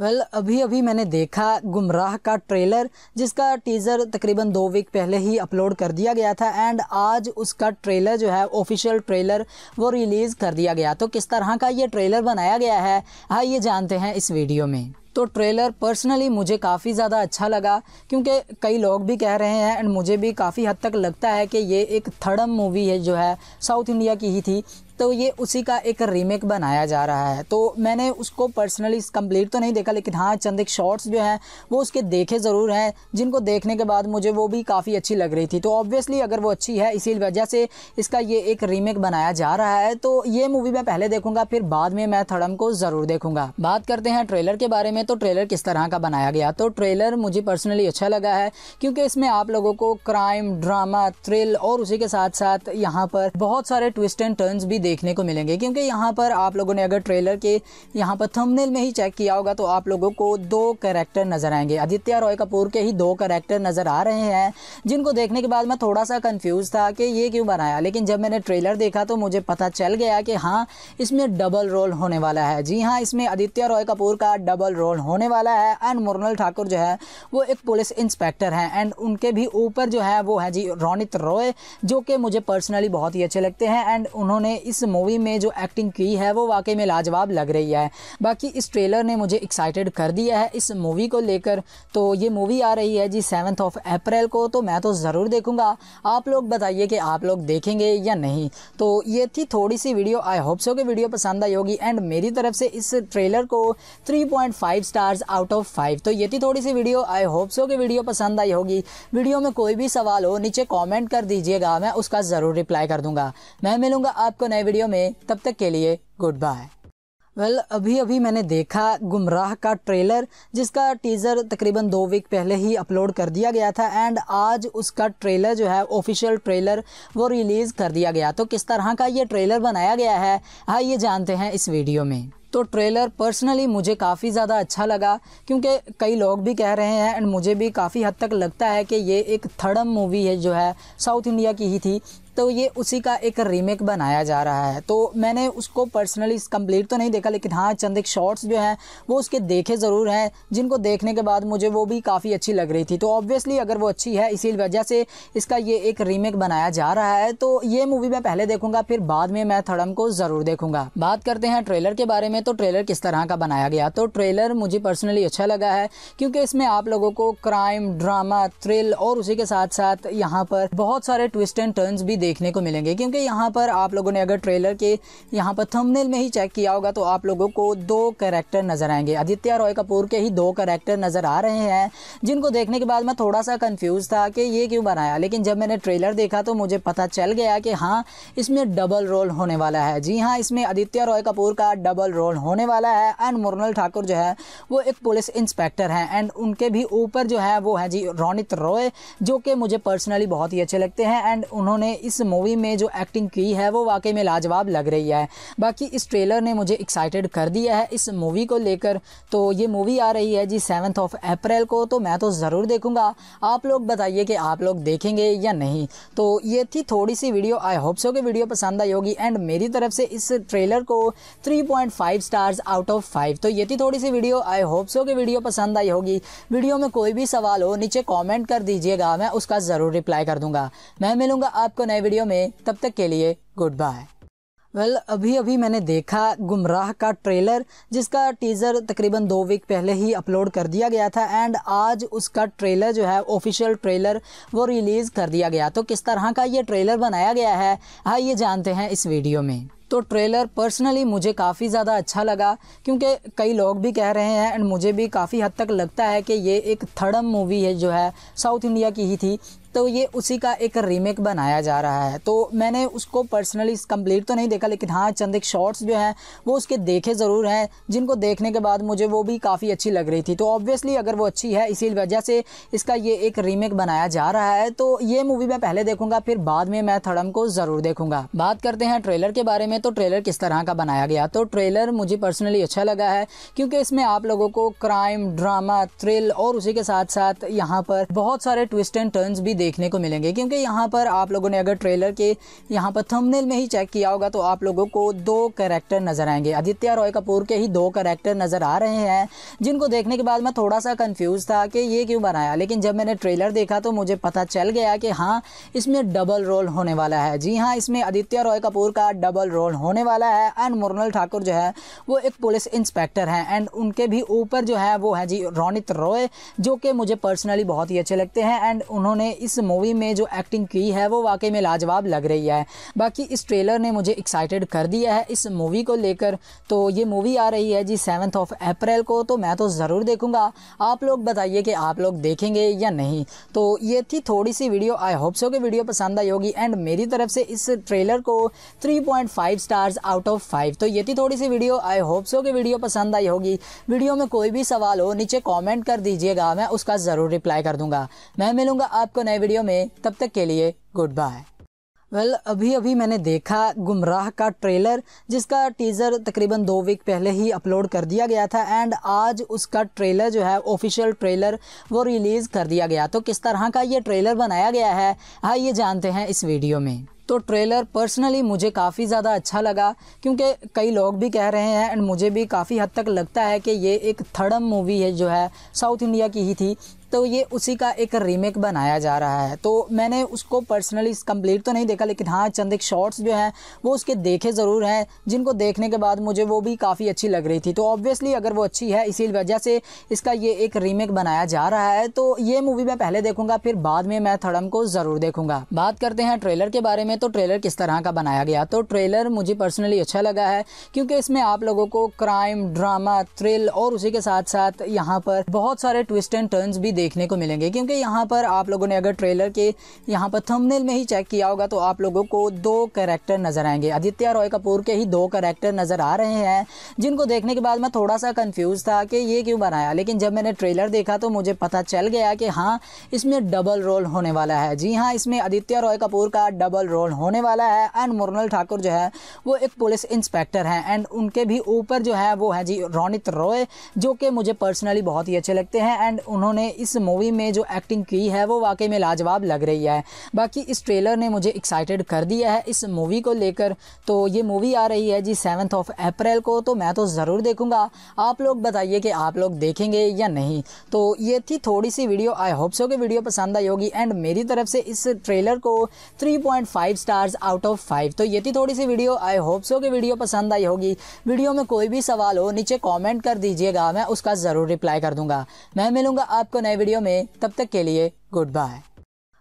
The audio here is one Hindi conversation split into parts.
वेल well, अभी अभी मैंने देखा गुमराह का ट्रेलर जिसका टीज़र तकरीबन दो वीक पहले ही अपलोड कर दिया गया था एंड आज उसका ट्रेलर जो है ऑफिशियल ट्रेलर वो रिलीज़ कर दिया गया तो किस तरह का ये ट्रेलर बनाया गया है आइए हाँ, जानते हैं इस वीडियो में तो ट्रेलर पर्सनली मुझे काफ़ी ज़्यादा अच्छा लगा क्योंकि कई लोग भी कह रहे हैं एंड मुझे भी काफ़ी हद तक लगता है कि ये एक थर्डम मूवी है जो है साउथ इंडिया की ही थी तो ये उसी का एक रीमेक बनाया जा रहा है तो मैंने उसको पर्सनली कंप्लीट तो नहीं देखा लेकिन हाँ चंद एक शॉर्ट्स जो हैं वो उसके देखे ज़रूर हैं जिनको देखने के बाद मुझे वो भी काफ़ी अच्छी लग रही थी तो ऑब्वियसली अगर वो अच्छी है इसी वजह से इसका ये एक रीमेक बनाया जा रहा है तो ये मूवी मैं पहले देखूंगा फिर बाद में मैं थड़म को ज़रूर देखूंगा बात करते हैं ट्रेलर के बारे में तो ट्रेलर किस तरह का बनाया गया तो ट्रेलर मुझे पर्सनली अच्छा लगा है क्योंकि इसमें आप लोगों को क्राइम ड्रामा थ्रिल और उसी के साथ साथ यहाँ पर बहुत सारे ट्विस्ट एंड टर्न्स भी देखने को मिलेंगे क्योंकि यहाँ पर आप लोगों ने अगर ट्रेलर के यहाँ पर थंबनेल में ही चेक किया होगा तो आप लोगों को दो करेक्टर नज़र आएंगे आदित्य रॉय कपूर के ही दो करेक्टर नज़र आ रहे हैं जिनको देखने के बाद मैं थोड़ा सा कन्फ्यूज़ था कि ये क्यों बनाया लेकिन जब मैंने ट्रेलर देखा तो मुझे पता चल गया कि हाँ इसमें डबल रोल होने वाला है जी हाँ इसमें आदित्य रॉय कपूर का डबल रोल होने वाला है एंड मुरनल ठाकुर जो है वो एक पुलिस इंस्पेक्टर हैं एंड उनके भी ऊपर जो है वो है जी रौनित रॉय जो कि मुझे पर्सनली बहुत ही अच्छे लगते हैं एंड उन्होंने इस इस मूवी में जो एक्टिंग की है वो वाकई में लाजवाब लग रही है बाकी इस ट्रेलर ने मुझे एक्साइटेड कर दिया है इस मूवी को लेकर तो ये मूवी आ रही है जी सेवन्थ ऑफ अप्रैल को तो मैं तो ज़रूर देखूँगा आप लोग बताइए कि आप लोग देखेंगे या नहीं तो ये थी थोड़ी सी वीडियो आई होप सो कि वीडियो पसंद आई होगी एंड मेरी तरफ से इस ट्रेलर को 3.5 स्टार्स आउट ऑफ 5 तो ये थी थोड़ी सी वीडियो आई होप सो कि वीडियो पसंद आई होगी वीडियो में कोई भी सवाल हो नीचे कॉमेंट कर दीजिएगा मैं उसका ज़रूर रिप्लाई कर दूंगा मैं मिलूंगा आपको नए वीडियो में तब तक के लिए गुड बाय वेल well, अभी अभी मैंने देखा गुमराह का ट्रेलर जिसका टीज़र तकरीबन दो वीक पहले ही अपलोड कर दिया गया था एंड आज उसका ट्रेलर जो है ऑफिशियल ट्रेलर वो रिलीज़ कर दिया गया तो किस तरह का ये ट्रेलर बनाया गया है हाँ ये जानते हैं इस वीडियो में तो ट्रेलर पर्सनली मुझे काफ़ी ज़्यादा अच्छा लगा क्योंकि कई लोग भी कह रहे हैं एंड मुझे भी काफ़ी हद तक लगता है कि ये एक थर्डम मूवी है जो है साउथ इंडिया की ही थी तो ये उसी का एक रीमेक बनाया जा रहा है तो मैंने उसको पर्सनली कंप्लीट तो नहीं देखा लेकिन हाँ चंद एक शॉर्ट्स जो हैं वो उसके देखे ज़रूर हैं जिनको देखने के बाद मुझे वो भी काफ़ी अच्छी लग रही थी तो ऑब्वियसली अगर वो अच्छी है इसी वजह से इसका ये एक रीमेक बनाया जा रहा है तो ये मूवी मैं पहले देखूंगा फिर बाद में मैं थड़म को ज़रूर देखूंगा बात करते हैं ट्रेलर के बारे में तो ट्रेलर किस तरह का बनाया गया तो ट्रेलर मुझे पर्सनली अच्छा लगा है क्योंकि इसमें आप लोगों को क्राइम ड्रामा थ्रिल और उसी के साथ साथ यहाँ पर बहुत सारे ट्विस्ट एंड टर्न्स भी देख देखने को मिलेंगे क्योंकि यहाँ पर आप लोगों ने अगर ट्रेलर के यहाँ पर थंबनेल में ही चेक किया होगा तो आप लोगों को दो करेक्टर नज़र आएंगे आदित्य रॉय कपूर के ही दो करेक्टर नज़र आ रहे हैं जिनको देखने के बाद मैं थोड़ा सा कन्फ्यूज़ था कि ये क्यों बनाया लेकिन जब मैंने ट्रेलर देखा तो मुझे पता चल गया कि हाँ इसमें डबल रोल होने वाला है जी हाँ इसमें आदित्य रॉय कपूर का डबल रोल होने वाला है एंड मुरनल ठाकुर जो है वो एक पुलिस इंस्पेक्टर हैं एंड उनके भी ऊपर जो है वो है जी रौनित रॉय जो कि मुझे पर्सनली बहुत ही अच्छे लगते हैं एंड उन्होंने इस मूवी में जो एक्टिंग की है वो वाकई में लाजवाब लग रही है बाकी इस ट्रेलर ने मुझे एक्साइटेड कर दिया है इस मूवी को लेकर तो ये मूवी आ रही है जी सेवन ऑफ अप्रैल को तो मैं तो ज़रूर देखूँगा आप लोग बताइए कि आप लोग देखेंगे या नहीं तो ये थी थोड़ी सी वीडियो आई होप सो कि वीडियो पसंद आई होगी एंड मेरी तरफ से इस ट्रेलर को 3.5 स्टार्स आउट ऑफ 5 तो ये थी थोड़ी सी वीडियो आई होप सो कि वीडियो पसंद आई होगी वीडियो में कोई भी सवाल हो नीचे कॉमेंट कर दीजिएगा मैं उसका ज़रूर रिप्लाई कर दूंगा मैं मिलूंगा आपको नए नए वीडियो में तब तक के लिए गुड बाय वेल well, अभी अभी मैंने देखा गुमराह का ट्रेलर जिसका टीज़र तकरीबन दो वीक पहले ही अपलोड कर दिया गया था एंड आज उसका ट्रेलर जो है ऑफिशियल ट्रेलर वो रिलीज़ कर दिया गया तो किस तरह का ये ट्रेलर बनाया गया है हाँ ये जानते हैं इस वीडियो में तो ट्रेलर पर्सनली मुझे काफ़ी ज़्यादा अच्छा लगा क्योंकि कई लोग भी कह रहे हैं एंड मुझे भी काफ़ी हद तक लगता है कि ये एक थर्डम मूवी है जो है साउथ इंडिया की ही थी तो ये उसी का एक रीमेक बनाया जा रहा है तो मैंने उसको पर्सनली कंप्लीट तो नहीं देखा लेकिन हाँ चंद एक शॉर्ट्स जो हैं वो उसके देखे ज़रूर हैं जिनको देखने के बाद मुझे वो भी काफ़ी अच्छी लग रही थी तो ऑब्वियसली अगर वो अच्छी है इसी वजह से इसका ये एक रीमेक बनाया जा रहा है तो ये मूवी मैं पहले देखूंगा फिर बाद में मैं थड़म को ज़रूर देखूंगा बात करते हैं ट्रेलर के बारे में तो ट्रेलर किस तरह का बनाया गया तो ट्रेलर मुझे पर्सनली अच्छा लगा है क्योंकि इसमें आप लोगों को क्राइम ड्रामा थ्रिल और उसी के साथ साथ यहाँ पर बहुत सारे ट्विस्ट एंड टर्नस भी देखने को मिलेंगे क्योंकि यहाँ पर आप लोगों ने अगर ट्रेलर के यहाँ पर थंबनेल में ही चेक किया होगा तो आप लोगों को दो करेक्टर नज़र आएंगे आदित्य रॉय कपूर के ही दो करेक्टर नज़र आ रहे हैं जिनको देखने के बाद मैं थोड़ा सा कन्फ्यूज़ था कि ये क्यों बनाया लेकिन जब मैंने ट्रेलर देखा तो मुझे पता चल गया कि हाँ इसमें डबल रोल होने वाला है जी हाँ इसमें आदित्य रॉय कपूर का डबल रोल होने वाला है एंड मुरनल ठाकुर जो है वो एक पुलिस इंस्पेक्टर हैं एंड उनके भी ऊपर जो है वो है जी रौनित रॉय जो कि मुझे पर्सनली बहुत ही अच्छे लगते हैं एंड उन्होंने इस इस मूवी में जो एक्टिंग की है वो वाकई में लाजवाब लग रही है बाकी इस ट्रेलर ने मुझे एक्साइटेड कर दिया है इस मूवी को लेकर तो ये मूवी आ रही है जी सेवन्थ ऑफ अप्रैल को तो मैं तो ज़रूर देखूँगा आप लोग बताइए कि आप लोग देखेंगे या नहीं तो ये थी थोड़ी सी वीडियो आई होप सो कि वीडियो पसंद आई होगी एंड मेरी तरफ से इस ट्रेलर को five stars out of five तो ये थी थोड़ी सी वीडियो आई होप सो कि वीडियो पसंद आई होगी वीडियो में कोई भी सवाल हो नीचे कॉमेंट कर दीजिएगा मैं उसका ज़रूर रिप्लाई कर दूंगा मैं मिलूंगा आपको नए वीडियो में तब तक के लिए गुड बाय वेल well, अभी अभी मैंने देखा गुमराह का ट्रेलर जिसका टीज़र तकरीबन दो वीक पहले ही अपलोड कर दिया गया था एंड आज उसका ट्रेलर जो है ऑफिशियल ट्रेलर वो रिलीज़ कर दिया गया तो किस तरह का ये ट्रेलर बनाया गया है हाँ ये जानते हैं इस वीडियो में तो ट्रेलर पर्सनली मुझे काफ़ी ज़्यादा अच्छा लगा क्योंकि कई लोग भी कह रहे हैं एंड मुझे भी काफ़ी हद तक लगता है कि ये एक थर्डम मूवी है जो है साउथ इंडिया की ही थी तो ये उसी का एक रीमेक बनाया जा रहा है तो मैंने उसको पर्सनली कंप्लीट तो नहीं देखा लेकिन हाँ चंद एक शॉर्ट्स जो हैं वो उसके देखे ज़रूर हैं जिनको देखने के बाद मुझे वो भी काफ़ी अच्छी लग रही थी तो ऑब्वियसली अगर वो अच्छी है इसी वजह से इसका ये एक रीमेक बनाया जा रहा है तो ये मूवी मैं पहले देखूंगा फिर बाद में मैं थड़म को ज़रूर देखूंगा बात करते हैं ट्रेलर के बारे में तो ट्रेलर किस तरह का बनाया गया तो ट्रेलर मुझे पर्सनली अच्छा लगा है क्योंकि इसमें आप लोगों को क्राइम ड्रामा थ्रिल और उसी के साथ साथ यहाँ पर बहुत सारे ट्विस्ट एंड टर्न्स भी देखने को मिलेंगे क्योंकि यहाँ पर आप लोगों ने अगर ट्रेलर के यहाँ पर थंबनेल में ही चेक किया होगा तो आप लोगों को दो करेक्टर नज़र आएंगे आदित्य रॉय कपूर के ही दो करेक्टर नज़र आ रहे हैं जिनको देखने के बाद मैं थोड़ा सा कन्फ्यूज़ था कि ये क्यों बनाया लेकिन जब मैंने ट्रेलर देखा तो मुझे पता चल गया कि हाँ इसमें डबल रोल होने वाला है जी हाँ इसमें आदित्य रॉय कपूर का डबल रोल होने वाला है एंड मुरनल ठाकुर जो है वो एक पुलिस इंस्पेक्टर हैं एंड उनके भी ऊपर जो है वो है जी रौनित रॉय जो कि मुझे पर्सनली बहुत ही अच्छे लगते हैं एंड उन्होंने इस इस मूवी में जो एक्टिंग की है वो वाकई में लाजवाब लग रही है बाकी इस ट्रेलर ने मुझे एक्साइटेड कर दिया है इस मूवी को लेकर तो ये मूवी आ रही है जी सेवन्थ ऑफ अप्रैल को तो मैं तो ज़रूर देखूँगा आप लोग बताइए कि आप लोग देखेंगे या नहीं तो ये थी थोड़ी सी वीडियो आई होप सो कि वीडियो पसंद आई होगी एंड मेरी तरफ से इस ट्रेलर को three point five stars out of five तो ये थी थोड़ी सी वीडियो आई होप सो कि वीडियो पसंद आई होगी वीडियो में कोई भी सवाल हो नीचे कॉमेंट कर दीजिएगा मैं उसका ज़रूर रिप्लाई कर दूंगा मैं मिलूंगा आपको नए वीडियो में तब तक के लिए गुड बाय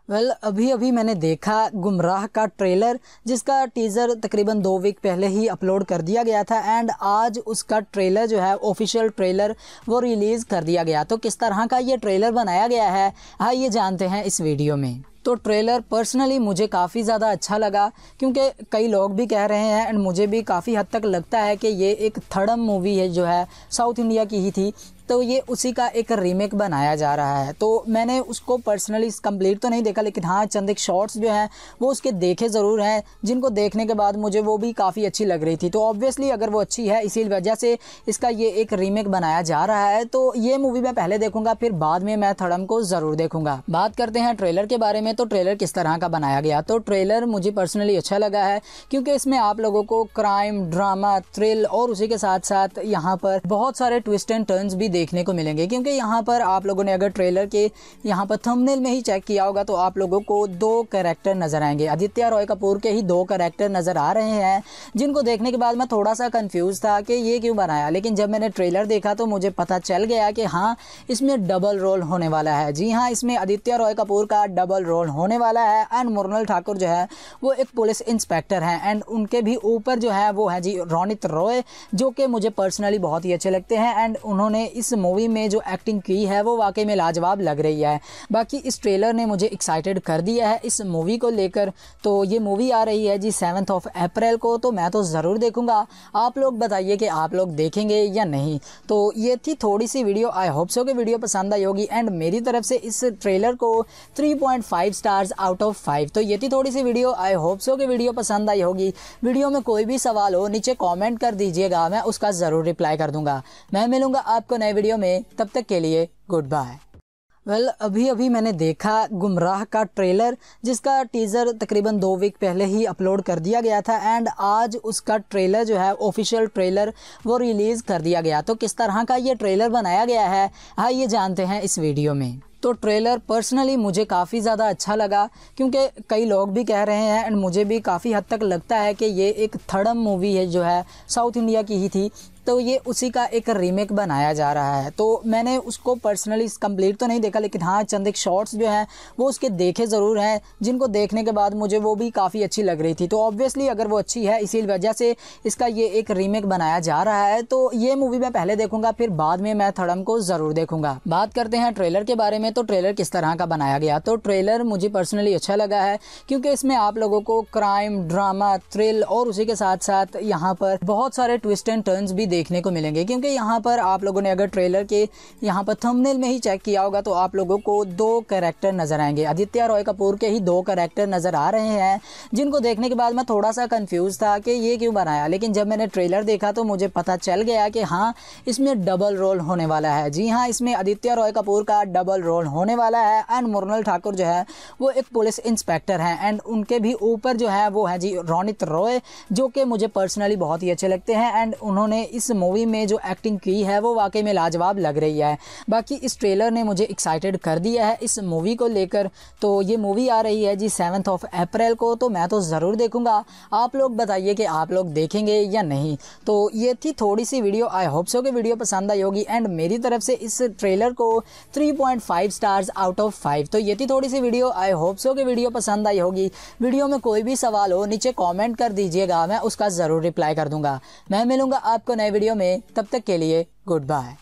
वेल well, अभी अभी मैंने देखा गुमराह का ट्रेलर जिसका टीज़र तकरीबन दो वीक पहले ही अपलोड कर दिया गया था एंड आज उसका ट्रेलर जो है ऑफिशियल ट्रेलर वो रिलीज़ कर दिया गया तो किस तरह का ये ट्रेलर बनाया गया है हाँ ये जानते हैं इस वीडियो में तो ट्रेलर पर्सनली मुझे काफ़ी ज़्यादा अच्छा लगा क्योंकि कई लोग भी कह रहे हैं एंड मुझे भी काफ़ी हद तक लगता है कि ये एक थर्डम मूवी है जो है साउथ इंडिया की ही थी तो ये उसी का एक रीमेक बनाया जा रहा है तो मैंने उसको पर्सनली कंप्लीट तो नहीं देखा लेकिन हाँ चंद एक शॉर्ट्स जो हैं वो उसके देखे ज़रूर हैं जिनको देखने के बाद मुझे वो भी काफ़ी अच्छी लग रही थी तो ऑब्वियसली अगर वो अच्छी है इसी वजह से इसका ये एक रीमेक बनाया जा रहा है तो ये मूवी मैं पहले देखूंगा फिर बाद में मैं थड़म को ज़रूर देखूंगा बात करते हैं ट्रेलर के बारे में तो ट्रेलर किस तरह का बनाया गया तो ट्रेलर मुझे पर्सनली अच्छा लगा है क्योंकि इसमें आप लोगों को क्राइम ड्रामा थ्रिल और उसी के साथ साथ यहाँ पर बहुत सारे ट्विस्ट एंड टर्न्स भी देखने को मिलेंगे क्योंकि यहाँ पर आप लोगों ने अगर ट्रेलर के यहाँ पर थंबनेल में ही चेक किया होगा तो आप लोगों को दो करेक्टर नज़र आएंगे आदित्य रॉय कपूर के ही दो करेक्टर नज़र आ रहे हैं जिनको देखने के बाद मैं थोड़ा सा कन्फ्यूज़ था कि ये क्यों बनाया लेकिन जब मैंने ट्रेलर देखा तो मुझे पता चल गया कि हाँ इसमें डबल रोल होने वाला है जी हाँ इसमें आदित्य रॉय कपूर का डबल रोल होने वाला है एंड मुरनल ठाकुर जो है वो एक पुलिस इंस्पेक्टर हैं एंड उनके भी ऊपर जो है वो है जी रौनित रॉय जो कि मुझे पर्सनली बहुत ही अच्छे लगते हैं एंड उन्होंने इस इस मूवी में जो एक्टिंग की है वो वाकई में लाजवाब लग रही है बाकी इस ट्रेलर ने मुझे एक्साइटेड कर दिया है इस मूवी को लेकर तो ये मूवी आ रही है जी सेवन्थ ऑफ अप्रैल को तो मैं तो ज़रूर देखूँगा आप लोग बताइए कि आप लोग देखेंगे या नहीं तो ये थी थोड़ी सी वीडियो आई होप सो कि वीडियो पसंद आई होगी एंड मेरी तरफ से इस ट्रेलर को three point five stars out of five तो ये थी थोड़ी सी वीडियो आई होप सो कि वीडियो पसंद आई होगी वीडियो में कोई भी सवाल हो नीचे कॉमेंट कर दीजिएगा मैं उसका ज़रूर रिप्लाई कर दूंगा मैं मिलूंगा आपको नए वीडियो में तब तक के लिए गुड बाय वेल well, अभी अभी मैंने देखा गुमराह का ट्रेलर जिसका टीज़र तकरीबन दो वीक पहले ही अपलोड कर दिया गया था एंड आज उसका ट्रेलर जो है ऑफिशियल ट्रेलर वो रिलीज़ कर दिया गया तो किस तरह का ये ट्रेलर बनाया गया है हाँ ये जानते हैं इस वीडियो में तो ट्रेलर पर्सनली मुझे काफ़ी ज़्यादा अच्छा लगा क्योंकि कई लोग भी कह रहे हैं एंड मुझे भी काफ़ी हद तक लगता है कि ये एक थर्डम मूवी है जो है साउथ इंडिया की ही थी तो ये उसी का एक रीमेक बनाया जा रहा है तो मैंने उसको पर्सनली कंप्लीट तो नहीं देखा लेकिन हाँ चंद एक शॉर्ट्स जो हैं वो उसके देखे ज़रूर हैं जिनको देखने के बाद मुझे वो भी काफ़ी अच्छी लग रही थी तो ऑब्वियसली अगर वो अच्छी है इसी वजह से इसका ये एक रीमेक बनाया जा रहा है तो ये मूवी मैं पहले देखूंगा फिर बाद में मैं थड़म को ज़रूर देखूंगा बात करते हैं ट्रेलर के बारे में तो ट्रेलर किस तरह का बनाया गया तो ट्रेलर मुझे पर्सनली अच्छा लगा है क्योंकि इसमें आप लोगों को क्राइम ड्रामा थ्रिल और उसी के साथ साथ यहाँ पर बहुत सारे ट्विस्ट एंड टर्न्स भी देख देखने को मिलेंगे क्योंकि यहाँ पर आप लोगों ने अगर ट्रेलर के यहाँ पर थंबनेल में ही चेक किया होगा तो आप लोगों को दो करेक्टर नज़र आएंगे आदित्य रॉय कपूर के ही दो करेक्टर नज़र आ रहे हैं जिनको देखने के बाद मैं थोड़ा सा कन्फ्यूज़ था कि ये क्यों बनाया लेकिन जब मैंने ट्रेलर देखा तो मुझे पता चल गया कि हाँ इसमें डबल रोल होने वाला है जी हाँ इसमें आदित्य रॉय कपूर का डबल रोल होने वाला है एंड मुरनल ठाकुर जो है वो एक पुलिस इंस्पेक्टर हैं एंड उनके भी ऊपर जो है वो है जी रौनित रॉय जो कि मुझे पर्सनली बहुत ही अच्छे लगते हैं एंड उन्होंने इस मूवी में जो एक्टिंग की है वो वाकई में लाजवाब लग रही है बाकी इस ट्रेलर ने मुझे एक्साइटेड कर दिया है इस मूवी को लेकर तो ये मूवी आ रही है जी सेवन्थ ऑफ अप्रैल को तो मैं तो ज़रूर देखूँगा आप लोग बताइए कि आप लोग देखेंगे या नहीं तो ये थी थोड़ी सी वीडियो आई होप सो कि वीडियो पसंद आई होगी एंड मेरी तरफ से इस ट्रेलर को three point five stars out of five तो ये थी थोड़ी सी वीडियो आई होप सो कि वीडियो पसंद आई होगी वीडियो में कोई भी सवाल हो नीचे कॉमेंट कर दीजिएगा मैं उसका ज़रूर रिप्लाई कर दूंगा मैं मिलूंगा आपको नए नए वीडियो में तब तक के लिए गुड बाय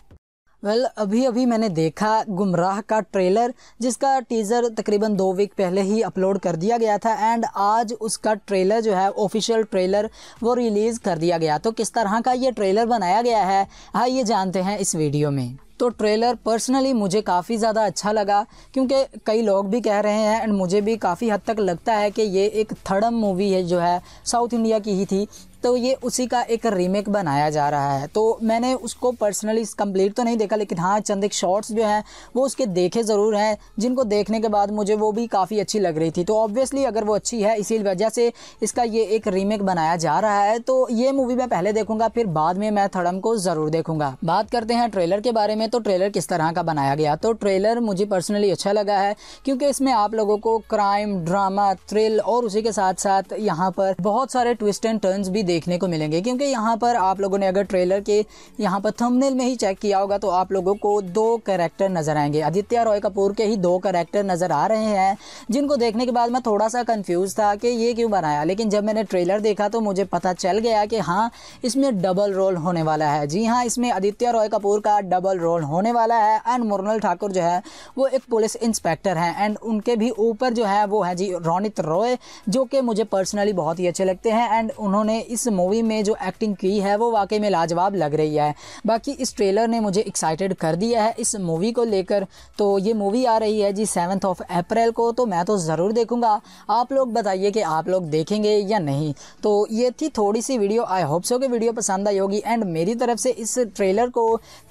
वेल well, अभी अभी मैंने देखा गुमराह का ट्रेलर जिसका टीज़र तकरीबन दो वीक पहले ही अपलोड कर दिया गया था एंड आज उसका ट्रेलर जो है ऑफिशियल ट्रेलर वो रिलीज़ कर दिया गया तो किस तरह का ये ट्रेलर बनाया गया है हाँ ये जानते हैं इस वीडियो में तो ट्रेलर पर्सनली मुझे काफ़ी ज़्यादा अच्छा लगा क्योंकि कई लोग भी कह रहे हैं एंड मुझे भी काफ़ी हद तक लगता है कि ये एक थर्डम मूवी है जो है साउथ इंडिया की ही थी तो ये उसी का एक रीमेक बनाया जा रहा है तो मैंने उसको पर्सनली कंप्लीट तो नहीं देखा लेकिन हाँ चंद एक शॉर्ट्स जो हैं वो उसके देखे ज़रूर हैं जिनको देखने के बाद मुझे वो भी काफ़ी अच्छी लग रही थी तो ऑब्वियसली अगर वो अच्छी है इसी वजह से इसका ये एक रीमेक बनाया जा रहा है तो ये मूवी मैं पहले देखूंगा फिर बाद में मैं थड़म को ज़रूर देखूंगा बात करते हैं ट्रेलर के बारे में तो ट्रेलर किस तरह का बनाया गया तो ट्रेलर मुझे पर्सनली अच्छा लगा है क्योंकि इसमें आप लोगों को क्राइम ड्रामा थ्रिल और उसी के साथ साथ यहाँ पर बहुत सारे ट्विस्ट एंड टर्नस भी देखने को मिलेंगे क्योंकि यहाँ पर आप लोगों ने अगर ट्रेलर के यहाँ पर थंबनेल में ही चेक किया होगा तो आप लोगों को दो करेक्टर नज़र आएंगे आदित्य रॉय कपूर के ही दो करेक्टर नज़र आ रहे हैं जिनको देखने के बाद मैं थोड़ा सा कन्फ्यूज़ था कि ये क्यों बनाया लेकिन जब मैंने ट्रेलर देखा तो मुझे पता चल गया कि हाँ इसमें डबल रोल होने वाला है जी हाँ इसमें आदित्य रॉय कपूर का डबल रोल होने वाला है एंड मुरनल ठाकुर जो है वो एक पुलिस इंस्पेक्टर हैं एंड उनके भी ऊपर जो है वो है जी रौनित रॉय जो कि मुझे पर्सनली बहुत ही अच्छे लगते हैं एंड उन्होंने इस इस मूवी में जो एक्टिंग की है वो वाकई में लाजवाब लग रही है बाकी इस ट्रेलर ने मुझे एक्साइटेड कर दिया है इस मूवी को लेकर तो ये मूवी आ रही है जी सेवन्थ ऑफ अप्रैल को तो मैं तो ज़रूर देखूँगा आप लोग बताइए कि आप लोग देखेंगे या नहीं तो ये थी थोड़ी सी वीडियो आई होप सो कि वीडियो पसंद आई होगी एंड मेरी तरफ से इस ट्रेलर को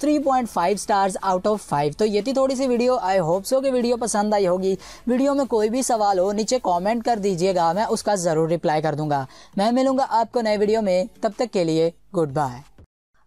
3.5 स्टार्स आउट ऑफ 5 तो ये थी थोड़ी सी वीडियो आई होप सो कि वीडियो पसंद आई होगी वीडियो में कोई भी सवाल हो नीचे कॉमेंट कर दीजिएगा मैं उसका ज़रूर रिप्लाई कर दूंगा मैं मिलूंगा आपको नए वीडियो में तब तक के लिए गुड बाय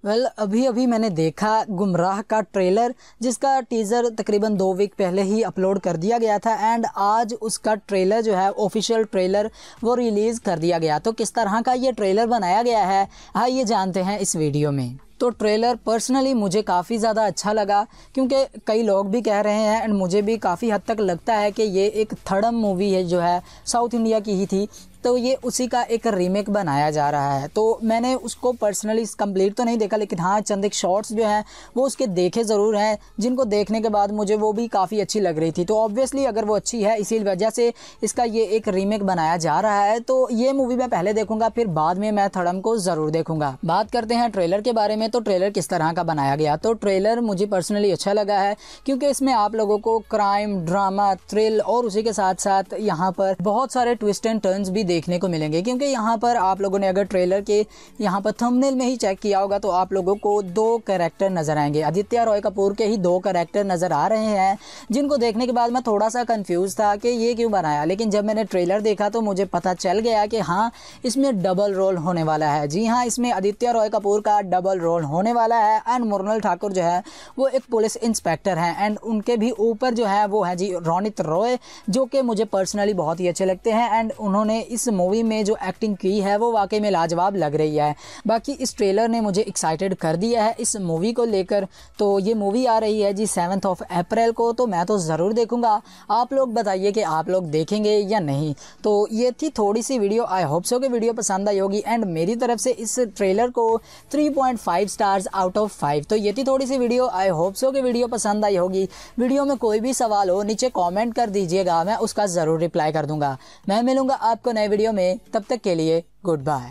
वेल well, अभी अभी मैंने देखा गुमराह का ट्रेलर जिसका टीज़र तकरीबन दो वीक पहले ही अपलोड कर दिया गया था एंड आज उसका ट्रेलर जो है ऑफिशियल ट्रेलर वो रिलीज़ कर दिया गया तो किस तरह का ये ट्रेलर बनाया गया है हाँ ये जानते हैं इस वीडियो में तो ट्रेलर पर्सनली मुझे काफ़ी ज़्यादा अच्छा लगा क्योंकि कई लोग भी कह रहे हैं एंड मुझे भी काफ़ी हद तक लगता है कि ये एक थर्डम मूवी है जो है साउथ इंडिया की ही थी तो ये उसी का एक रीमेक बनाया जा रहा है तो मैंने उसको पर्सनली कंप्लीट तो नहीं देखा लेकिन हाँ चंद एक शॉर्ट्स जो हैं वो उसके देखे ज़रूर हैं जिनको देखने के बाद मुझे वो भी काफ़ी अच्छी लग रही थी तो ऑब्वियसली अगर वो अच्छी है इसी वजह से इसका ये एक रीमेक बनाया जा रहा है तो ये मूवी मैं पहले देखूंगा फिर बाद में मैं थड़म को ज़रूर देखूंगा बात करते हैं ट्रेलर के बारे में तो ट्रेलर किस तरह का बनाया गया तो ट्रेलर मुझे पर्सनली अच्छा लगा है क्योंकि इसमें आप लोगों को क्राइम ड्रामा थ्रिल और उसी के साथ साथ यहाँ पर बहुत सारे ट्विस्ट एंड टर्न्स भी देखने को मिलेंगे क्योंकि यहाँ पर आप लोगों ने अगर ट्रेलर के यहाँ पर थंबनेल में ही चेक किया होगा तो आप लोगों को दो करेक्टर नज़र आएंगे आदित्य रॉय कपूर के ही दो करेक्टर नज़र आ रहे हैं जिनको देखने के बाद मैं थोड़ा सा कन्फ्यूज़ था कि ये क्यों बनाया लेकिन जब मैंने ट्रेलर देखा तो मुझे पता चल गया कि हाँ इसमें डबल रोल होने वाला है जी हाँ इसमें आदित्य रॉय कपूर का डबल रोल होने वाला है एंड मुरनल ठाकुर जो है वो एक पुलिस इंस्पेक्टर हैं एंड उनके भी ऊपर जो है वो है जी रौनित रॉय जो कि मुझे पर्सनली बहुत ही अच्छे लगते हैं एंड उन्होंने इस इस मूवी में जो एक्टिंग की है वो वाकई में लाजवाब लग रही है बाकी इस ट्रेलर ने मुझे एक्साइटेड कर दिया है इस मूवी को लेकर तो ये मूवी आ रही है जी सेवन्थ ऑफ अप्रैल को तो मैं तो ज़रूर देखूँगा आप लोग बताइए कि आप लोग देखेंगे या नहीं तो ये थी थोड़ी सी वीडियो आई होप सो कि वीडियो पसंद आई होगी एंड मेरी तरफ से इस ट्रेलर को three point five stars out of five तो ये थी थोड़ी सी वीडियो आई होप सो कि वीडियो पसंद आई होगी वीडियो में कोई भी सवाल हो नीचे कॉमेंट कर दीजिएगा मैं उसका ज़रूर रिप्लाई कर दूंगा मैं मिलूंगा आपको नए वीडियो में तब तक के लिए गुड बाय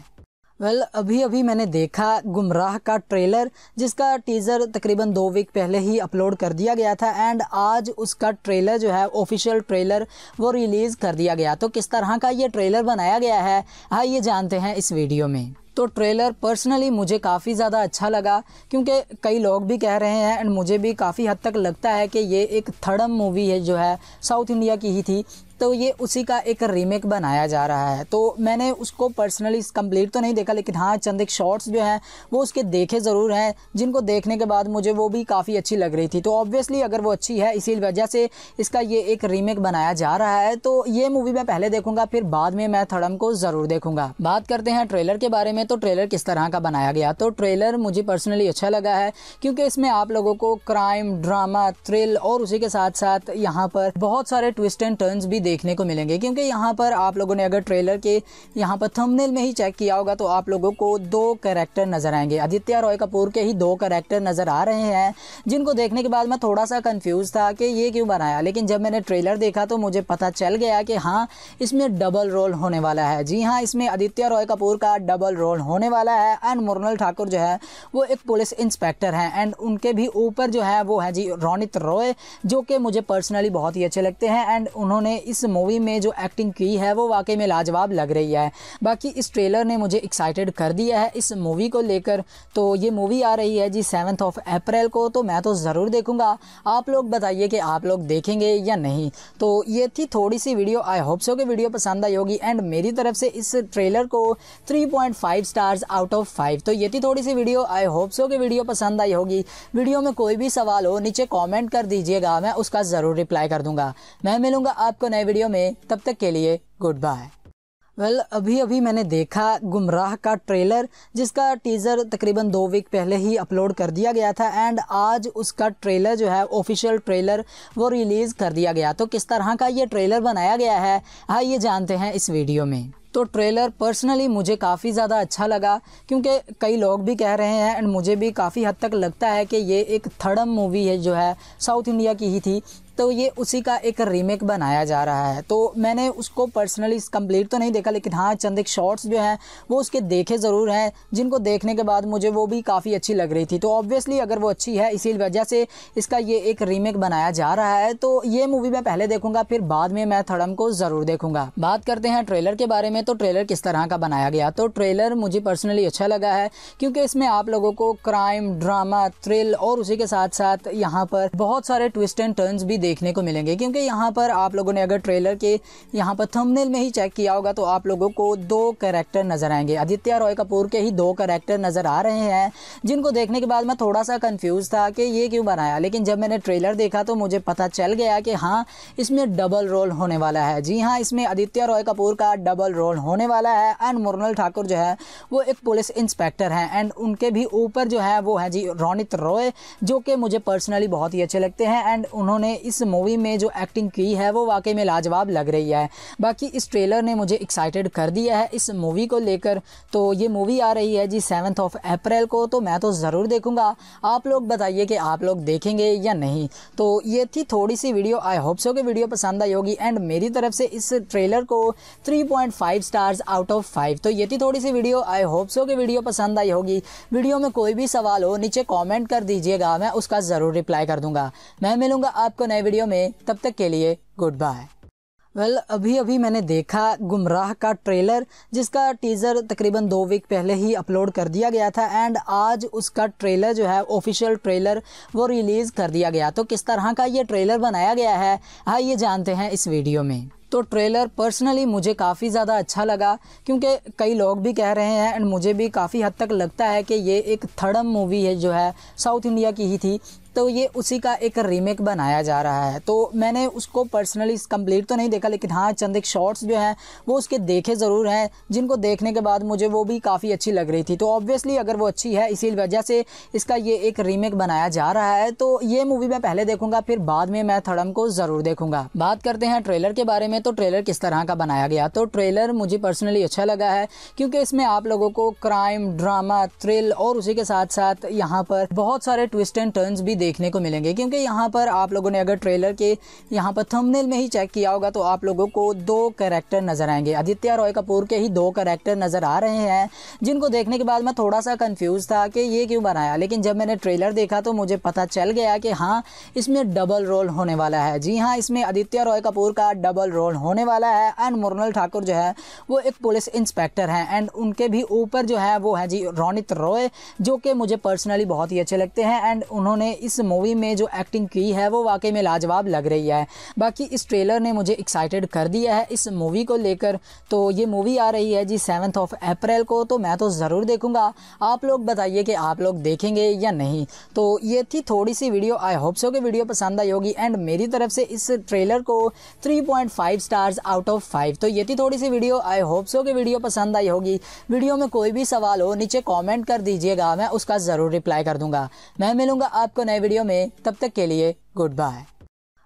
वेल well, अभी अभी मैंने देखा गुमराह का ट्रेलर जिसका टीज़र तकरीबन दो वीक पहले ही अपलोड कर दिया गया था एंड आज उसका ट्रेलर जो है ऑफिशियल ट्रेलर वो रिलीज़ कर दिया गया तो किस तरह का ये ट्रेलर बनाया गया है हाँ ये जानते हैं इस वीडियो में तो ट्रेलर पर्सनली मुझे काफ़ी ज़्यादा अच्छा लगा क्योंकि कई लोग भी कह रहे हैं एंड मुझे भी काफ़ी हद तक लगता है कि ये एक थर्डम मूवी है जो है साउथ इंडिया की ही थी तो ये उसी का एक रीमेक बनाया जा रहा है तो मैंने उसको पर्सनली कंप्लीट तो नहीं देखा लेकिन हाँ चंद एक शॉर्ट्स जो हैं वो उसके देखे ज़रूर हैं जिनको देखने के बाद मुझे वो भी काफ़ी अच्छी लग रही थी तो ऑब्वियसली अगर वो अच्छी है इसी वजह से इसका ये एक रीमेक बनाया जा रहा है तो ये मूवी मैं पहले देखूंगा फिर बाद में मैं थड़म को ज़रूर देखूंगा बात करते हैं ट्रेलर के बारे में तो ट्रेलर किस तरह का बनाया गया तो ट्रेलर मुझे पर्सनली अच्छा लगा है क्योंकि इसमें आप लोगों को क्राइम ड्रामा थ्रिल और उसी के साथ साथ यहाँ पर बहुत सारे ट्विस्ट एंड टर्न्स भी देखने को मिलेंगे क्योंकि यहाँ पर आप लोगों ने अगर ट्रेलर के यहाँ पर थंबनेल में ही चेक किया होगा तो आप लोगों को दो करेक्टर नज़र आएंगे आदित्य रॉय कपूर के ही दो करेक्टर नज़र आ रहे हैं जिनको देखने के बाद मैं थोड़ा सा कन्फ्यूज़ था कि ये क्यों बनाया लेकिन जब मैंने ट्रेलर देखा तो मुझे पता चल गया कि हाँ इसमें डबल रोल होने वाला है जी हाँ इसमें आदित्य रॉय कपूर का डबल रोल होने वाला है एंड मुरनल ठाकुर जो है वो एक पुलिस इंस्पेक्टर हैं एंड उनके भी ऊपर जो है वो है जी रौनित रॉय जो कि मुझे पर्सनली बहुत ही अच्छे लगते हैं एंड उन्होंने इस इस मूवी में जो एक्टिंग की है वो वाकई में लाजवाब लग रही है बाकी इस ट्रेलर ने मुझे एक्साइटेड कर दिया है इस मूवी को लेकर तो ये मूवी आ रही है जी सेवन्थ ऑफ अप्रैल को तो मैं तो ज़रूर देखूँगा आप लोग बताइए कि आप लोग देखेंगे या नहीं तो ये थी थोड़ी सी वीडियो आई होप सो कि वीडियो पसंद आई होगी एंड मेरी तरफ से इस ट्रेलर को 3.5 स्टार्स आउट ऑफ 5 तो ये थी थोड़ी सी वीडियो आई होप सो कि वीडियो पसंद आई होगी वीडियो में कोई भी सवाल हो नीचे कॉमेंट कर दीजिएगा मैं उसका ज़रूर रिप्लाई कर दूंगा मैं मिलूंगा आपको नए वीडियो में तब तक के लिए गुड बाय वेल well, अभी अभी मैंने देखा गुमराह का ट्रेलर जिसका टीज़र तकरीबन दो वीक पहले ही अपलोड कर दिया गया था एंड आज उसका ट्रेलर जो है ऑफिशियल ट्रेलर वो रिलीज़ कर दिया गया तो किस तरह का ये ट्रेलर बनाया गया है हाँ ये जानते हैं इस वीडियो में तो ट्रेलर पर्सनली मुझे काफ़ी ज़्यादा अच्छा लगा क्योंकि कई लोग भी कह रहे हैं एंड मुझे भी काफ़ी हद तक लगता है कि ये एक थर्डम मूवी है जो है साउथ इंडिया की ही थी तो ये उसी का एक रीमेक बनाया जा रहा है तो मैंने उसको पर्सनली कंप्लीट तो नहीं देखा लेकिन हाँ चंद एक शॉर्ट्स जो हैं वो उसके देखे ज़रूर हैं जिनको देखने के बाद मुझे वो भी काफ़ी अच्छी लग रही थी तो ऑब्वियसली अगर वो अच्छी है इसी वजह से इसका ये एक रीमेक बनाया जा रहा है तो ये मूवी मैं पहले देखूंगा फिर बाद में मैं थड़म को ज़रूर देखूंगा बात करते हैं ट्रेलर के बारे में तो ट्रेलर किस तरह का बनाया गया तो ट्रेलर मुझे पर्सनली अच्छा लगा है क्योंकि इसमें आप लोगों को क्राइम ड्रामा थ्रिल और उसी के साथ साथ यहाँ पर बहुत सारे ट्विस्ट एंड टर्न्स भी देख देखने को मिलेंगे क्योंकि यहाँ पर आप लोगों ने अगर ट्रेलर के यहाँ पर थंबनेल में ही चेक किया होगा तो आप लोगों को दो करेक्टर नज़र आएंगे आदित्य रॉय कपूर के ही दो करेक्टर नज़र आ रहे हैं जिनको देखने के बाद मैं थोड़ा सा कन्फ्यूज़ था कि ये क्यों बनाया लेकिन जब मैंने ट्रेलर देखा तो मुझे पता चल गया कि हाँ इसमें डबल रोल होने वाला है जी हाँ इसमें आदित्य रॉय कपूर का डबल रोल होने वाला है एंड मुरनल ठाकुर जो है वो एक पुलिस इंस्पेक्टर हैं एंड उनके भी ऊपर जो है वो है जी रौनित रॉय जो कि मुझे पर्सनली बहुत ही अच्छे लगते हैं एंड उन्होंने इस मूवी में जो एक्टिंग की है वो वाकई में लाजवाब लग रही है बाकी इस ट्रेलर ने मुझे एक्साइटेड कर दिया है इस मूवी को लेकर तो ये मूवी आ रही है जी सेवन्थ ऑफ अप्रैल को तो मैं तो ज़रूर देखूँगा आप लोग बताइए कि आप लोग देखेंगे या नहीं तो ये थी थोड़ी सी वीडियो आई होप सो कि वीडियो पसंद आई होगी एंड मेरी तरफ से इस ट्रेलर को 3.5 स्टार्स आउट ऑफ 5 तो ये थी थोड़ी सी वीडियो आई होप सो कि वीडियो पसंद आई होगी वीडियो में कोई भी सवाल हो नीचे कॉमेंट कर दीजिएगा मैं उसका ज़रूर रिप्लाई कर दूंगा मैं मिलूंगा आपको नए वीडियो में तब तक के लिए गुड बाय वेल well, अभी अभी मैंने देखा गुमराह का ट्रेलर जिसका टीज़र तकरीबन दो वीक पहले ही अपलोड कर दिया गया था एंड आज उसका ट्रेलर जो है ऑफिशियल ट्रेलर वो रिलीज़ कर दिया गया तो किस तरह का ये ट्रेलर बनाया गया है हाँ ये जानते हैं इस वीडियो में तो ट्रेलर पर्सनली मुझे काफ़ी ज़्यादा अच्छा लगा क्योंकि कई लोग भी कह रहे हैं एंड मुझे भी काफ़ी हद तक लगता है कि ये एक थर्डम मूवी है जो है साउथ इंडिया की ही थी तो ये उसी का एक रीमेक बनाया जा रहा है तो मैंने उसको पर्सनली कंप्लीट तो नहीं देखा लेकिन हाँ चंद एक शॉर्ट्स जो हैं वो उसके देखे ज़रूर हैं जिनको देखने के बाद मुझे वो भी काफ़ी अच्छी लग रही थी तो ऑब्वियसली अगर वो अच्छी है इसी वजह से इसका ये एक रीमेक बनाया जा रहा है तो ये मूवी मैं पहले देखूंगा फिर बाद में मैं थड़म को ज़रूर देखूंगा बात करते हैं ट्रेलर के बारे में तो ट्रेलर किस तरह का बनाया गया तो ट्रेलर मुझे पर्सनली अच्छा लगा है क्योंकि इसमें आप लोगों को क्राइम ड्रामा थ्रिल और उसी के साथ साथ यहाँ पर बहुत सारे ट्विस्ट एंड टर्न्स भी देख देखने को मिलेंगे क्योंकि यहाँ पर आप लोगों ने अगर ट्रेलर के यहाँ पर थंबनेल में ही चेक किया होगा तो आप लोगों को दो करेक्टर नज़र आएंगे आदित्य रॉय कपूर के ही दो करेक्टर नज़र आ रहे हैं जिनको देखने के बाद मैं थोड़ा सा कन्फ्यूज़ था कि ये क्यों बनाया लेकिन जब मैंने ट्रेलर देखा तो मुझे पता चल गया कि हाँ इसमें डबल रोल होने वाला है जी हाँ इसमें आदित्य रॉय कपूर का डबल रोल होने वाला है एंड मुरनल ठाकुर जो है वो एक पुलिस इंस्पेक्टर हैं एंड उनके भी ऊपर जो है वो है जी रौनित रॉय जो कि मुझे पर्सनली बहुत ही अच्छे लगते हैं एंड उन्होंने इस इस मूवी में जो एक्टिंग की है वो वाकई में लाजवाब लग रही है बाकी इस ट्रेलर ने मुझे एक्साइटेड कर दिया है इस मूवी को लेकर तो ये मूवी आ रही है जी सेवन्थ ऑफ अप्रैल को तो मैं तो ज़रूर देखूँगा आप लोग बताइए कि आप लोग देखेंगे या नहीं तो ये थी थोड़ी सी वीडियो आई होप सो कि वीडियो पसंद आई होगी एंड मेरी तरफ से इस ट्रेलर को three point five stars out of five तो ये थी थोड़ी सी वीडियो आई होप सो कि वीडियो पसंद आई होगी वीडियो में कोई भी सवाल हो नीचे कॉमेंट कर दीजिएगा मैं उसका ज़रूर रिप्लाई कर दूंगा मैं मिलूंगा आपको नए वीडियो में तब तक के लिए गुड बाय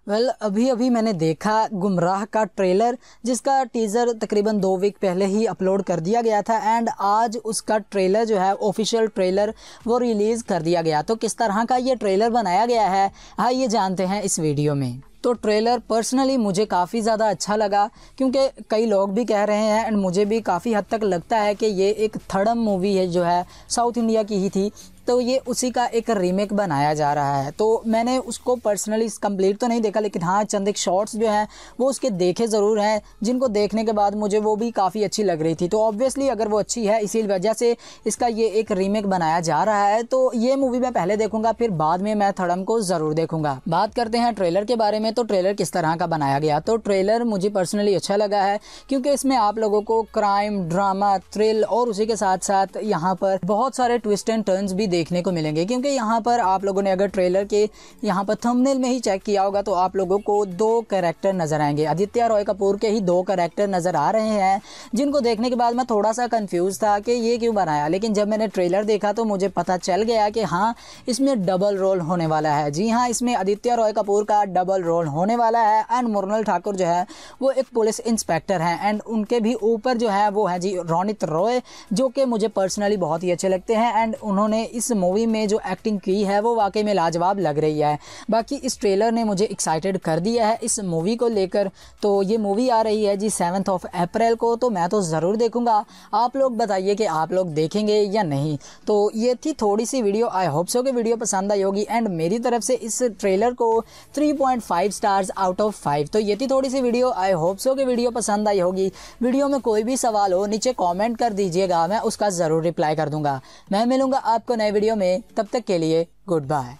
वेल well, अभी अभी मैंने देखा गुमराह का ट्रेलर जिसका टीज़र तकरीबन दो वीक पहले ही अपलोड कर दिया गया था एंड आज उसका ट्रेलर जो है ऑफिशियल ट्रेलर वो रिलीज़ कर दिया गया तो किस तरह का ये ट्रेलर बनाया गया है हाँ ये जानते हैं इस वीडियो में तो ट्रेलर पर्सनली मुझे काफ़ी ज़्यादा अच्छा लगा क्योंकि कई लोग भी कह रहे हैं एंड मुझे भी काफ़ी हद तक लगता है कि ये एक थर्डम मूवी है जो है साउथ इंडिया की ही थी तो ये उसी का एक रीमेक बनाया जा रहा है तो मैंने उसको पर्सनली कंप्लीट तो नहीं देखा लेकिन हाँ चंद एक शॉर्ट्स जो हैं वो उसके देखे ज़रूर हैं जिनको देखने के बाद मुझे वो भी काफ़ी अच्छी लग रही थी तो ऑब्वियसली अगर वो अच्छी है इसी वजह से इसका ये एक रीमेक बनाया जा रहा है तो ये मूवी मैं पहले देखूंगा फिर बाद में मैं थड़म को ज़रूर देखूंगा बात करते हैं ट्रेलर के बारे में तो ट्रेलर किस तरह का बनाया गया तो ट्रेलर मुझे पर्सनली अच्छा लगा है क्योंकि इसमें आप लोगों को क्राइम ड्रामा थ्रिल और उसी के साथ साथ यहाँ पर बहुत सारे ट्विस्ट एंड टर्नस भी देखने को मिलेंगे क्योंकि यहाँ पर आप लोगों ने अगर ट्रेलर के यहाँ पर थंबनेल में ही चेक किया होगा तो आप लोगों को दो करेक्टर नज़र आएंगे आदित्य रॉय कपूर के ही दो करेक्टर नज़र आ रहे हैं जिनको देखने के बाद मैं थोड़ा सा कन्फ्यूज़ था कि ये क्यों बनाया लेकिन जब मैंने ट्रेलर देखा तो मुझे पता चल गया कि हाँ इसमें डबल रोल होने वाला है जी हाँ इसमें आदित्य रॉय कपूर का डबल रोल होने वाला है एंड मुरनल ठाकुर जो है वो एक पुलिस इंस्पेक्टर हैं एंड उनके भी ऊपर जो है वो है जी रौनित रॉय जो कि मुझे पर्सनली बहुत ही अच्छे लगते हैं एंड उन्होंने इस इस मूवी में जो एक्टिंग की है वो वाकई में लाजवाब लग रही है बाकी इस ट्रेलर ने मुझे एक्साइटेड कर दिया है इस मूवी को लेकर तो ये मूवी आ रही है जी सेवन्थ ऑफ अप्रैल को तो मैं तो ज़रूर देखूँगा आप लोग बताइए कि आप लोग देखेंगे या नहीं तो ये थी थोड़ी सी वीडियो आई होप सो कि वीडियो पसंद आई होगी एंड मेरी तरफ से इस ट्रेलर को three point five stars out of five तो ये थी थोड़ी सी वीडियो आई होप सो कि वीडियो पसंद आई होगी वीडियो में कोई भी सवाल हो नीचे कॉमेंट कर दीजिएगा मैं उसका ज़रूर रिप्लाई कर दूंगा मैं मिलूंगा आपको नए वीडियो में तब तक के लिए गुड बाय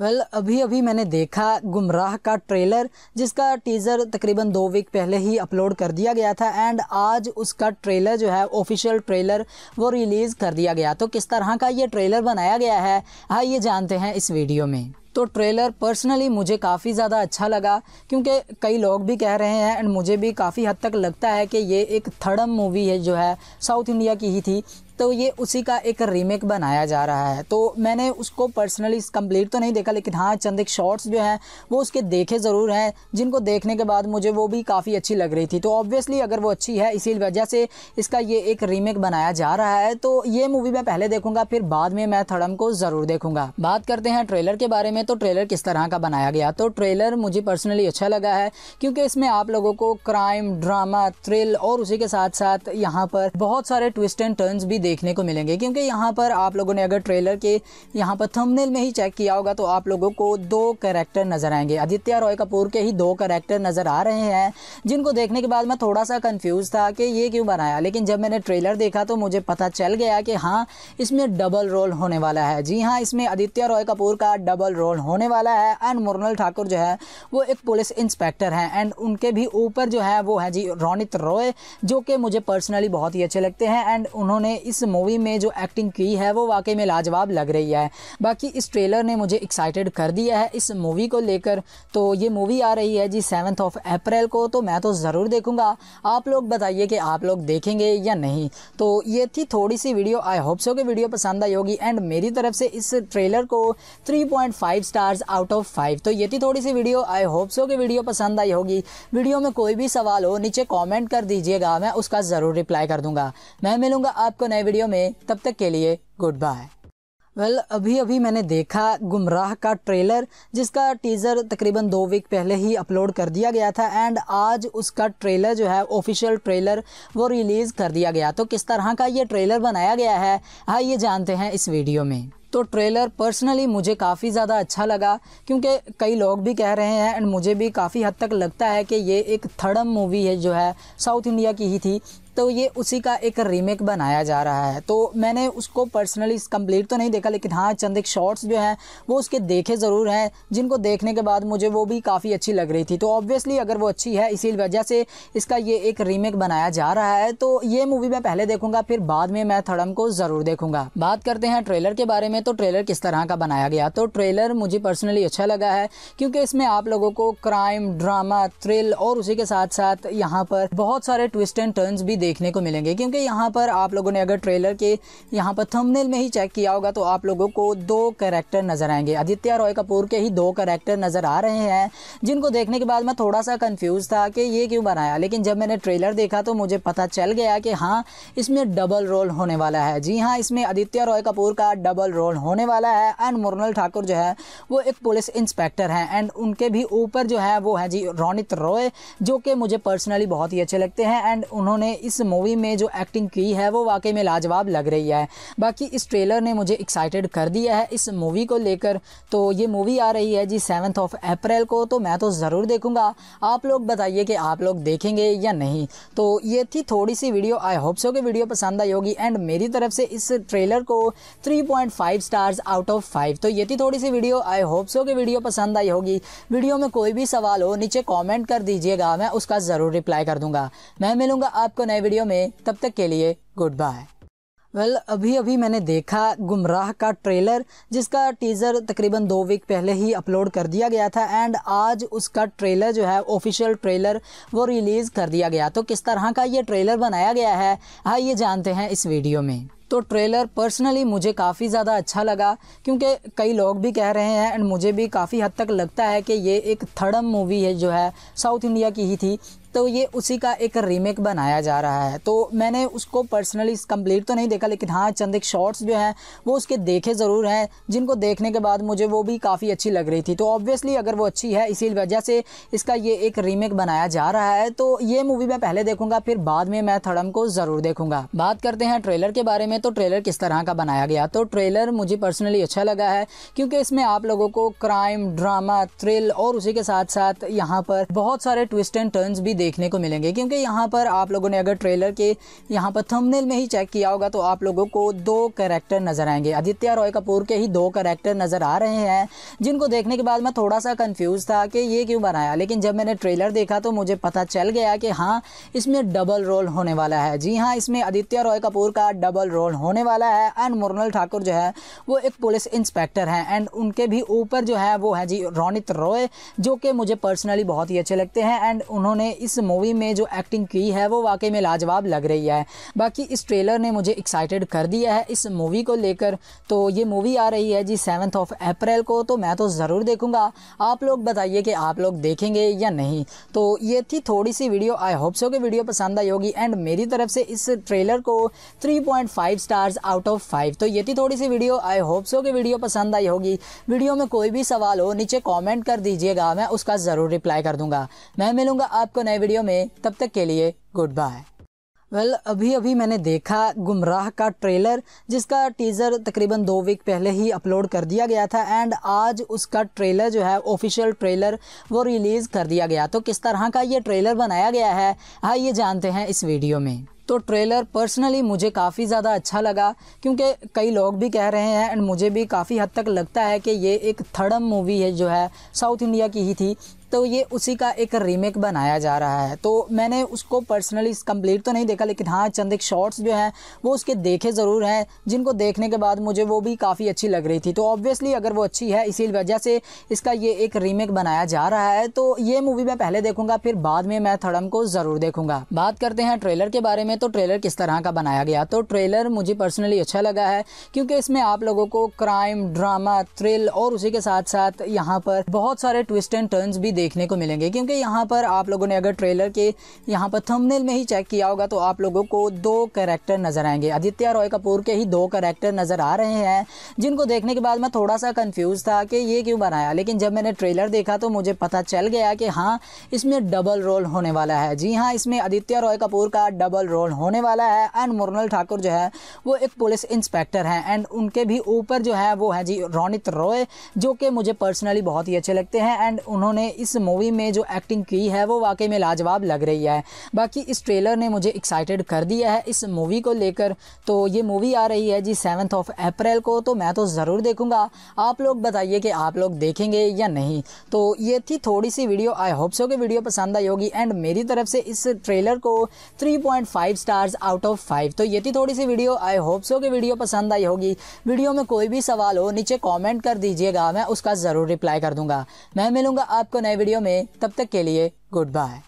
वेल well, अभी अभी मैंने देखा गुमराह का ट्रेलर जिसका टीज़र तकरीबन दो वीक पहले ही अपलोड कर दिया गया था एंड आज उसका ट्रेलर जो है ऑफिशियल ट्रेलर वो रिलीज़ कर दिया गया तो किस तरह का ये ट्रेलर बनाया गया है हाँ ये जानते हैं इस वीडियो में तो ट्रेलर पर्सनली मुझे काफ़ी ज़्यादा अच्छा लगा क्योंकि कई लोग भी कह रहे हैं एंड मुझे भी काफ़ी हद तक लगता है कि ये एक थर्डम मूवी है जो है साउथ इंडिया की ही थी तो ये उसी का एक रीमेक बनाया जा रहा है तो मैंने उसको पर्सनली कंप्लीट तो नहीं देखा लेकिन हाँ चंद एक शॉर्ट्स जो हैं वो उसके देखे ज़रूर हैं जिनको देखने के बाद मुझे वो भी काफ़ी अच्छी लग रही थी तो ऑब्वियसली अगर वो अच्छी है इसी वजह से इसका ये एक रीमेक बनाया जा रहा है तो ये मूवी मैं पहले देखूंगा फिर बाद में मैं थड़म को ज़रूर देखूंगा बात करते हैं ट्रेलर के बारे में तो ट्रेलर किस तरह का बनाया गया तो ट्रेलर मुझे पर्सनली अच्छा लगा है क्योंकि इसमें आप लोगों को क्राइम ड्रामा थ्रिल और उसी के साथ साथ यहाँ पर बहुत सारे ट्विस्ट एंड टर्न्स भी देखने को मिलेंगे क्योंकि यहाँ पर आप लोगों ने अगर ट्रेलर के यहाँ पर थंबनेल में ही चेक किया होगा तो आप लोगों को दो करेक्टर नज़र आएंगे आदित्य रॉय कपूर के ही दो करेक्टर नज़र आ रहे हैं जिनको देखने के बाद मैं थोड़ा सा कन्फ्यूज़ था कि ये क्यों बनाया लेकिन जब मैंने ट्रेलर देखा तो मुझे पता चल गया कि हाँ इसमें डबल रोल होने वाला है जी हाँ इसमें आदित्य रॉय कपूर का डबल रोल होने वाला है एंड मुरनल ठाकुर जो है वो एक पुलिस इंस्पेक्टर हैं एंड उनके भी ऊपर जो है वो है जी रौनित रॉय जो कि मुझे पर्सनली बहुत ही अच्छे लगते हैं एंड उन्होंने इस इस मूवी में जो एक्टिंग की है वो वाकई में लाजवाब लग रही है बाकी इस ट्रेलर ने मुझे एक्साइटेड कर दिया है इस मूवी को लेकर तो ये मूवी आ रही है जी सेवन्थ ऑफ अप्रैल को तो मैं तो ज़रूर देखूँगा आप लोग बताइए कि आप लोग देखेंगे या नहीं तो ये थी थोड़ी सी वीडियो आई होप सो कि वीडियो पसंद आई होगी एंड मेरी तरफ से इस ट्रेलर को three point five stars out of five तो ये थी थोड़ी सी वीडियो आई होप सो कि वीडियो पसंद आई होगी वीडियो में कोई भी सवाल हो नीचे कॉमेंट कर दीजिएगा मैं उसका ज़रूर रिप्लाई कर दूंगा मैं मिलूंगा आपको नए वीडियो में तब तक के लिए गुड बाय वेल well, अभी अभी मैंने देखा गुमराह का ट्रेलर जिसका टीज़र तकरीबन दो वीक पहले ही अपलोड कर दिया गया था एंड आज उसका ट्रेलर जो है ऑफिशियल ट्रेलर वो रिलीज़ कर दिया गया तो किस तरह का ये ट्रेलर बनाया गया है हाँ ये जानते हैं इस वीडियो में तो ट्रेलर पर्सनली मुझे काफ़ी ज़्यादा अच्छा लगा क्योंकि कई लोग भी कह रहे हैं एंड मुझे भी काफ़ी हद तक लगता है कि ये एक थर्डम मूवी है जो है साउथ इंडिया की ही थी तो ये उसी का एक रीमेक बनाया जा रहा है तो मैंने उसको पर्सनली कंप्लीट तो नहीं देखा लेकिन हाँ चंद एक शॉर्ट्स जो हैं वो उसके देखे ज़रूर हैं जिनको देखने के बाद मुझे वो भी काफ़ी अच्छी लग रही थी तो ऑब्वियसली अगर वो अच्छी है इसी वजह से इसका ये एक रीमेक बनाया जा रहा है तो ये मूवी मैं पहले देखूंगा फिर बाद में मैं थड़म को ज़रूर देखूंगा बात करते हैं ट्रेलर के बारे में तो ट्रेलर किस तरह का बनाया गया तो ट्रेलर मुझे पर्सनली अच्छा लगा है क्योंकि इसमें आप लोगों को क्राइम ड्रामा थ्रिल और उसी के साथ साथ यहाँ पर बहुत सारे ट्विस्ट एंड टर्न्स भी देखने को मिलेंगे क्योंकि यहाँ पर आप लोगों ने अगर ट्रेलर के यहाँ पर थंबनेल में ही चेक किया होगा तो आप लोगों को दो करेक्टर नज़र आएंगे आदित्य रॉय कपूर के ही दो करेक्टर नज़र आ रहे हैं जिनको देखने के बाद मैं थोड़ा सा कन्फ्यूज़ था कि ये क्यों बनाया लेकिन जब मैंने ट्रेलर देखा तो मुझे पता चल गया कि हाँ इसमें डबल रोल होने वाला है जी हाँ इसमें आदित्य रॉय कपूर का डबल रोल होने वाला है एंड मुरनल ठाकुर जो है वो एक पुलिस इंस्पेक्टर हैं एंड उनके भी ऊपर जो है वो है जी रोनित रॉय जो कि मुझे पर्सनली बहुत ही अच्छे लगते हैं एंड उन्होंने इस मूवी में जो एक्टिंग की है वो वाकई में लाजवाब लग रही है बाकी इस ट्रेलर ने मुझे एक्साइटेड कर दिया है इस मूवी को लेकर तो ये मूवी आ रही है जी सेवन्थ ऑफ अप्रैल को तो मैं तो ज़रूर देखूँगा आप लोग बताइए कि आप लोग देखेंगे या नहीं तो ये थी थोड़ी सी वीडियो आई होप सो कि वीडियो पसंद आई होगी एंड मेरी तरफ से इस ट्रेलर को 3.5 स्टार्स आउट ऑफ 5 तो ये थी थोड़ी सी वीडियो आई होप सो कि वीडियो पसंद आई होगी वीडियो में कोई भी सवाल हो नीचे कॉमेंट कर दीजिएगा मैं उसका ज़रूर रिप्लाई कर दूंगा मैं मिलूंगा आपको नए वीडियो में तब तक के लिए गुड बाय वेल well, अभी अभी मैंने देखा गुमराह का ट्रेलर जिसका टीज़र तकरीबन दो वीक पहले ही अपलोड कर दिया गया था एंड आज उसका ट्रेलर जो है ऑफिशियल ट्रेलर वो रिलीज़ कर दिया गया तो किस तरह का ये ट्रेलर बनाया गया है हाँ ये जानते हैं इस वीडियो में तो ट्रेलर पर्सनली मुझे काफ़ी ज़्यादा अच्छा लगा क्योंकि कई लोग भी कह रहे हैं एंड मुझे भी काफ़ी हद तक लगता है कि ये एक थर्डम मूवी है जो है साउथ इंडिया की ही थी तो ये उसी का एक रीमेक बनाया जा रहा है तो मैंने उसको पर्सनली कंप्लीट तो नहीं देखा लेकिन हाँ चंद एक शॉर्ट्स जो हैं वो उसके देखे ज़रूर हैं जिनको देखने के बाद मुझे वो भी काफ़ी अच्छी लग रही थी तो ऑब्वियसली अगर वो अच्छी है इसी वजह से इसका ये एक रीमेक बनाया जा रहा है तो ये मूवी मैं पहले देखूंगा फिर बाद में मैं थड़म को ज़रूर देखूंगा बात करते हैं ट्रेलर के बारे में तो ट्रेलर किस तरह का बनाया गया तो ट्रेलर मुझे पर्सनली अच्छा लगा है क्योंकि इसमें आप लोगों को क्राइम ड्रामा थ्रिल और उसी के साथ साथ यहाँ पर बहुत सारे ट्विस्ट एंड टर्न्स भी देख देखने को मिलेंगे क्योंकि यहाँ पर आप लोगों ने अगर ट्रेलर के यहाँ पर थंबनेल में ही चेक किया होगा तो आप लोगों को दो करेक्टर नज़र आएंगे आदित्य रॉय कपूर के ही दो करेक्टर नज़र आ रहे हैं जिनको देखने के बाद मैं थोड़ा सा कन्फ्यूज़ था कि ये क्यों बनाया लेकिन जब मैंने ट्रेलर देखा तो मुझे पता चल गया कि हाँ इसमें डबल रोल होने वाला है जी हाँ इसमें आदित्य रॉय कपूर का डबल रोल होने वाला है एंड मुरनल ठाकुर जो है वो एक पुलिस इंस्पेक्टर हैं एंड उनके भी ऊपर जो है वो है जी रोनित रॉय जो कि मुझे पर्सनली बहुत ही अच्छे लगते हैं एंड उन्होंने इस मूवी में जो एक्टिंग की है वो वाकई में लाजवाब लग रही है बाकी इस ट्रेलर ने मुझे एक्साइटेड कर दिया है इस मूवी को लेकर तो ये मूवी आ रही है जी सेवन्थ ऑफ अप्रैल को तो मैं तो ज़रूर देखूँगा आप लोग बताइए कि आप लोग देखेंगे या नहीं तो ये थी थोड़ी सी वीडियो आई होप सो कि वीडियो पसंद आई होगी एंड मेरी तरफ से इस ट्रेलर को 3.5 स्टार्स आउट ऑफ 5 तो ये थी थोड़ी सी वीडियो आई होप सो कि वीडियो पसंद आई होगी वीडियो में कोई भी सवाल हो नीचे कॉमेंट कर दीजिएगा मैं उसका ज़रूर रिप्लाई कर दूंगा मैं मिलूंगा आपको नए वीडियो में तब तक के लिए गुड बाय वेल well, अभी अभी मैंने देखा गुमराह का ट्रेलर जिसका टीज़र तकरीबन दो वीक पहले ही अपलोड कर दिया गया था एंड आज उसका ट्रेलर जो है ऑफिशियल ट्रेलर वो रिलीज़ कर दिया गया तो किस तरह का ये ट्रेलर बनाया गया है हाँ ये जानते हैं इस वीडियो में तो ट्रेलर पर्सनली मुझे काफ़ी ज़्यादा अच्छा लगा क्योंकि कई लोग भी कह रहे हैं एंड मुझे भी काफ़ी हद तक लगता है कि ये एक थर्डम मूवी है जो है साउथ इंडिया की ही थी तो ये उसी का एक रीमेक बनाया जा रहा है तो मैंने उसको पर्सनली कंप्लीट तो नहीं देखा लेकिन हाँ चंद एक शॉर्ट्स जो हैं वो उसके देखे ज़रूर हैं जिनको देखने के बाद मुझे वो भी काफ़ी अच्छी लग रही थी तो ऑब्वियसली अगर वो अच्छी है इसी वजह से इसका ये एक रीमेक बनाया जा रहा है तो ये मूवी मैं पहले देखूंगा फिर बाद में मैं थड़म को ज़रूर देखूंगा बात करते हैं ट्रेलर के बारे में तो ट्रेलर किस तरह का बनाया गया तो ट्रेलर मुझे पर्सनली अच्छा लगा है क्योंकि इसमें आप लोगों को क्राइम ड्रामा थ्रिल और उसी के साथ साथ यहाँ पर बहुत सारे ट्विस्ट एंड टर्नस भी देखने को मिलेंगे क्योंकि यहाँ पर आप लोगों ने अगर ट्रेलर के यहाँ पर थंबनेल में ही चेक किया होगा तो आप लोगों को दो करेक्टर नज़र आएंगे आदित्य रॉय कपूर के ही दो करेक्टर नज़र आ रहे हैं जिनको देखने के बाद मैं थोड़ा सा कन्फ्यूज़ था कि ये क्यों बनाया लेकिन जब मैंने ट्रेलर देखा तो मुझे पता चल गया कि हाँ इसमें डबल रोल होने वाला है जी हाँ इसमें आदित्य रॉय कपूर का डबल रोल होने वाला है एंड मुरनल ठाकुर जो है वो एक पुलिस इंस्पेक्टर हैं एंड उनके भी ऊपर जो है वो है जी रौनित रॉय जो कि मुझे पर्सनली बहुत ही अच्छे लगते हैं एंड उन्होंने इस इस मूवी में जो एक्टिंग की है वो वाकई में लाजवाब लग रही है बाकी इस ट्रेलर ने मुझे एक्साइटेड कर दिया है इस मूवी को लेकर तो ये मूवी आ रही है जी सेवन्थ ऑफ अप्रैल को तो मैं तो ज़रूर देखूँगा आप लोग बताइए कि आप लोग देखेंगे या नहीं तो ये थी थोड़ी सी वीडियो आई होप सो कि वीडियो पसंद आई होगी एंड मेरी तरफ से इस ट्रेलर को 3.5 स्टार्स आउट ऑफ फाइव तो ये थी थोड़ी सी वीडियो आई होप सो कि वीडियो पसंद आई होगी वीडियो में कोई भी सवाल हो नीचे कॉमेंट कर दीजिएगा मैं उसका ज़रूर रिप्लाई कर दूंगा मैं मिलूंगा आपको नए वीडियो में तब तक के लिए गुड बाय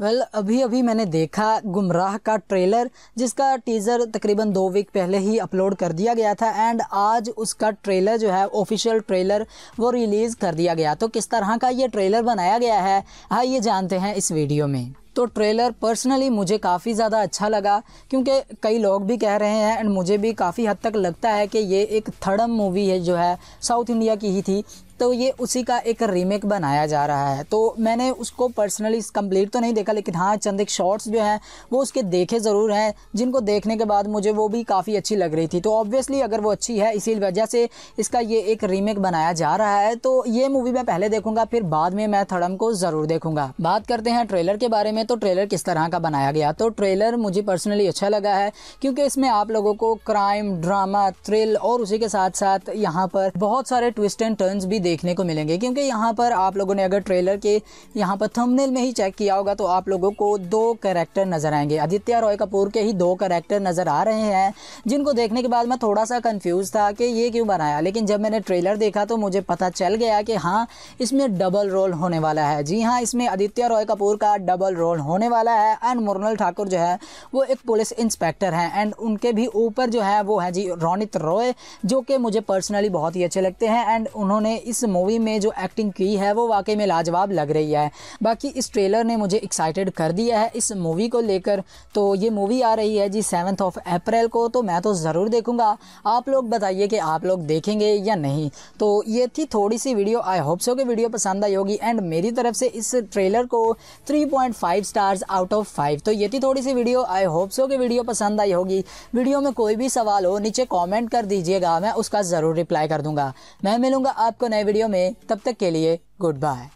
वेल well, अभी अभी मैंने देखा गुमराह का ट्रेलर जिसका टीज़र तकरीबन दो वीक पहले ही अपलोड कर दिया गया था एंड आज उसका ट्रेलर जो है ऑफिशियल ट्रेलर वो रिलीज़ कर दिया गया तो किस तरह का ये ट्रेलर बनाया गया है हाँ ये जानते हैं इस वीडियो में तो ट्रेलर पर्सनली मुझे काफ़ी ज़्यादा अच्छा लगा क्योंकि कई लोग भी कह रहे हैं एंड मुझे भी काफ़ी हद तक लगता है कि ये एक थर्डम मूवी है जो है साउथ इंडिया की ही थी तो ये उसी का एक रीमेक बनाया जा रहा है तो मैंने उसको पर्सनली कंप्लीट तो नहीं देखा लेकिन हाँ चंद एक शॉर्ट्स जो हैं वो उसके देखे ज़रूर हैं जिनको देखने के बाद मुझे वो भी काफ़ी अच्छी लग रही थी तो ऑब्वियसली अगर वो अच्छी है इसी वजह से इसका ये एक रीमेक बनाया जा रहा है तो ये मूवी मैं पहले देखूंगा फिर बाद में मैं थड़म को ज़रूर देखूंगा बात करते हैं ट्रेलर के बारे में तो ट्रेलर किस तरह का बनाया गया तो ट्रेलर मुझे पर्सनली अच्छा लगा है क्योंकि इसमें आप लोगों को क्राइम ड्रामा थ्रिल और उसी के साथ साथ यहाँ पर बहुत सारे ट्विस्ट एंड टर्न्स भी देखने को मिलेंगे क्योंकि यहाँ पर आप लोगों ने अगर ट्रेलर के यहाँ पर थंबनेल में ही चेक किया होगा तो आप लोगों को दो करेक्टर नज़र आएंगे आदित्य रॉय कपूर के ही दो करेक्टर नज़र आ रहे हैं जिनको देखने के बाद मैं थोड़ा सा कन्फ्यूज़ था कि ये क्यों बनाया लेकिन जब मैंने ट्रेलर देखा तो मुझे पता चल गया कि हाँ इसमें डबल रोल होने वाला है जी हाँ इसमें आदित्य रॉय कपूर का डबल रोल होने वाला है एंड मुरनल ठाकुर जो है वो एक पुलिस इंस्पेक्टर हैं एंड उनके भी ऊपर जो है वो है जी रौनित रॉय जो कि मुझे पर्सनली बहुत ही अच्छे लगते हैं एंड उन्होंने इस इस मूवी में जो एक्टिंग की है वो वाकई में लाजवाब लग रही है बाकी इस ट्रेलर ने मुझे एक्साइटेड कर दिया है इस मूवी को लेकर तो ये मूवी आ रही है जी सेवन्थ ऑफ अप्रैल को तो मैं तो ज़रूर देखूँगा आप लोग बताइए कि आप लोग देखेंगे या नहीं तो ये थी थोड़ी सी वीडियो आई होप सो कि वीडियो पसंद आई होगी एंड मेरी तरफ से इस ट्रेलर को three point five stars out of five तो ये थी थोड़ी सी वीडियो आई होप सो कि वीडियो पसंद आई होगी वीडियो में कोई भी सवाल हो नीचे कॉमेंट कर दीजिएगा मैं उसका ज़रूर रिप्लाई कर दूंगा मैं मिलूंगा आपको नए वीडियो में तब तक के लिए गुड बाय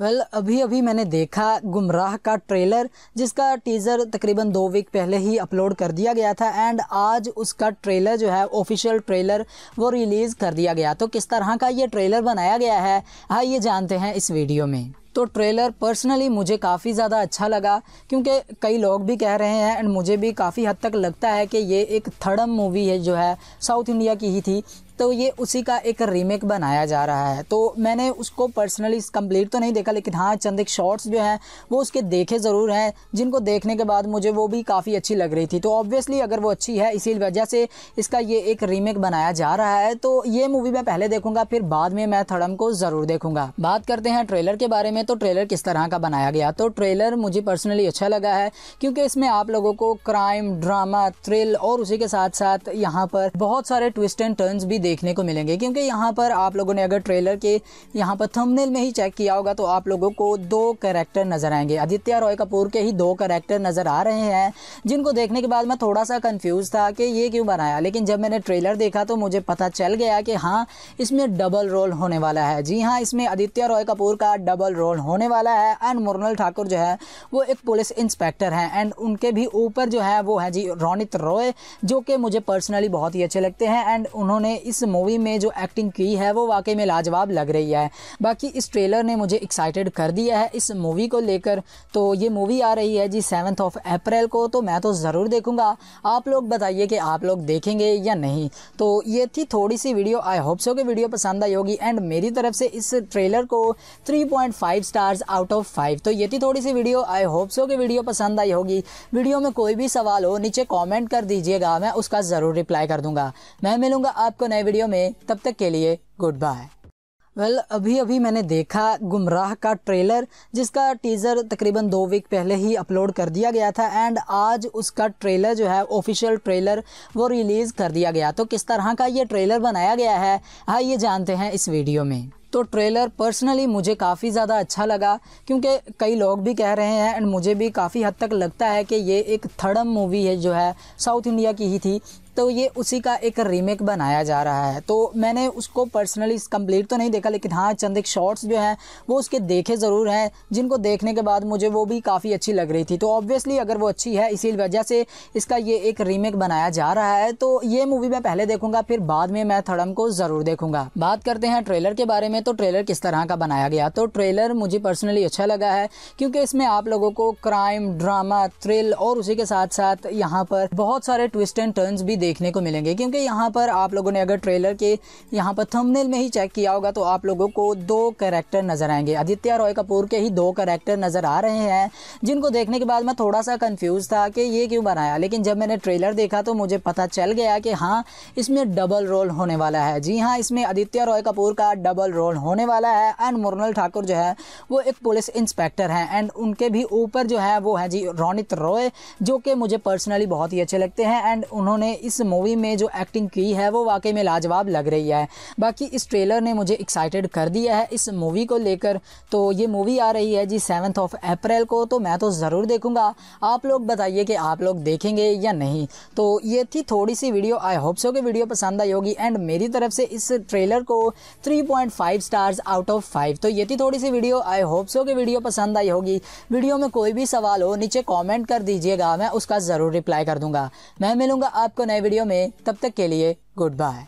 वेल well, अभी अभी मैंने देखा गुमराह का ट्रेलर जिसका टीज़र तकरीबन दो वीक पहले ही अपलोड कर दिया गया था एंड आज उसका ट्रेलर जो है ऑफिशियल ट्रेलर वो रिलीज़ कर दिया गया तो किस तरह का ये ट्रेलर बनाया गया है हाँ ये जानते हैं इस वीडियो में तो ट्रेलर पर्सनली मुझे काफ़ी ज़्यादा अच्छा लगा क्योंकि कई लोग भी कह रहे हैं एंड मुझे भी काफ़ी हद तक लगता है कि ये एक थर्डम मूवी है जो है साउथ इंडिया की ही थी तो ये उसी का एक रीमेक बनाया जा रहा है तो मैंने उसको पर्सनली कंप्लीट तो नहीं देखा लेकिन हाँ चंद एक शॉर्ट्स जो हैं वो उसके देखे ज़रूर हैं जिनको देखने के बाद मुझे वो भी काफ़ी अच्छी लग रही थी तो ऑब्वियसली अगर वो अच्छी है इसी वजह से इसका ये एक रीमेक बनाया जा रहा है तो ये मूवी मैं पहले देखूंगा फिर बाद में मैं थड़म को ज़रूर देखूंगा बात करते हैं ट्रेलर के बारे में तो ट्रेलर किस तरह का बनाया गया तो ट्रेलर मुझे पर्सनली अच्छा लगा है क्योंकि इसमें आप लोगों को क्राइम ड्रामा थ्रिल और उसी के साथ साथ यहाँ पर बहुत सारे ट्विस्ट एंड टर्न्स भी देखने को मिलेंगे क्योंकि यहाँ पर आप लोगों ने अगर ट्रेलर के यहाँ पर थंबनेल में ही चेक किया होगा तो आप लोगों को दो करेक्टर नज़र आएंगे आदित्य रॉय कपूर के ही दो करेक्टर नज़र आ रहे हैं जिनको देखने के बाद मैं थोड़ा सा कन्फ्यूज़ था कि ये क्यों बनाया लेकिन जब मैंने ट्रेलर देखा तो मुझे पता चल गया कि हाँ इसमें डबल रोल होने वाला है जी हाँ इसमें आदित्य रॉय कपूर का डबल रोल होने वाला है एंड मुरनल ठाकुर जो है वो एक पुलिस इंस्पेक्टर हैं एंड उनके भी ऊपर जो है वो है जी रौनित रॉय जो कि मुझे पर्सनली बहुत ही अच्छे लगते हैं एंड उन्होंने इस इस मूवी में जो एक्टिंग की है वो वाकई में लाजवाब लग रही है बाकी इस ट्रेलर ने मुझे एक्साइटेड कर दिया है इस मूवी को लेकर तो ये मूवी आ रही है जी सेवन्थ ऑफ अप्रैल को तो मैं तो ज़रूर देखूँगा आप लोग बताइए कि आप लोग देखेंगे या नहीं तो ये थी थोड़ी सी वीडियो आई होप सो कि वीडियो पसंद आई होगी एंड मेरी तरफ से इस ट्रेलर को 3.5 स्टार्स आउट ऑफ 5 तो ये थी थोड़ी सी वीडियो आई होप सो कि वीडियो पसंद आई होगी वीडियो में कोई भी सवाल हो नीचे कॉमेंट कर दीजिएगा मैं उसका ज़रूर रिप्लाई कर दूंगा मैं मिलूंगा आपको नए वीडियो में तब तक के लिए गुड बाय वेल well, अभी अभी मैंने देखा गुमराह का ट्रेलर जिसका टीज़र तकरीबन दो वीक पहले ही अपलोड कर दिया गया था एंड आज उसका ट्रेलर जो है ऑफिशियल ट्रेलर वो रिलीज़ कर दिया गया तो किस तरह का ये ट्रेलर बनाया गया है हाँ ये जानते हैं इस वीडियो में तो ट्रेलर पर्सनली मुझे काफ़ी ज़्यादा अच्छा लगा क्योंकि कई लोग भी कह रहे हैं एंड मुझे भी काफ़ी हद तक लगता है कि ये एक थर्डम मूवी है जो है साउथ इंडिया की ही थी तो ये उसी का एक रीमेक बनाया जा रहा है तो मैंने उसको पर्सनली कंप्लीट तो नहीं देखा लेकिन हाँ चंद एक शॉर्ट्स जो हैं वो उसके देखे ज़रूर हैं जिनको देखने के बाद मुझे वो भी काफ़ी अच्छी लग रही थी तो ऑब्वियसली अगर वो अच्छी है इसी वजह से इसका ये एक रीमेक बनाया जा रहा है तो ये मूवी मैं पहले देखूंगा फिर बाद में मैं थड़म को ज़रूर देखूंगा बात करते हैं ट्रेलर के बारे में तो ट्रेलर किस तरह का बनाया गया तो ट्रेलर मुझे पर्सनली अच्छा लगा है क्योंकि इसमें आप लोगों को क्राइम ड्रामा थ्रिल और उसी के साथ साथ यहाँ पर बहुत सारे ट्विस्ट एंड टर्न्स भी देख देखने को मिलेंगे क्योंकि यहाँ पर आप लोगों ने अगर ट्रेलर के यहाँ पर थंबनेल में ही चेक किया होगा तो आप लोगों को दो करेक्टर नज़र आएंगे आदित्य रॉय कपूर के ही दो करेक्टर नज़र आ रहे हैं जिनको देखने के बाद मैं थोड़ा सा कन्फ्यूज़ था कि ये क्यों बनाया लेकिन जब मैंने ट्रेलर देखा तो मुझे पता चल गया कि हाँ इसमें डबल रोल होने वाला है जी हाँ इसमें आदित्य रॉय कपूर का डबल रोल होने वाला है एंड मुरनल ठाकुर जो है वो एक पुलिस इंस्पेक्टर हैं एंड उनके भी ऊपर जो है वो है जी रौनित रॉय जो कि मुझे पर्सनली बहुत ही अच्छे लगते हैं एंड उन्होंने इस मूवी में जो एक्टिंग की है वो वाकई में लाजवाब लग रही है बाकी इस ट्रेलर ने मुझे एक्साइटेड कर दिया है इस मूवी को लेकर तो ये मूवी आ रही है जी सेवन्थ ऑफ अप्रैल को तो मैं तो ज़रूर देखूँगा आप लोग बताइए कि आप लोग देखेंगे या नहीं तो ये थी थोड़ी सी वीडियो आई होप सो कि वीडियो पसंद आई होगी एंड मेरी तरफ से इस ट्रेलर को three point five stars out of five तो ये थी थोड़ी सी वीडियो आई होप सो कि वीडियो पसंद आई होगी वीडियो में कोई भी सवाल हो नीचे कॉमेंट कर दीजिएगा मैं उसका ज़रूर रिप्लाई कर दूंगा मैं मिलूंगा आपको नए वीडियो में तब तक के लिए गुड बाय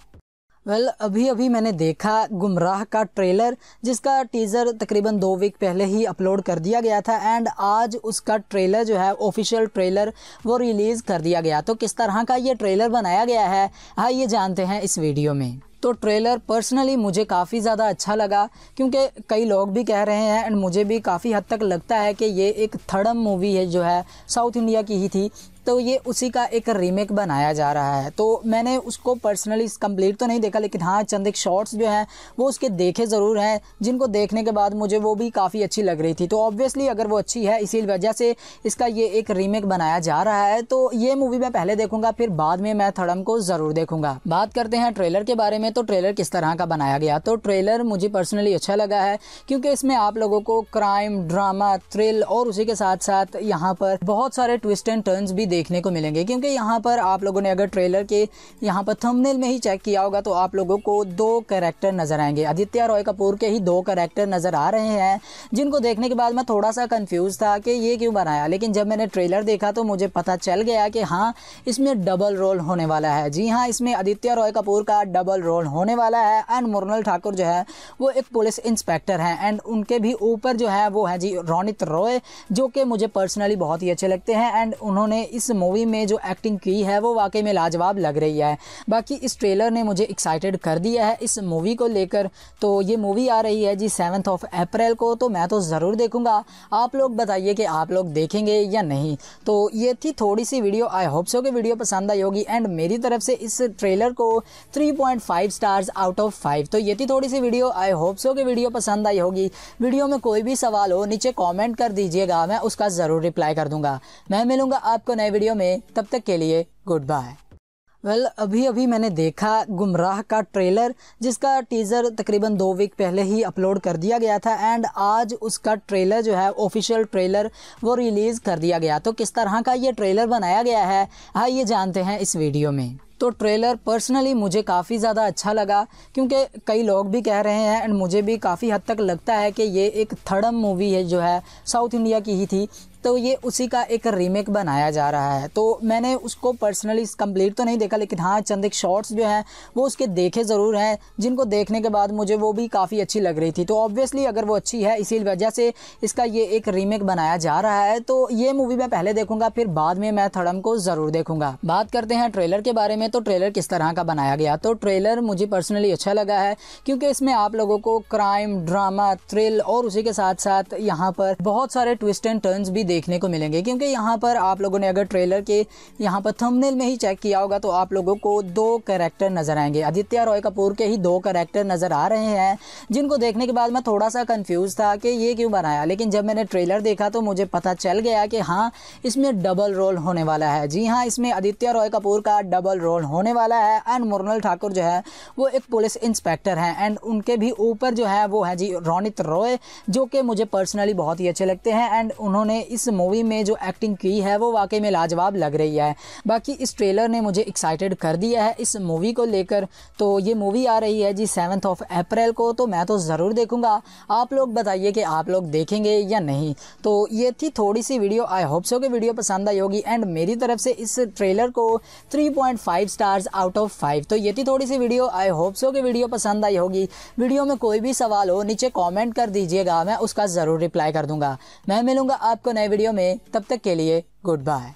वेल well, अभी अभी मैंने देखा गुमराह का ट्रेलर जिसका टीज़र तकरीबन दो वीक पहले ही अपलोड कर दिया गया था एंड आज उसका ट्रेलर जो है ऑफिशियल ट्रेलर वो रिलीज़ कर दिया गया तो किस तरह का ये ट्रेलर बनाया गया है हाँ ये जानते हैं इस वीडियो में तो ट्रेलर पर्सनली मुझे काफ़ी ज़्यादा अच्छा लगा क्योंकि कई लोग भी कह रहे हैं एंड मुझे भी काफ़ी हद तक लगता है कि ये एक थर्डम मूवी है जो है साउथ इंडिया की ही थी तो ये उसी का एक रीमेक बनाया जा रहा है तो मैंने उसको पर्सनली कंप्लीट तो नहीं देखा लेकिन हाँ चंद एक शॉर्ट्स जो हैं वो उसके देखे ज़रूर हैं जिनको देखने के बाद मुझे वो भी काफ़ी अच्छी लग रही थी तो ऑब्वियसली अगर वो अच्छी है इसी वजह से इसका ये एक रीमेक बनाया जा रहा है तो ये मूवी मैं पहले देखूंगा फिर बाद में मैं थड़म को ज़रूर देखूंगा बात करते हैं ट्रेलर के बारे में तो ट्रेलर किस तरह का बनाया गया तो ट्रेलर मुझे पर्सनली अच्छा लगा है क्योंकि इसमें आप लोगों को क्राइम ड्रामा थ्रिल और उसी के साथ साथ यहाँ पर बहुत सारे ट्विस्ट एंड टर्नस भी देखने को मिलेंगे क्योंकि यहाँ पर आप लोगों ने अगर ट्रेलर के यहाँ पर थंबनेल में ही चेक किया होगा तो आप लोगों को दो करेक्टर नज़र आएंगे आदित्य रॉय कपूर के ही दो करेक्टर नज़र आ रहे हैं जिनको देखने के बाद मैं थोड़ा सा कन्फ्यूज़ था कि ये क्यों बनाया लेकिन जब मैंने ट्रेलर देखा तो मुझे पता चल गया कि हाँ इसमें डबल रोल होने वाला है जी हाँ इसमें आदित्य रॉय कपूर का डबल रोल होने वाला है एंड मुरनल ठाकुर जो है वो एक पुलिस इंस्पेक्टर हैं एंड उनके भी ऊपर जो है वो है जी रौनित रॉय जो कि मुझे पर्सनली बहुत ही अच्छे लगते हैं एंड उन्होंने इस इस मूवी में जो एक्टिंग की है वो वाकई में लाजवाब लग रही है बाकी इस ट्रेलर ने मुझे एक्साइटेड कर दिया है इस मूवी को लेकर तो ये मूवी आ रही है जी सेवन्थ ऑफ अप्रैल को तो मैं तो ज़रूर देखूँगा आप लोग बताइए कि आप लोग देखेंगे या नहीं तो ये थी थोड़ी सी वीडियो आई होप सो कि वीडियो पसंद आई होगी एंड मेरी तरफ से इस ट्रेलर को three point five stars out of five तो ये थी थोड़ी सी वीडियो आई होप सो कि वीडियो पसंद आई होगी वीडियो में कोई भी सवाल हो नीचे कॉमेंट कर दीजिएगा मैं उसका ज़रूर रिप्लाई कर दूंगा मैं मिलूंगा आपको नए वीडियो में तब तक के लिए गुड बाय वेल well, अभी अभी मैंने देखा गुमराह का ट्रेलर जिसका टीज़र तकरीबन दो वीक पहले ही अपलोड कर दिया गया था एंड आज उसका ट्रेलर जो है ऑफिशियल ट्रेलर वो रिलीज़ कर दिया गया तो किस तरह का ये ट्रेलर बनाया गया है हाँ ये जानते हैं इस वीडियो में तो ट्रेलर पर्सनली मुझे काफ़ी ज़्यादा अच्छा लगा क्योंकि कई लोग भी कह रहे हैं एंड मुझे भी काफ़ी हद तक लगता है कि ये एक थर्डम मूवी है जो है साउथ इंडिया की ही थी तो ये उसी का एक रीमेक बनाया जा रहा है तो मैंने उसको पर्सनली कंप्लीट तो नहीं देखा लेकिन हाँ चंद एक शॉर्ट्स जो हैं वो उसके देखे ज़रूर हैं जिनको देखने के बाद मुझे वो भी काफ़ी अच्छी लग रही थी तो ऑब्वियसली अगर वो अच्छी है इसी वजह से इसका ये एक रीमेक बनाया जा रहा है तो ये मूवी मैं पहले देखूंगा फिर बाद में मैं थड़म को ज़रूर देखूंगा बात करते हैं ट्रेलर के बारे में तो ट्रेलर किस तरह का बनाया गया तो ट्रेलर मुझे पर्सनली अच्छा लगा है क्योंकि इसमें आप लोगों को क्राइम ड्रामा थ्रिल और उसी के साथ साथ यहाँ पर बहुत सारे ट्विस्ट एंड टर्न्स भी देखने को मिलेंगे क्योंकि यहाँ पर आप लोगों ने अगर ट्रेलर के यहाँ पर थंबनेल में ही चेक किया होगा तो आप लोगों को दो करेक्टर नज़र आएंगे आदित्य रॉय कपूर के ही दो करेक्टर नज़र आ रहे हैं जिनको देखने के बाद मैं थोड़ा सा कन्फ्यूज़ था कि ये क्यों बनाया लेकिन जब मैंने ट्रेलर देखा तो मुझे पता चल गया कि हाँ इसमें डबल रोल होने वाला है जी हाँ इसमें आदित्य रॉय कपूर का डबल रोल होने वाला है एंड मुरनल ठाकुर जो है वो एक पुलिस इंस्पेक्टर हैं एंड उनके भी ऊपर जो है वो है जी रौनित रॉय जो कि मुझे पर्सनली बहुत ही अच्छे लगते हैं एंड उन्होंने इस इस मूवी में जो एक्टिंग की है वो वाकई में लाजवाब लग रही है बाकी इस ट्रेलर ने मुझे एक्साइटेड कर दिया है इस मूवी को लेकर तो ये मूवी आ रही है जी सेवन्थ ऑफ अप्रैल को तो मैं तो ज़रूर देखूँगा आप लोग बताइए कि आप लोग देखेंगे या नहीं तो ये थी थोड़ी सी वीडियो आई होप सो कि वीडियो पसंद आई होगी एंड मेरी तरफ से इस ट्रेलर को three point five stars out of five तो ये थी थोड़ी सी वीडियो आई होप सो कि वीडियो पसंद आई होगी वीडियो में कोई भी सवाल हो नीचे कॉमेंट कर दीजिएगा मैं उसका ज़रूर रिप्लाई कर दूंगा मैं मिलूंगा आपको नए वीडियो में तब तक के लिए गुड बाय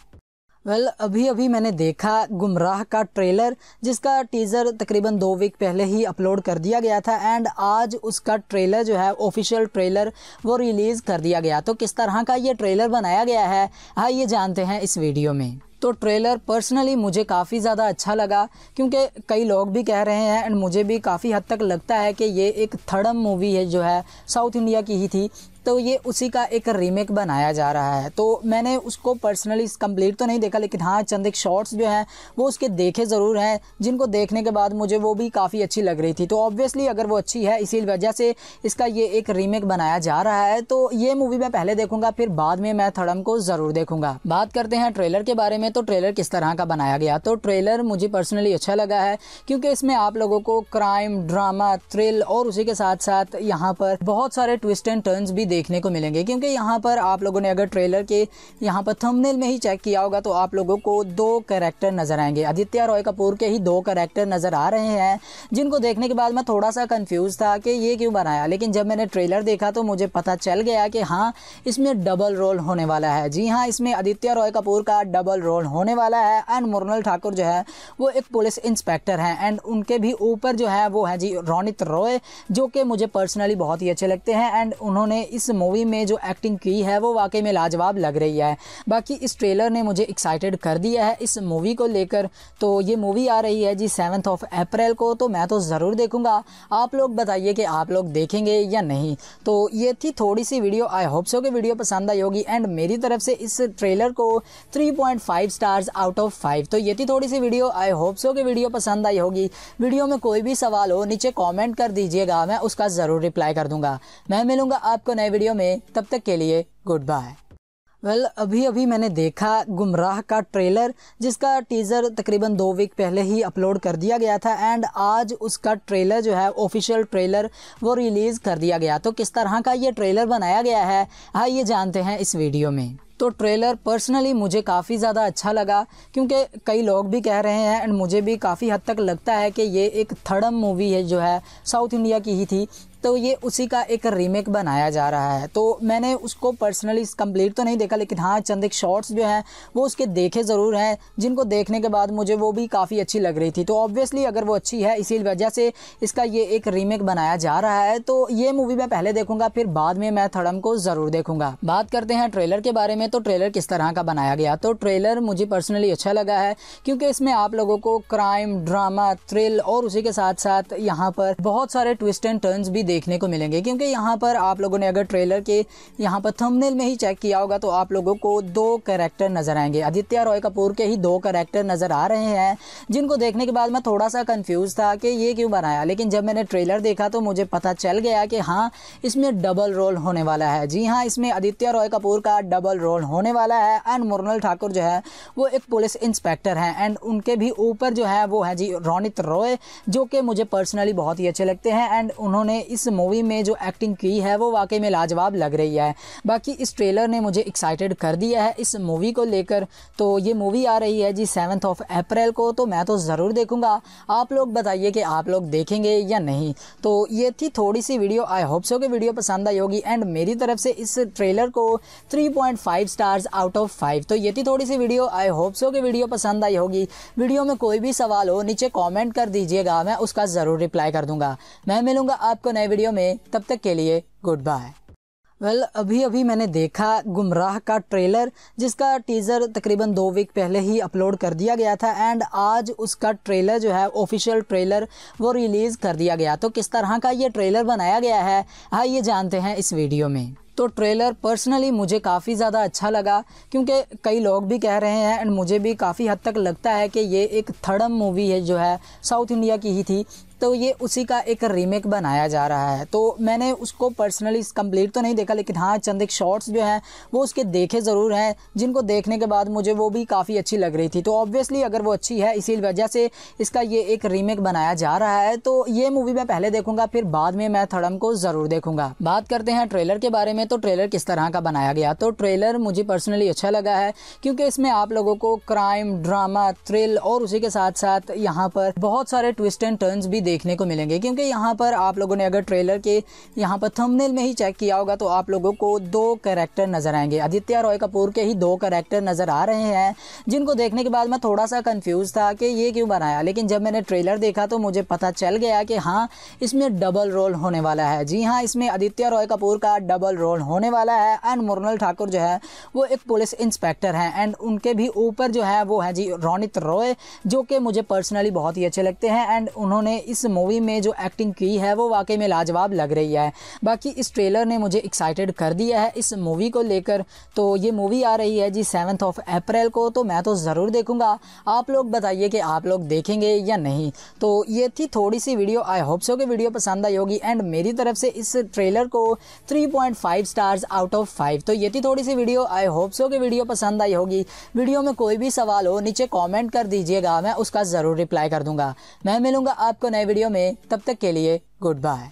वेल well, अभी अभी मैंने देखा गुमराह का ट्रेलर जिसका टीज़र तकरीबन दो वीक पहले ही अपलोड कर दिया गया था एंड आज उसका ट्रेलर जो है ऑफिशियल ट्रेलर वो रिलीज़ कर दिया गया तो किस तरह का ये ट्रेलर बनाया गया है हाँ ये जानते हैं इस वीडियो में तो ट्रेलर पर्सनली मुझे काफ़ी ज़्यादा अच्छा लगा क्योंकि कई लोग भी कह रहे हैं एंड मुझे भी काफ़ी हद तक लगता है कि ये एक थर्डम मूवी है जो है साउथ इंडिया की ही थी तो ये उसी का एक रीमेक बनाया जा रहा है तो मैंने उसको पर्सनली कंप्लीट तो नहीं देखा लेकिन हाँ चंद एक शॉर्ट्स जो हैं वो उसके देखे ज़रूर हैं जिनको देखने के बाद मुझे वो भी काफ़ी अच्छी लग रही थी तो ऑब्वियसली अगर वो अच्छी है इसी वजह से इसका ये एक रीमेक बनाया जा रहा है तो ये मूवी मैं पहले देखूंगा फिर बाद में मैं थड़म को ज़रूर देखूंगा बात करते हैं ट्रेलर के बारे में तो ट्रेलर किस तरह का बनाया गया तो ट्रेलर मुझे पर्सनली अच्छा लगा है क्योंकि इसमें आप लोगों को क्राइम ड्रामा थ्रिल और उसी के साथ साथ यहाँ पर बहुत सारे ट्विस्ट एंड टर्न्स भी देखने को मिलेंगे क्योंकि यहाँ पर आप लोगों ने अगर ट्रेलर के यहाँ पर थंबनेल में ही चेक किया होगा तो आप लोगों को दो करेक्टर नज़र आएंगे आदित्य रॉय कपूर के ही दो करेक्टर नज़र आ रहे हैं जिनको देखने के बाद मैं थोड़ा सा कन्फ्यूज़ था कि ये क्यों बनाया लेकिन जब मैंने ट्रेलर देखा तो मुझे पता चल गया कि हाँ इसमें डबल रोल होने वाला है जी हाँ इसमें आदित्य रॉय कपूर का डबल रोल होने वाला है एंड मुरनल ठाकुर जो है वो एक पुलिस इंस्पेक्टर हैं एंड उनके भी ऊपर जो है वो है जी रौनित रॉय जो कि मुझे पर्सनली बहुत ही अच्छे लगते हैं एंड उन्होंने इस इस मूवी में जो एक्टिंग की है वो वाकई में लाजवाब लग रही है बाकी इस ट्रेलर ने मुझे एक्साइटेड कर दिया है इस मूवी को लेकर तो ये मूवी आ रही है जी सेवन्थ ऑफ अप्रैल को तो मैं तो ज़रूर देखूँगा आप लोग बताइए कि आप लोग देखेंगे या नहीं तो ये थी थोड़ी सी वीडियो आई होप सो कि वीडियो पसंद आई होगी एंड मेरी तरफ से इस ट्रेलर को 3.5 स्टार्स आउट ऑफ 5 तो ये थी थोड़ी सी वीडियो आई होप सो कि वीडियो पसंद आई होगी वीडियो में कोई भी सवाल हो नीचे कॉमेंट कर दीजिएगा मैं उसका ज़रूर रिप्लाई कर दूंगा मैं मिलूंगा आपको नए वीडियो में तब तक के लिए गुड बाय वेल well, अभी अभी मैंने देखा गुमराह का ट्रेलर जिसका टीज़र तकरीबन दो वीक पहले ही अपलोड कर दिया गया था एंड आज उसका ट्रेलर जो है ऑफिशियल ट्रेलर वो रिलीज़ कर दिया गया तो किस तरह का ये ट्रेलर बनाया गया है हाँ ये जानते हैं इस वीडियो में तो ट्रेलर पर्सनली मुझे काफ़ी ज़्यादा अच्छा लगा क्योंकि कई लोग भी कह रहे हैं एंड मुझे भी काफ़ी हद तक लगता है कि ये एक थर्डम मूवी है जो है साउथ इंडिया की ही थी तो ये उसी का एक रीमेक बनाया जा रहा है तो मैंने उसको पर्सनली कंप्लीट तो नहीं देखा लेकिन हाँ चंद एक शॉर्ट्स जो हैं वो उसके देखे ज़रूर हैं जिनको देखने के बाद मुझे वो भी काफ़ी अच्छी लग रही थी तो ऑब्वियसली अगर वो अच्छी है इसी वजह से इसका ये एक रीमेक बनाया जा रहा है तो ये मूवी मैं पहले देखूंगा फिर बाद में मैं थड़म को ज़रूर देखूंगा बात करते हैं ट्रेलर के बारे में तो ट्रेलर किस तरह का बनाया गया तो ट्रेलर मुझे पर्सनली अच्छा लगा है क्योंकि इसमें आप लोगों को क्राइम ड्रामा थ्रिल और उसी के साथ साथ यहाँ पर बहुत सारे ट्विस्ट एंड टर्न्स भी देख देखने को मिलेंगे क्योंकि यहाँ पर आप लोगों ने अगर ट्रेलर के यहाँ पर थंबनेल में ही चेक किया होगा तो आप लोगों को दो करेक्टर नज़र आएंगे आदित्य रॉय कपूर के ही दो करेक्टर नज़र आ रहे हैं जिनको देखने के बाद मैं थोड़ा सा कन्फ्यूज़ था कि ये क्यों बनाया लेकिन जब मैंने ट्रेलर देखा तो मुझे पता चल गया कि हाँ इसमें डबल रोल होने वाला है जी हाँ इसमें आदित्य रॉय कपूर का डबल रोल होने वाला है एंड मुरनल ठाकुर जो है वो एक पुलिस इंस्पेक्टर हैं एंड उनके भी ऊपर जो है वो है जी रौनित रॉय जो कि मुझे पर्सनली बहुत ही अच्छे लगते हैं एंड उन्होंने इस मूवी में जो एक्टिंग की है वो वाकई में लाजवाब लग रही है बाकी इस ट्रेलर ने मुझे एक्साइटेड कर दिया है इस मूवी को लेकर तो ये मूवी आ रही है जी सेवन्थ ऑफ अप्रैल को तो मैं तो ज़रूर देखूँगा आप लोग बताइए कि आप लोग देखेंगे या नहीं तो ये थी थोड़ी सी वीडियो आई होप सो कि वीडियो पसंद आई होगी एंड मेरी तरफ से इस ट्रेलर को three point five stars out of five तो ये थी थोड़ी सी वीडियो आई होप सो कि वीडियो पसंद आई होगी वीडियो में कोई भी सवाल हो नीचे कॉमेंट कर दीजिएगा मैं उसका ज़रूर रिप्लाई कर दूंगा मैं मिलूंगा आपको नए नए वीडियो में तब तक के लिए गुड बाय वेल well, अभी अभी मैंने देखा गुमराह का ट्रेलर जिसका टीज़र तकरीबन दो वीक पहले ही अपलोड कर दिया गया था एंड आज उसका ट्रेलर जो है ऑफिशियल ट्रेलर वो रिलीज़ कर दिया गया तो किस तरह का ये ट्रेलर बनाया गया है हाँ ये जानते हैं इस वीडियो में तो ट्रेलर पर्सनली मुझे काफ़ी ज़्यादा अच्छा लगा क्योंकि कई लोग भी कह रहे हैं एंड मुझे भी काफ़ी हद तक लगता है कि ये एक थर्डम मूवी है जो है साउथ इंडिया की ही थी तो ये उसी का एक रीमेक बनाया जा रहा है तो मैंने उसको पर्सनली कंप्लीट तो नहीं देखा लेकिन हाँ चंद एक शॉर्ट्स जो हैं वो उसके देखे ज़रूर हैं जिनको देखने के बाद मुझे वो भी काफ़ी अच्छी लग रही थी तो ऑब्वियसली अगर वो अच्छी है इसी वजह से इसका ये एक रीमेक बनाया जा रहा है तो ये मूवी मैं पहले देखूंगा फिर बाद में मैं थड़म को ज़रूर देखूंगा बात करते हैं ट्रेलर के बारे में तो ट्रेलर किस तरह का बनाया गया तो ट्रेलर मुझे पर्सनली अच्छा लगा है क्योंकि इसमें आप लोगों को क्राइम ड्रामा थ्रिल और उसी के साथ साथ यहाँ पर बहुत सारे ट्विस्ट एंड टर्न्स भी देखने को मिलेंगे क्योंकि यहाँ पर आप लोगों ने अगर ट्रेलर के यहाँ पर थंबनेल में ही चेक किया होगा तो आप लोगों को दो करेक्टर नज़र आएंगे आदित्य रॉय कपूर के ही दो करेक्टर नज़र आ रहे हैं जिनको देखने के बाद मैं थोड़ा सा कन्फ्यूज़ था कि ये क्यों बनाया लेकिन जब मैंने ट्रेलर देखा तो मुझे पता चल गया कि हाँ इसमें डबल रोल होने वाला है जी हाँ इसमें आदित्य रॉय कपूर का डबल रोल होने वाला है एंड मुरनल ठाकुर जो है वो एक पुलिस इंस्पेक्टर हैं एंड उनके भी ऊपर जो है वो है जी रौनित रॉय जो कि मुझे पर्सनली बहुत ही अच्छे लगते हैं एंड उन्होंने इस इस मूवी में जो एक्टिंग की है वो वाकई में लाजवाब लग रही है बाकी इस ट्रेलर ने मुझे एक्साइटेड कर दिया है इस मूवी को लेकर तो ये मूवी आ रही है जी सेवन्थ ऑफ अप्रैल को तो मैं तो ज़रूर देखूँगा आप लोग बताइए कि आप लोग देखेंगे या नहीं तो ये थी थोड़ी सी वीडियो आई होप सो कि वीडियो पसंद आई होगी एंड मेरी तरफ से इस ट्रेलर को 3.5 स्टार्स आउट ऑफ 5 तो ये थी थोड़ी सी वीडियो आई होप सो कि वीडियो पसंद आई होगी वीडियो में कोई भी सवाल हो नीचे कॉमेंट कर दीजिएगा मैं उसका ज़रूर रिप्लाई कर दूंगा मैं मिलूंगा आपको नए वीडियो में तब तक के लिए गुड बाय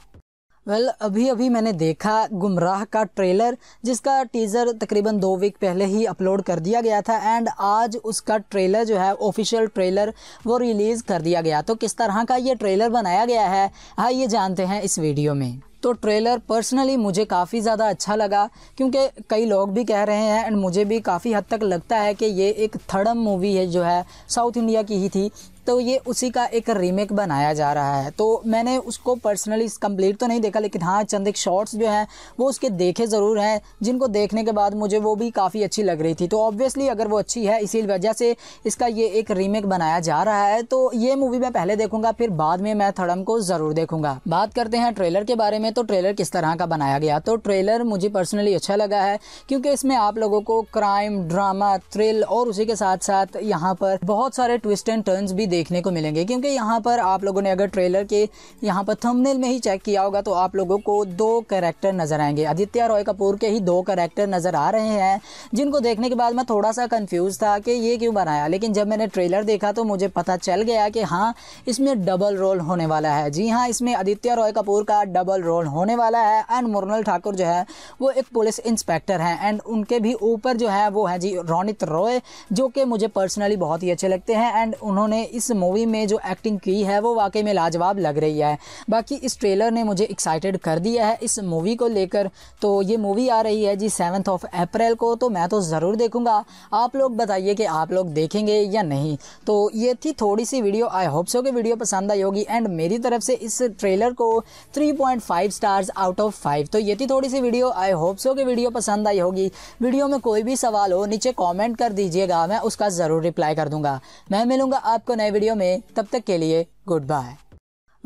वेल well, अभी अभी मैंने देखा गुमराह का ट्रेलर जिसका टीज़र तकरीबन दो वीक पहले ही अपलोड कर दिया गया था एंड आज उसका ट्रेलर जो है ऑफिशियल ट्रेलर वो रिलीज़ कर दिया गया तो किस तरह का ये ट्रेलर बनाया गया है हाँ ये जानते हैं इस वीडियो में तो ट्रेलर पर्सनली मुझे काफ़ी ज़्यादा अच्छा लगा क्योंकि कई लोग भी कह रहे हैं एंड मुझे भी काफ़ी हद तक लगता है कि ये एक थर्डम मूवी है जो है साउथ इंडिया की ही थी तो ये उसी का एक रीमेक बनाया जा रहा है तो मैंने उसको पर्सनली कंप्लीट तो नहीं देखा लेकिन हाँ चंद एक शॉर्ट्स जो हैं वो उसके देखे ज़रूर हैं जिनको देखने के बाद मुझे वो भी काफ़ी अच्छी लग रही थी तो ऑब्वियसली अगर वो अच्छी है इसी वजह से इसका ये एक रीमेक बनाया जा रहा है तो ये मूवी मैं पहले देखूंगा फिर बाद में मैं थड़म को ज़रूर देखूंगा बात करते हैं ट्रेलर के बारे में तो ट्रेलर किस तरह का बनाया गया तो ट्रेलर मुझे पर्सनली अच्छा लगा है क्योंकि इसमें आप लोगों को क्राइम ड्रामा थ्रिल और उसी के साथ साथ यहाँ पर बहुत सारे ट्विस्ट एंड टर्न्स भी देखने को मिलेंगे क्योंकि यहाँ पर आप लोगों ने अगर ट्रेलर के यहाँ पर थंबनेल में ही चेक किया होगा तो आप लोगों को दो करेक्टर नज़र आएंगे आदित्य रॉय कपूर के ही दो करेक्टर नज़र आ रहे हैं जिनको देखने के बाद मैं थोड़ा सा कन्फ्यूज़ था कि ये क्यों बनाया लेकिन जब मैंने ट्रेलर देखा तो मुझे पता चल गया कि हाँ इसमें डबल रोल होने वाला है जी हाँ इसमें आदित्य रॉय कपूर का डबल रोल होने वाला है एंड मुरनल ठाकुर जो है वो एक पुलिस इंस्पेक्टर हैं एंड उनके भी ऊपर जो है वो है जी रौनित रॉय जो कि मुझे पर्सनली बहुत ही अच्छे लगते हैं एंड उन्होंने इस इस मूवी में जो एक्टिंग की है वो वाकई में लाजवाब लग रही है बाकी इस ट्रेलर ने मुझे एक्साइटेड कर दिया है इस मूवी को लेकर तो ये मूवी आ रही है जी सेवन्थ ऑफ अप्रैल को तो मैं तो ज़रूर देखूँगा आप लोग बताइए कि आप लोग देखेंगे या नहीं तो ये थी थोड़ी सी वीडियो आई होप सो कि वीडियो पसंद आई होगी एंड मेरी तरफ से इस ट्रेलर को three point five stars out of five तो ये थी थोड़ी सी वीडियो आई होप सो कि वीडियो पसंद आई होगी वीडियो में कोई भी सवाल हो नीचे कॉमेंट कर दीजिएगा मैं उसका ज़रूर रिप्लाई कर दूंगा मैं मिलूंगा आपको नए वीडियो में तब तक के लिए गुड बाय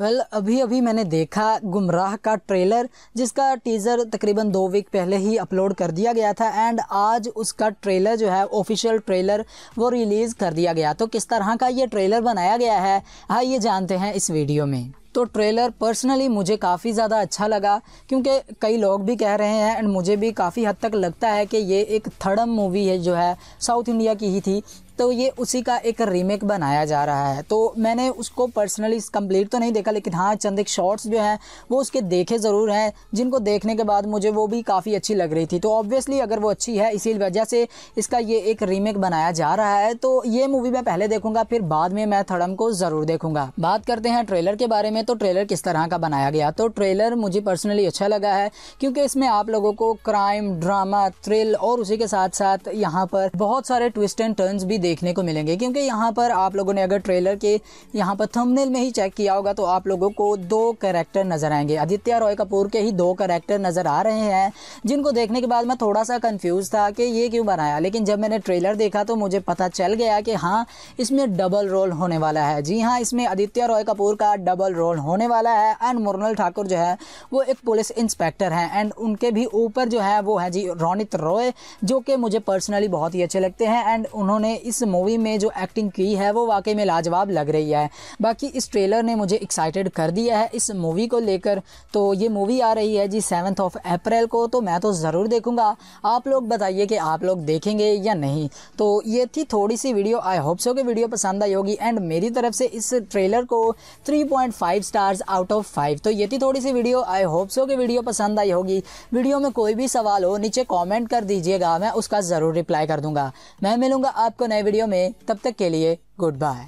वेल well, अभी अभी मैंने देखा गुमराह का ट्रेलर जिसका टीज़र तकरीबन दो वीक पहले ही अपलोड कर दिया गया था एंड आज उसका ट्रेलर जो है ऑफिशियल ट्रेलर वो रिलीज़ कर दिया गया तो किस तरह का ये ट्रेलर बनाया गया है हाँ ये जानते हैं इस वीडियो में तो ट्रेलर पर्सनली मुझे काफ़ी ज़्यादा अच्छा लगा क्योंकि कई लोग भी कह रहे हैं एंड मुझे भी काफ़ी हद तक लगता है कि ये एक थर्डम मूवी है जो है साउथ इंडिया की ही थी तो ये उसी का एक रीमेक बनाया जा रहा है तो मैंने उसको पर्सनली कंप्लीट तो नहीं देखा लेकिन हाँ चंद एक शॉर्ट्स जो हैं वो उसके देखे ज़रूर हैं जिनको देखने के बाद मुझे वो भी काफ़ी अच्छी लग रही थी तो ऑब्वियसली अगर वो अच्छी है इसी वजह से इसका ये एक रीमेक बनाया जा रहा है तो ये मूवी मैं पहले देखूंगा फिर बाद में मैं थड़म को ज़रूर देखूंगा बात करते हैं ट्रेलर के बारे में तो ट्रेलर किस तरह का बनाया गया तो ट्रेलर मुझे पर्सनली अच्छा लगा है क्योंकि इसमें आप लोगों को क्राइम ड्रामा थ्रिल और उसी के साथ साथ यहाँ पर बहुत सारे ट्विस्ट एंड टर्न्स भी देखने को मिलेंगे क्योंकि यहाँ पर आप लोगों ने अगर ट्रेलर के यहाँ पर थंबनेल में ही चेक किया होगा तो आप लोगों को दो करेक्टर नज़र आएंगे आदित्य रॉय कपूर के ही दो करेक्टर नज़र आ रहे हैं जिनको देखने के बाद मैं थोड़ा सा कन्फ्यूज़ था कि ये क्यों बनाया लेकिन जब मैंने ट्रेलर देखा तो मुझे पता चल गया कि हाँ इसमें डबल रोल होने वाला है जी हाँ इसमें आदित्य रॉय कपूर का डबल रोल होने वाला है एंड मुरनल ठाकुर जो है वो एक पुलिस इंस्पेक्टर हैं एंड उनके भी ऊपर जो है वो है जी रोनित रॉय जो कि मुझे पर्सनली बहुत ही अच्छे लगते हैं एंड उन्होंने इस इस मूवी में जो एक्टिंग की है वो वाकई में लाजवाब लग रही है बाकी इस ट्रेलर ने मुझे एक्साइटेड कर दिया है इस मूवी को लेकर तो ये मूवी आ रही है जी सेवन्थ ऑफ अप्रैल को तो मैं तो ज़रूर देखूँगा आप लोग बताइए कि आप लोग देखेंगे या नहीं तो ये थी थोड़ी सी वीडियो आई होप सो कि वीडियो पसंद आई होगी एंड मेरी तरफ से इस ट्रेलर को 3.5 स्टार्स आउट ऑफ 5 तो ये थी थोड़ी सी वीडियो आई होप सो कि वीडियो पसंद आई होगी वीडियो में कोई भी सवाल हो नीचे कॉमेंट कर दीजिएगा मैं उसका ज़रूर रिप्लाई कर दूंगा मैं मिलूंगा आपको नए वीडियो में तब तक के लिए गुड बाय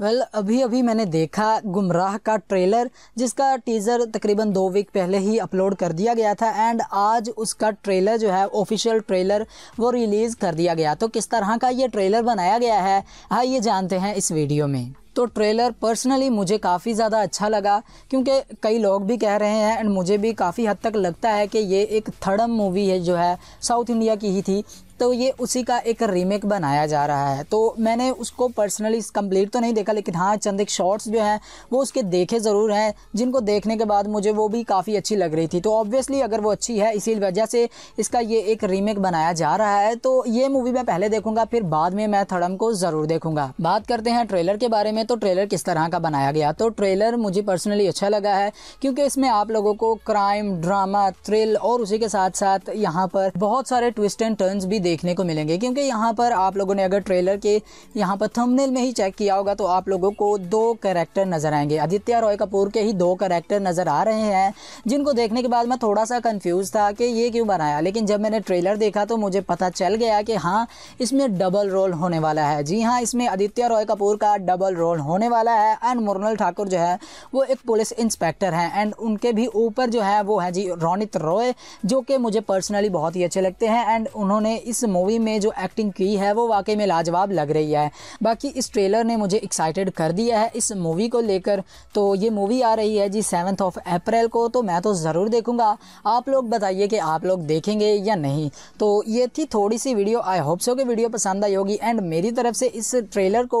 वेल well, अभी अभी मैंने देखा गुमराह का ट्रेलर जिसका टीज़र तकरीबन दो वीक पहले ही अपलोड कर दिया गया था एंड आज उसका ट्रेलर जो है ऑफिशियल ट्रेलर वो रिलीज़ कर दिया गया तो किस तरह का ये ट्रेलर बनाया गया है हाँ ये जानते हैं इस वीडियो में तो ट्रेलर पर्सनली मुझे काफ़ी ज़्यादा अच्छा लगा क्योंकि कई लोग भी कह रहे हैं एंड मुझे भी काफ़ी हद तक लगता है कि ये एक थर्डम मूवी है जो है साउथ इंडिया की ही थी तो ये उसी का एक रीमेक बनाया जा रहा है तो मैंने उसको पर्सनली कंप्लीट तो नहीं देखा लेकिन हाँ चंद एक शॉर्ट्स जो हैं वो उसके देखे ज़रूर हैं जिनको देखने के बाद मुझे वो भी काफ़ी अच्छी लग रही थी तो ऑब्वियसली अगर वो अच्छी है इसी वजह से इसका ये एक रीमेक बनाया जा रहा है तो ये मूवी मैं पहले देखूंगा फिर बाद में मैं थड़म को ज़रूर देखूंगा बात करते हैं ट्रेलर के बारे में तो ट्रेलर किस तरह का बनाया गया तो ट्रेलर मुझे पर्सनली अच्छा लगा है क्योंकि इसमें आप लोगों को क्राइम ड्रामा थ्रिल और उसी के साथ साथ यहाँ पर बहुत सारे ट्विस्ट एंड टर्न्स भी देख देखने को मिलेंगे क्योंकि यहाँ पर आप लोगों ने अगर ट्रेलर के यहाँ पर थंबनेल में ही चेक किया होगा तो आप लोगों को दो करेक्टर नज़र आएंगे आदित्य रॉय कपूर के ही दो करेक्टर नज़र आ रहे हैं जिनको देखने के बाद मैं थोड़ा सा कन्फ्यूज़ था कि ये क्यों बनाया लेकिन जब मैंने ट्रेलर देखा तो मुझे पता चल गया कि हाँ इसमें डबल रोल होने वाला है जी हाँ इसमें आदित्य रॉय कपूर का डबल रोल होने वाला है एंड मुरनल ठाकुर जो है वो एक पुलिस इंस्पेक्टर हैं एंड उनके भी ऊपर जो है वो है जी रौनित रॉय जो कि मुझे पर्सनली बहुत ही अच्छे लगते हैं एंड उन्होंने इस मूवी में जो एक्टिंग की है वो वाकई में लाजवाब लग रही है बाकी इस ट्रेलर ने मुझे एक्साइटेड कर दिया है इस मूवी को लेकर तो ये मूवी आ रही है जी सेवन्थ ऑफ अप्रैल को तो मैं तो ज़रूर देखूँगा आप लोग बताइए कि आप लोग देखेंगे या नहीं तो ये थी थोड़ी सी वीडियो आई होप सो कि वीडियो पसंद आई होगी एंड मेरी तरफ से इस ट्रेलर को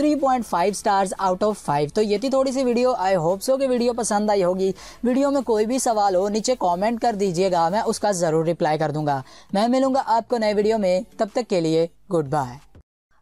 3.5 स्टार्स आउट ऑफ 5 तो ये थी थोड़ी सी वीडियो आई होप सो कि वीडियो पसंद आई होगी वीडियो में कोई भी सवाल हो नीचे कॉमेंट कर दीजिएगा मैं उसका ज़रूर रिप्लाई कर दूंगा मैं मिलूंगा आपको नए वीडियो में तब तक के लिए गुड बाय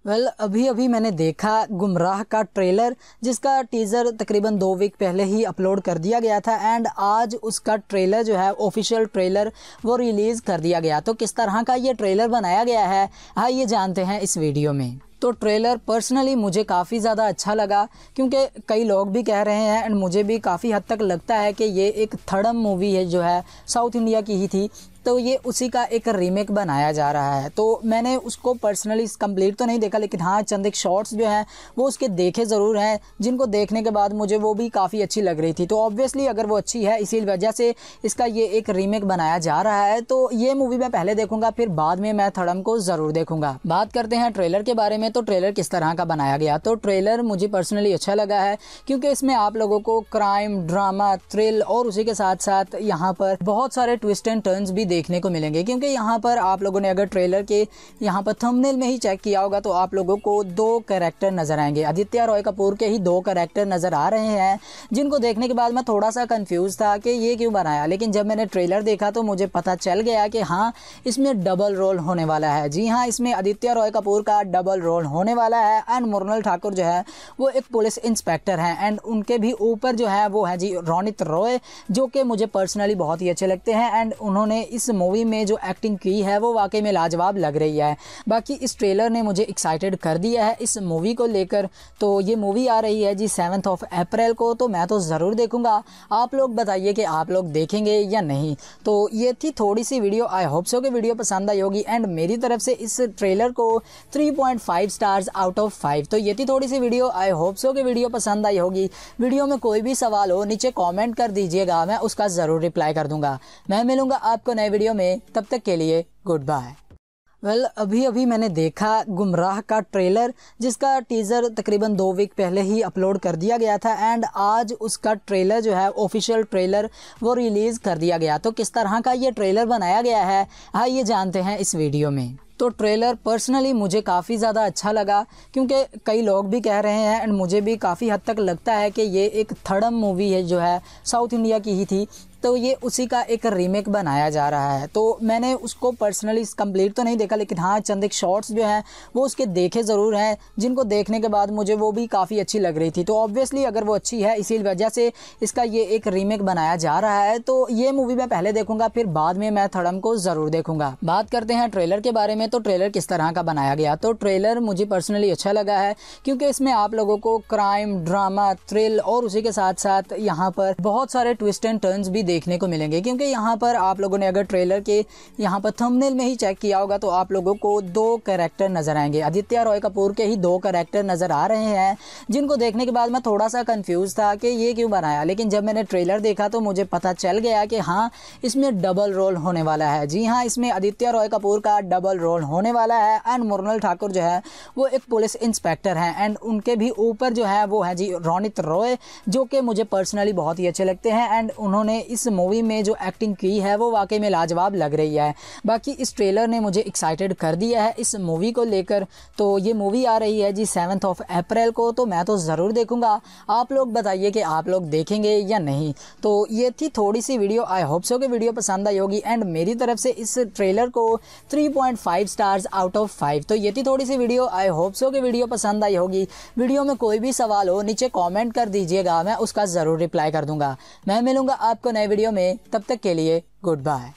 वेल well, अभी अभी मैंने देखा गुमराह का ट्रेलर जिसका टीज़र तकरीबन दो वीक पहले ही अपलोड कर दिया गया था एंड आज उसका ट्रेलर जो है ऑफिशियल ट्रेलर वो रिलीज़ कर दिया गया तो किस तरह का ये ट्रेलर बनाया गया है हाँ ये जानते हैं इस वीडियो में तो ट्रेलर पर्सनली मुझे काफ़ी ज़्यादा अच्छा लगा क्योंकि कई लोग भी कह रहे हैं एंड मुझे भी काफ़ी हद तक लगता है कि ये एक थर्डम मूवी है जो है साउथ इंडिया की ही थी तो ये उसी का एक रीमेक बनाया जा रहा है तो मैंने उसको पर्सनली कंप्लीट तो नहीं देखा लेकिन हाँ चंद एक शॉर्ट्स जो हैं वो उसके देखे ज़रूर हैं जिनको देखने के बाद मुझे वो भी काफ़ी अच्छी लग रही थी तो ऑब्वियसली अगर वो अच्छी है इसी वजह से इसका ये एक रीमेक बनाया जा रहा है तो ये मूवी मैं पहले देखूंगा फिर बाद में मैं थड़म को ज़रूर देखूंगा बात करते हैं ट्रेलर के बारे में तो ट्रेलर किस तरह का बनाया गया तो ट्रेलर मुझे पर्सनली अच्छा लगा है क्योंकि इसमें आप लोगों को क्राइम ड्रामा थ्रिल और उसी के साथ साथ यहाँ पर बहुत सारे ट्विस्ट एंड टर्न्स भी देख देखने को मिलेंगे क्योंकि यहाँ पर आप लोगों ने अगर ट्रेलर के यहाँ पर थंबनेल में ही चेक किया होगा तो आप लोगों को दो करेक्टर नज़र आएंगे आदित्य रॉय कपूर के ही दो करेक्टर नज़र आ रहे हैं जिनको देखने के बाद मैं थोड़ा सा कन्फ्यूज़ था कि ये क्यों बनाया लेकिन जब मैंने ट्रेलर देखा तो मुझे पता चल गया कि हाँ इसमें डबल रोल होने वाला है जी हाँ इसमें आदित्य रॉय कपूर का डबल रोल होने वाला है एंड मुरनल ठाकुर जो है वो एक पुलिस इंस्पेक्टर हैं एंड उनके भी ऊपर जो है वो है जी रोनित रॉय जो कि मुझे पर्सनली बहुत ही अच्छे लगते हैं एंड उन्होंने इस इस मूवी में जो एक्टिंग की है वो वाकई में लाजवाब लग रही है बाकी इस ट्रेलर ने मुझे एक्साइटेड कर दिया है इस मूवी को लेकर तो ये मूवी आ रही है जी सेवन्थ ऑफ अप्रैल को तो मैं तो ज़रूर देखूँगा आप लोग बताइए कि आप लोग देखेंगे या नहीं तो ये थी थोड़ी सी वीडियो आई होप सो कि वीडियो पसंद आई होगी एंड मेरी तरफ से इस ट्रेलर को three point five stars out of five तो ये थी थोड़ी सी वीडियो आई होप सो कि वीडियो पसंद आई होगी वीडियो में कोई भी सवाल हो नीचे कॉमेंट कर दीजिएगा मैं उसका ज़रूर रिप्लाई कर दूंगा मैं मिलूंगा आपको नए वीडियो में तब तक के लिए गुड बाय वेल well, अभी अभी मैंने देखा गुमराह का ट्रेलर जिसका टीज़र तकरीबन दो वीक पहले ही अपलोड कर दिया गया था एंड आज उसका ट्रेलर जो है ऑफिशियल ट्रेलर वो रिलीज़ कर दिया गया तो किस तरह का ये ट्रेलर बनाया गया है हाँ ये जानते हैं इस वीडियो में तो ट्रेलर पर्सनली मुझे काफ़ी ज़्यादा अच्छा लगा क्योंकि कई लोग भी कह रहे हैं एंड मुझे भी काफ़ी हद तक लगता है कि ये एक थर्डम मूवी है जो है साउथ इंडिया की ही थी तो ये उसी का एक रीमेक बनाया जा रहा है तो मैंने उसको पर्सनली कंप्लीट तो नहीं देखा लेकिन हाँ चंद एक शॉर्ट्स जो हैं वो उसके देखे ज़रूर हैं जिनको देखने के बाद मुझे वो भी काफ़ी अच्छी लग रही थी तो ऑब्वियसली अगर वो अच्छी है इसी वजह से इसका ये एक रीमेक बनाया जा रहा है तो ये मूवी मैं पहले देखूंगा फिर बाद में मैं थड़म को ज़रूर देखूंगा बात करते हैं ट्रेलर के बारे में तो ट्रेलर किस तरह का बनाया गया तो ट्रेलर मुझे पर्सनली अच्छा लगा है क्योंकि इसमें आप लोगों को क्राइम ड्रामा थ्रिल और उसी के साथ साथ यहाँ पर बहुत सारे ट्विस्ट एंड टर्न्स भी देखने को मिलेंगे क्योंकि यहाँ पर आप लोगों ने अगर ट्रेलर के यहाँ पर थंबनेल में ही चेक किया होगा तो आप लोगों को दो करेक्टर नज़र आएंगे आदित्य रॉय कपूर के ही दो करेक्टर नज़र आ रहे हैं जिनको देखने के बाद मैं थोड़ा सा कन्फ्यूज़ था कि ये क्यों बनाया लेकिन जब मैंने ट्रेलर देखा तो मुझे पता चल गया कि हाँ इसमें डबल रोल होने वाला है जी हाँ इसमें आदित्य रॉय कपूर का डबल रोल होने वाला है एंड मुरनल ठाकुर जो है वो एक पुलिस इंस्पेक्टर हैं एंड उनके भी ऊपर जो है वो है जी रौनित रॉय जो कि मुझे पर्सनली बहुत ही अच्छे लगते हैं एंड उन्होंने इस इस मूवी में जो एक्टिंग की है वो वाकई में लाजवाब लग रही है बाकी इस ट्रेलर ने मुझे एक्साइटेड कर दिया है इस मूवी को लेकर तो ये मूवी आ रही है जी सेवन्थ ऑफ अप्रैल को तो मैं तो ज़रूर देखूँगा आप लोग बताइए कि आप लोग देखेंगे या नहीं तो ये थी थोड़ी सी वीडियो आई होप सो कि वीडियो पसंद आई होगी एंड मेरी तरफ से इस ट्रेलर को three point five stars out of five तो ये थी थोड़ी सी वीडियो आई होप सो कि वीडियो पसंद आई होगी वीडियो में कोई भी सवाल हो नीचे कॉमेंट कर दीजिएगा मैं उसका ज़रूर रिप्लाई कर दूंगा मैं मिलूंगा आपको नए वीडियो में तब तक के लिए गुड बाय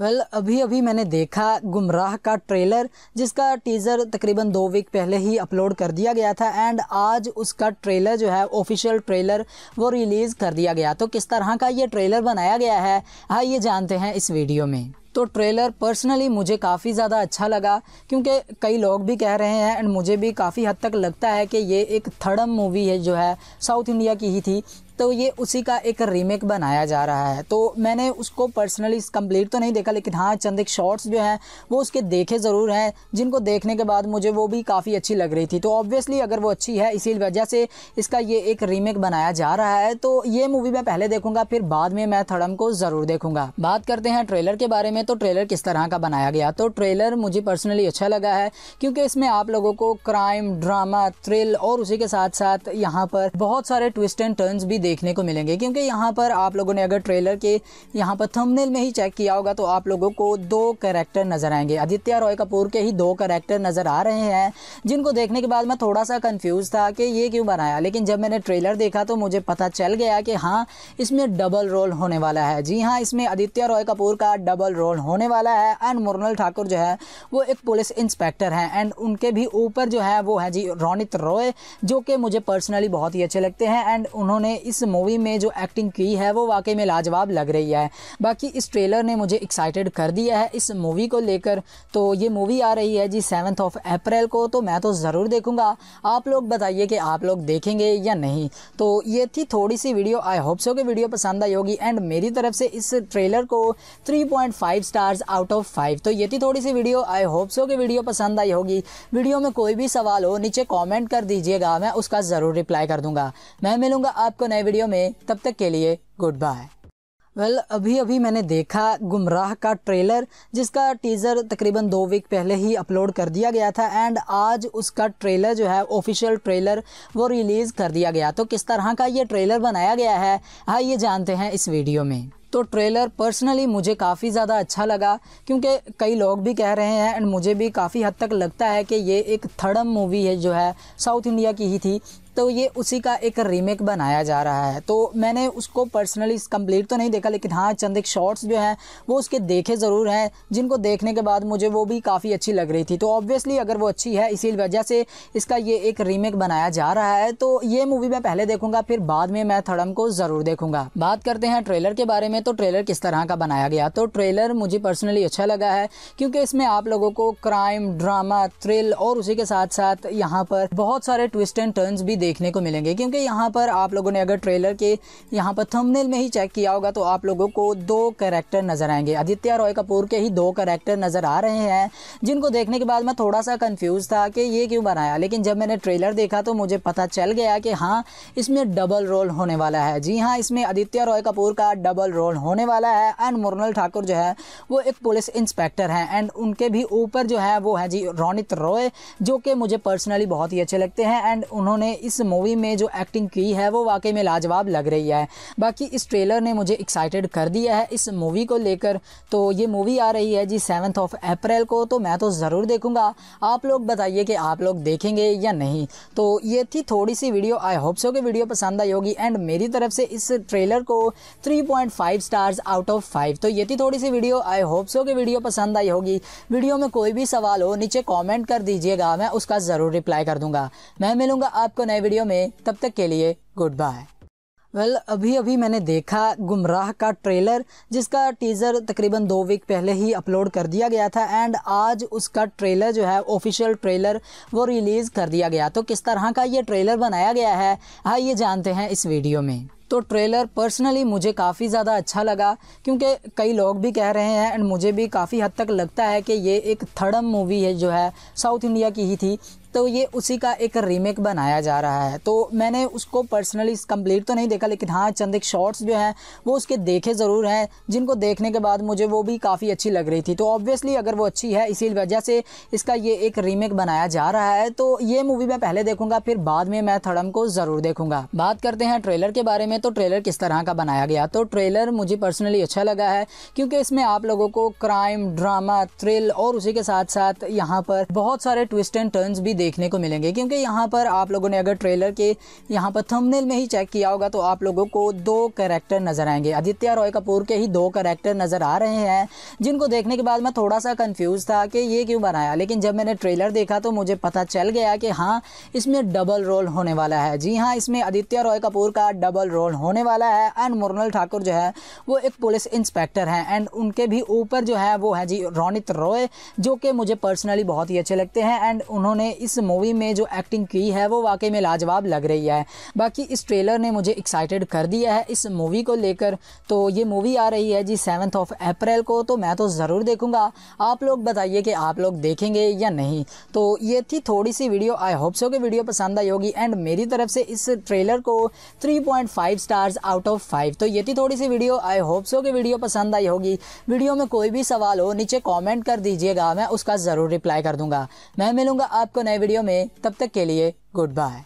वेल well, अभी अभी मैंने देखा गुमराह का ट्रेलर जिसका टीज़र तकरीबन दो वीक पहले ही अपलोड कर दिया गया था एंड आज उसका ट्रेलर जो है ऑफिशियल ट्रेलर वो रिलीज़ कर दिया गया तो किस तरह का ये ट्रेलर बनाया गया है हाँ ये जानते हैं इस वीडियो में तो ट्रेलर पर्सनली मुझे काफ़ी ज़्यादा अच्छा लगा क्योंकि कई लोग भी कह रहे हैं एंड मुझे भी काफ़ी हद तक लगता है कि ये एक थर्डम मूवी है जो है साउथ इंडिया की ही थी तो ये उसी का एक रीमेक बनाया जा रहा है तो मैंने उसको पर्सनली कंप्लीट तो नहीं देखा लेकिन हाँ चंद एक शॉर्ट्स जो हैं वो उसके देखे ज़रूर हैं जिनको देखने के बाद मुझे वो भी काफ़ी अच्छी लग रही थी तो ऑब्वियसली अगर वो अच्छी है इसी वजह से इसका ये एक रीमेक बनाया जा रहा है तो ये मूवी मैं पहले देखूंगा फिर बाद में मैं थड़म को ज़रूर देखूंगा बात करते हैं ट्रेलर के बारे में तो ट्रेलर किस तरह का बनाया गया तो ट्रेलर मुझे पर्सनली अच्छा लगा है क्योंकि इसमें आप लोगों को क्राइम ड्रामा थ्रिल और उसी के साथ साथ यहाँ पर बहुत सारे ट्विस्ट एंड टर्न्स भी देखने को मिलेंगे क्योंकि यहाँ पर आप लोगों ने अगर ट्रेलर के यहाँ पर थंबनेल में ही चेक किया होगा तो आप लोगों को दो करेक्टर नज़र आएंगे आदित्य रॉय कपूर के ही दो करेक्टर नज़र आ रहे हैं जिनको देखने के बाद मैं थोड़ा सा कन्फ्यूज़ था कि ये क्यों बनाया लेकिन जब मैंने ट्रेलर देखा तो मुझे पता चल गया कि हाँ इसमें डबल रोल होने वाला है जी हाँ इसमें आदित्य रॉय कपूर का डबल रोल होने वाला है एंड मुरनल ठाकुर जो है वो एक पुलिस इंस्पेक्टर हैं एंड उनके भी ऊपर जो है वो है जी रोनित रॉय जो कि मुझे पर्सनली बहुत ही अच्छे लगते हैं एंड उन्होंने इस इस मूवी में जो एक्टिंग की है वो वाकई में लाजवाब लग रही है बाकी इस ट्रेलर ने मुझे एक्साइटेड कर दिया है इस मूवी को लेकर तो ये मूवी आ रही है जी सेवन्थ ऑफ अप्रैल को तो मैं तो ज़रूर देखूँगा आप लोग बताइए कि आप लोग देखेंगे या नहीं तो ये थी थोड़ी सी वीडियो आई होप सो कि वीडियो पसंद आई होगी एंड मेरी तरफ से इस ट्रेलर को three point five stars out of five तो ये थी थोड़ी सी वीडियो आई होप सो कि वीडियो पसंद आई होगी वीडियो में कोई भी सवाल हो नीचे कॉमेंट कर दीजिएगा मैं उसका ज़रूर रिप्लाई कर दूंगा मैं मिलूंगा आपको नए वीडियो में तब तक के लिए गुड बाय वेल well, अभी अभी मैंने देखा गुमराह का ट्रेलर जिसका टीज़र तकरीबन दो वीक पहले ही अपलोड कर दिया गया था एंड आज उसका ट्रेलर जो है ऑफिशियल ट्रेलर वो रिलीज़ कर दिया गया तो किस तरह का ये ट्रेलर बनाया गया है हाँ ये जानते हैं इस वीडियो में तो ट्रेलर पर्सनली मुझे काफ़ी ज़्यादा अच्छा लगा क्योंकि कई लोग भी कह रहे हैं एंड मुझे भी काफ़ी हद तक लगता है कि ये एक थर्डम मूवी है जो है साउथ इंडिया की ही थी तो ये उसी का एक रीमेक बनाया जा रहा है तो मैंने उसको पर्सनली कंप्लीट तो नहीं देखा लेकिन हाँ चंद एक शॉर्ट्स जो हैं वो उसके देखे ज़रूर हैं जिनको देखने के बाद मुझे वो भी काफ़ी अच्छी लग रही थी तो ऑब्वियसली अगर वो अच्छी है इसी वजह से इसका ये एक रीमेक बनाया जा रहा है तो ये मूवी मैं पहले देखूंगा फिर बाद में मैं थड़म को ज़रूर देखूंगा बात करते हैं ट्रेलर के बारे में तो ट्रेलर किस तरह का बनाया गया तो ट्रेलर मुझे पर्सनली अच्छा लगा है क्योंकि इसमें आप लोगों को क्राइम ड्रामा थ्रिल और उसी के साथ साथ यहाँ पर बहुत सारे ट्विस्ट एंड टर्न्स भी देखने को मिलेंगे क्योंकि यहाँ पर आप लोगों ने अगर ट्रेलर के यहाँ पर थंबनेल में ही चेक किया होगा तो आप लोगों को दो करेक्टर नज़र आएंगे आदित्य रॉय कपूर के ही दो करेक्टर नज़र आ रहे हैं जिनको देखने के बाद मैं थोड़ा सा कन्फ्यूज़ था कि ये क्यों बनाया लेकिन जब मैंने ट्रेलर देखा तो मुझे पता चल गया कि हाँ इसमें डबल रोल होने वाला है जी हाँ इसमें आदित्य रॉय कपूर का डबल रोल होने वाला है एंड मुरनल ठाकुर जो है वो एक पुलिस इंस्पेक्टर हैं एंड उनके भी ऊपर जो है वो है जी रोनित रॉय जो कि मुझे पर्सनली बहुत ही अच्छे लगते हैं एंड उन्होंने इस मूवी में जो एक्टिंग की है वो वाकई में लाजवाब लग रही है बाकी इस ट्रेलर ने मुझे एक्साइटेड कर दिया है इस मूवी को लेकर तो ये मूवी आ रही है जी सेवन्थ ऑफ अप्रैल को तो मैं तो ज़रूर देखूँगा आप लोग बताइए कि आप लोग देखेंगे या नहीं तो ये थी थोड़ी सी वीडियो आई होप सो कि वीडियो पसंद आई होगी एंड मेरी तरफ से इस ट्रेलर को 3.5 स्टार्स आउट ऑफ 5 तो ये थी थोड़ी सी वीडियो आई होप सो कि वीडियो पसंद आई होगी वीडियो में कोई भी सवाल हो नीचे कॉमेंट कर दीजिएगा मैं उसका ज़रूर रिप्लाई कर दूंगा मैं मिलूंगा आपको नए वीडियो में तब तक के लिए गुड बाय वेल well, अभी अभी मैंने देखा गुमराह का ट्रेलर जिसका टीज़र तकरीबन दो वीक पहले ही अपलोड कर दिया गया था एंड आज उसका ट्रेलर जो है ऑफिशियल ट्रेलर वो रिलीज़ कर दिया गया तो किस तरह का ये ट्रेलर बनाया गया है हाँ ये जानते हैं इस वीडियो में तो ट्रेलर पर्सनली मुझे काफ़ी ज़्यादा अच्छा लगा क्योंकि कई लोग भी कह रहे हैं एंड मुझे भी काफ़ी हद तक लगता है कि ये एक थर्डम मूवी है जो है साउथ इंडिया की ही थी तो ये उसी का एक रीमेक बनाया जा रहा है तो मैंने उसको पर्सनली कंप्लीट तो नहीं देखा लेकिन हाँ चंद एक शॉर्ट्स जो हैं वो उसके देखे ज़रूर हैं जिनको देखने के बाद मुझे वो भी काफ़ी अच्छी लग रही थी तो ऑब्वियसली अगर वो अच्छी है इसी वजह से इसका ये एक रीमेक बनाया जा रहा है तो ये मूवी मैं पहले देखूंगा फिर बाद में मैं थड़म को ज़रूर देखूंगा बात करते हैं ट्रेलर के बारे में तो ट्रेलर किस तरह का बनाया गया तो ट्रेलर मुझे पर्सनली अच्छा लगा है क्योंकि इसमें आप लोगों को क्राइम ड्रामा थ्रिल और उसी के साथ साथ यहाँ पर बहुत सारे ट्विस्ट एंड टर्न्स भी देख देखने को मिलेंगे क्योंकि यहाँ पर आप लोगों ने अगर ट्रेलर के यहाँ पर थंबनेल में ही चेक किया होगा तो आप लोगों को दो करेक्टर नज़र आएंगे आदित्य रॉय कपूर के ही दो करेक्टर नज़र आ रहे हैं जिनको देखने के बाद मैं थोड़ा सा कन्फ्यूज़ था कि ये क्यों बनाया लेकिन जब मैंने ट्रेलर देखा तो मुझे पता चल गया कि हाँ इसमें डबल रोल होने वाला है जी हाँ इसमें आदित्य रॉय कपूर का डबल रोल होने वाला है एंड मुरनल ठाकुर जो है वो एक पुलिस इंस्पेक्टर हैं एंड उनके भी ऊपर जो है वो है जी रोनित रॉय जो कि मुझे पर्सनली बहुत ही अच्छे लगते हैं एंड उन्होंने इस मूवी में जो एक्टिंग की है वो वाकई में लाजवाब लग रही है बाकी इस ट्रेलर ने मुझे एक्साइटेड कर दिया है इस मूवी को लेकर तो ये मूवी आ रही है जी सेवन्थ ऑफ अप्रैल को तो मैं तो ज़रूर देखूँगा आप लोग बताइए कि आप लोग देखेंगे या नहीं तो ये थी थोड़ी सी वीडियो आई होप सो कि वीडियो पसंद आई होगी एंड मेरी तरफ से इस ट्रेलर को 3.5 स्टार्स आउट ऑफ 5 तो ये थी थोड़ी सी वीडियो आई होप सो कि वीडियो पसंद आई होगी वीडियो में कोई भी सवाल हो नीचे कॉमेंट कर दीजिएगा मैं उसका ज़रूर रिप्लाई कर दूंगा मैं मिलूंगा आपको नए वीडियो में तब तक के लिए गुड बाय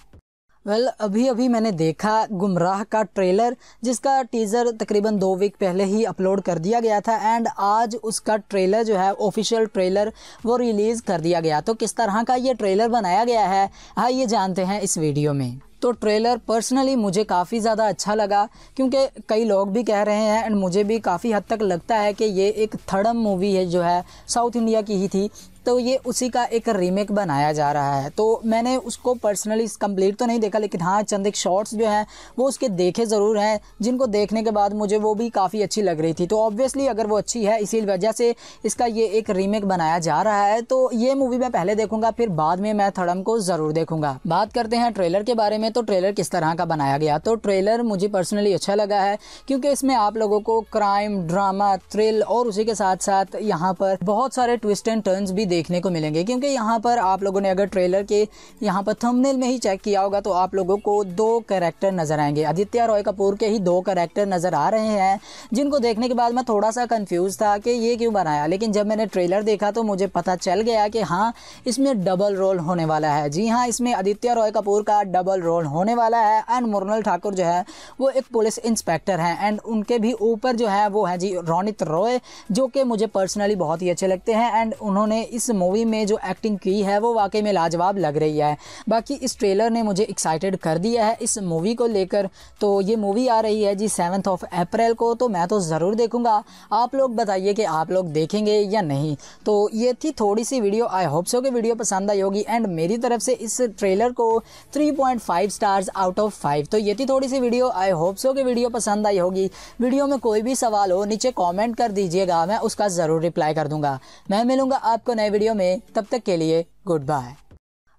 वेल well, अभी अभी मैंने देखा गुमराह का ट्रेलर जिसका टीज़र तकरीबन दो वीक पहले ही अपलोड कर दिया गया था एंड आज उसका ट्रेलर जो है ऑफिशियल ट्रेलर वो रिलीज़ कर दिया गया तो किस तरह का ये ट्रेलर बनाया गया है हाँ ये जानते हैं इस वीडियो में तो ट्रेलर पर्सनली मुझे काफ़ी ज़्यादा अच्छा लगा क्योंकि कई लोग भी कह रहे हैं एंड मुझे भी काफ़ी हद तक लगता है कि ये एक थर्डम मूवी है जो है साउथ इंडिया की ही थी तो ये उसी का एक रीमेक बनाया जा रहा है तो मैंने उसको पर्सनली कंप्लीट तो नहीं देखा लेकिन हाँ चंद एक शॉर्ट्स जो हैं वो उसके देखे ज़रूर हैं जिनको देखने के बाद मुझे वो भी काफ़ी अच्छी लग रही थी तो ऑब्वियसली अगर वो अच्छी है इसी वजह से इसका ये एक रीमेक बनाया जा रहा है तो ये मूवी मैं पहले देखूंगा फिर बाद में मैं थड़म को ज़रूर देखूंगा बात करते हैं ट्रेलर के बारे में तो ट्रेलर किस तरह का बनाया गया तो ट्रेलर मुझे पर्सनली अच्छा लगा है क्योंकि इसमें आप लोगों को क्राइम ड्रामा थ्रिल और उसी के साथ साथ यहाँ पर बहुत सारे ट्विस्ट एंड टर्नस भी देखने को मिलेंगे क्योंकि यहाँ पर आप लोगों ने अगर ट्रेलर के यहाँ पर थंबनेल में ही चेक किया होगा तो आप लोगों को दो करेक्टर नज़र आएंगे आदित्य रॉय कपूर के ही दो करेक्टर नज़र आ रहे हैं जिनको देखने के बाद मैं थोड़ा सा कन्फ्यूज़ था कि ये क्यों बनाया लेकिन जब मैंने ट्रेलर देखा तो मुझे पता चल गया कि हाँ इसमें डबल रोल होने वाला है जी हाँ इसमें आदित्य रॉय कपूर का डबल रोल होने वाला है एंड मुरनल ठाकुर जो है वो एक पुलिस इंस्पेक्टर हैं एंड उनके भी ऊपर जो है वो है जी रौनित रॉय जो कि मुझे पर्सनली बहुत ही अच्छे लगते हैं एंड उन्होंने इस इस मूवी में जो एक्टिंग की है वो वाकई में लाजवाब लग रही है बाकी इस ट्रेलर ने मुझे एक्साइटेड कर दिया है इस मूवी को लेकर तो ये मूवी आ रही है जी सेवन्थ ऑफ अप्रैल को तो मैं तो ज़रूर देखूँगा आप लोग बताइए कि आप लोग देखेंगे या नहीं तो ये थी थोड़ी सी वीडियो आई होप सो कि वीडियो पसंद आई होगी एंड मेरी तरफ से इस ट्रेलर को five stars out of five तो ये थी थोड़ी सी वीडियो आई होप सो कि वीडियो पसंद आई होगी वीडियो में कोई भी सवाल हो नीचे कॉमेंट कर दीजिएगा मैं उसका ज़रूर रिप्लाई कर दूंगा मैं मिलूंगा आपको नए वीडियो में तब तक के लिए गुड बाय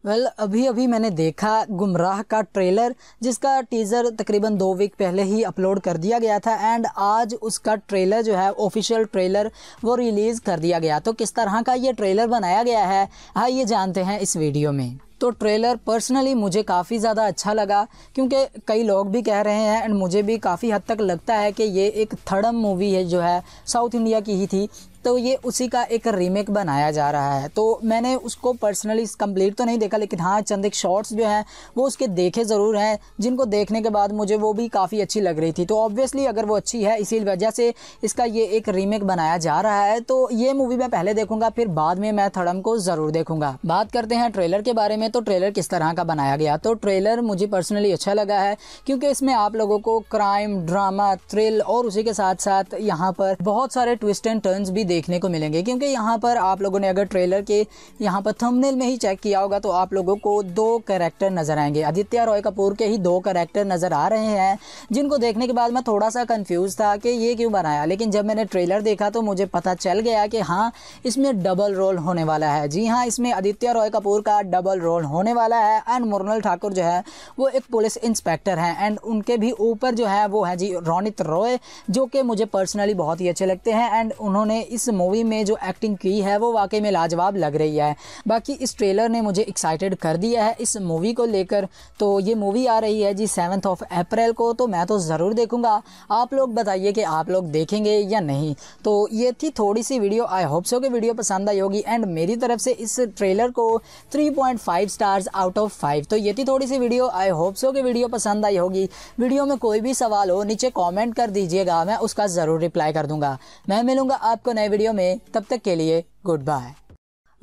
वेल well, अभी अभी मैंने देखा गुमराह का ट्रेलर जिसका टीज़र तकरीबन दो वीक पहले ही अपलोड कर दिया गया था एंड आज उसका ट्रेलर जो है ऑफिशियल ट्रेलर वो रिलीज़ कर दिया गया तो किस तरह का ये ट्रेलर बनाया गया है हाँ ये जानते हैं इस वीडियो में तो ट्रेलर पर्सनली मुझे काफ़ी ज़्यादा अच्छा लगा क्योंकि कई लोग भी कह रहे हैं एंड मुझे भी काफ़ी हद तक लगता है कि ये एक थर्डम मूवी है जो है साउथ इंडिया की ही थी तो ये उसी का एक रीमेक बनाया जा रहा है तो मैंने उसको पर्सनली कंप्लीट तो नहीं देखा लेकिन हाँ चंद एक शॉर्ट्स जो हैं वो उसके देखे ज़रूर हैं जिनको देखने के बाद मुझे वो भी काफ़ी अच्छी लग रही थी तो ऑब्वियसली अगर वो अच्छी है इसी वजह से इसका ये एक रीमेक बनाया जा रहा है तो ये मूवी मैं पहले देखूंगा फिर बाद में मैं थड़म को ज़रूर देखूंगा बात करते हैं ट्रेलर के बारे में तो ट्रेलर किस तरह का बनाया गया तो ट्रेलर मुझे पर्सनली अच्छा लगा है क्योंकि इसमें आप लोगों को क्राइम ड्रामा थ्रिल और उसी के साथ साथ यहाँ पर बहुत सारे ट्विस्ट एंड टर्न्स भी देखने को मिलेंगे क्योंकि यहाँ पर आप लोगों ने अगर ट्रेलर के यहाँ पर थंबनेल में ही चेक किया होगा तो आप लोगों को दो करेक्टर नज़र आएंगे आदित्य रॉय कपूर के ही दो करेक्टर नज़र आ रहे हैं जिनको देखने के बाद मैं थोड़ा सा कन्फ्यूज़ था कि ये क्यों बनाया लेकिन जब मैंने ट्रेलर देखा तो मुझे पता चल गया कि हाँ इसमें डबल रोल होने वाला है जी हाँ इसमें आदित्य रॉय कपूर का डबल रोल होने वाला है एंड मुरनल ठाकुर जो है वो एक पुलिस इंस्पेक्टर हैं एंड उनके भी ऊपर जो है वो है जी रौनित रॉय जो कि मुझे पर्सनली बहुत ही अच्छे लगते हैं एंड उन्होंने इस इस मूवी में जो एक्टिंग की है वो वाकई में लाजवाब लग रही है बाकी इस ट्रेलर ने मुझे एक्साइटेड कर दिया है इस मूवी को लेकर तो ये मूवी आ रही है जी सेवन्थ ऑफ अप्रैल को तो मैं तो ज़रूर देखूँगा आप लोग बताइए कि आप लोग देखेंगे या नहीं तो ये थी थोड़ी सी वीडियो आई होप सो कि वीडियो पसंद आई होगी एंड मेरी तरफ से इस ट्रेलर को three point five stars out of five तो ये थी थोड़ी सी वीडियो आई होप सो कि वीडियो पसंद आई होगी वीडियो में कोई भी सवाल हो नीचे कॉमेंट कर दीजिएगा मैं उसका ज़रूर रिप्लाई कर दूंगा मैं मिलूंगा आपको नए वीडियो में तब तक के लिए गुड बाय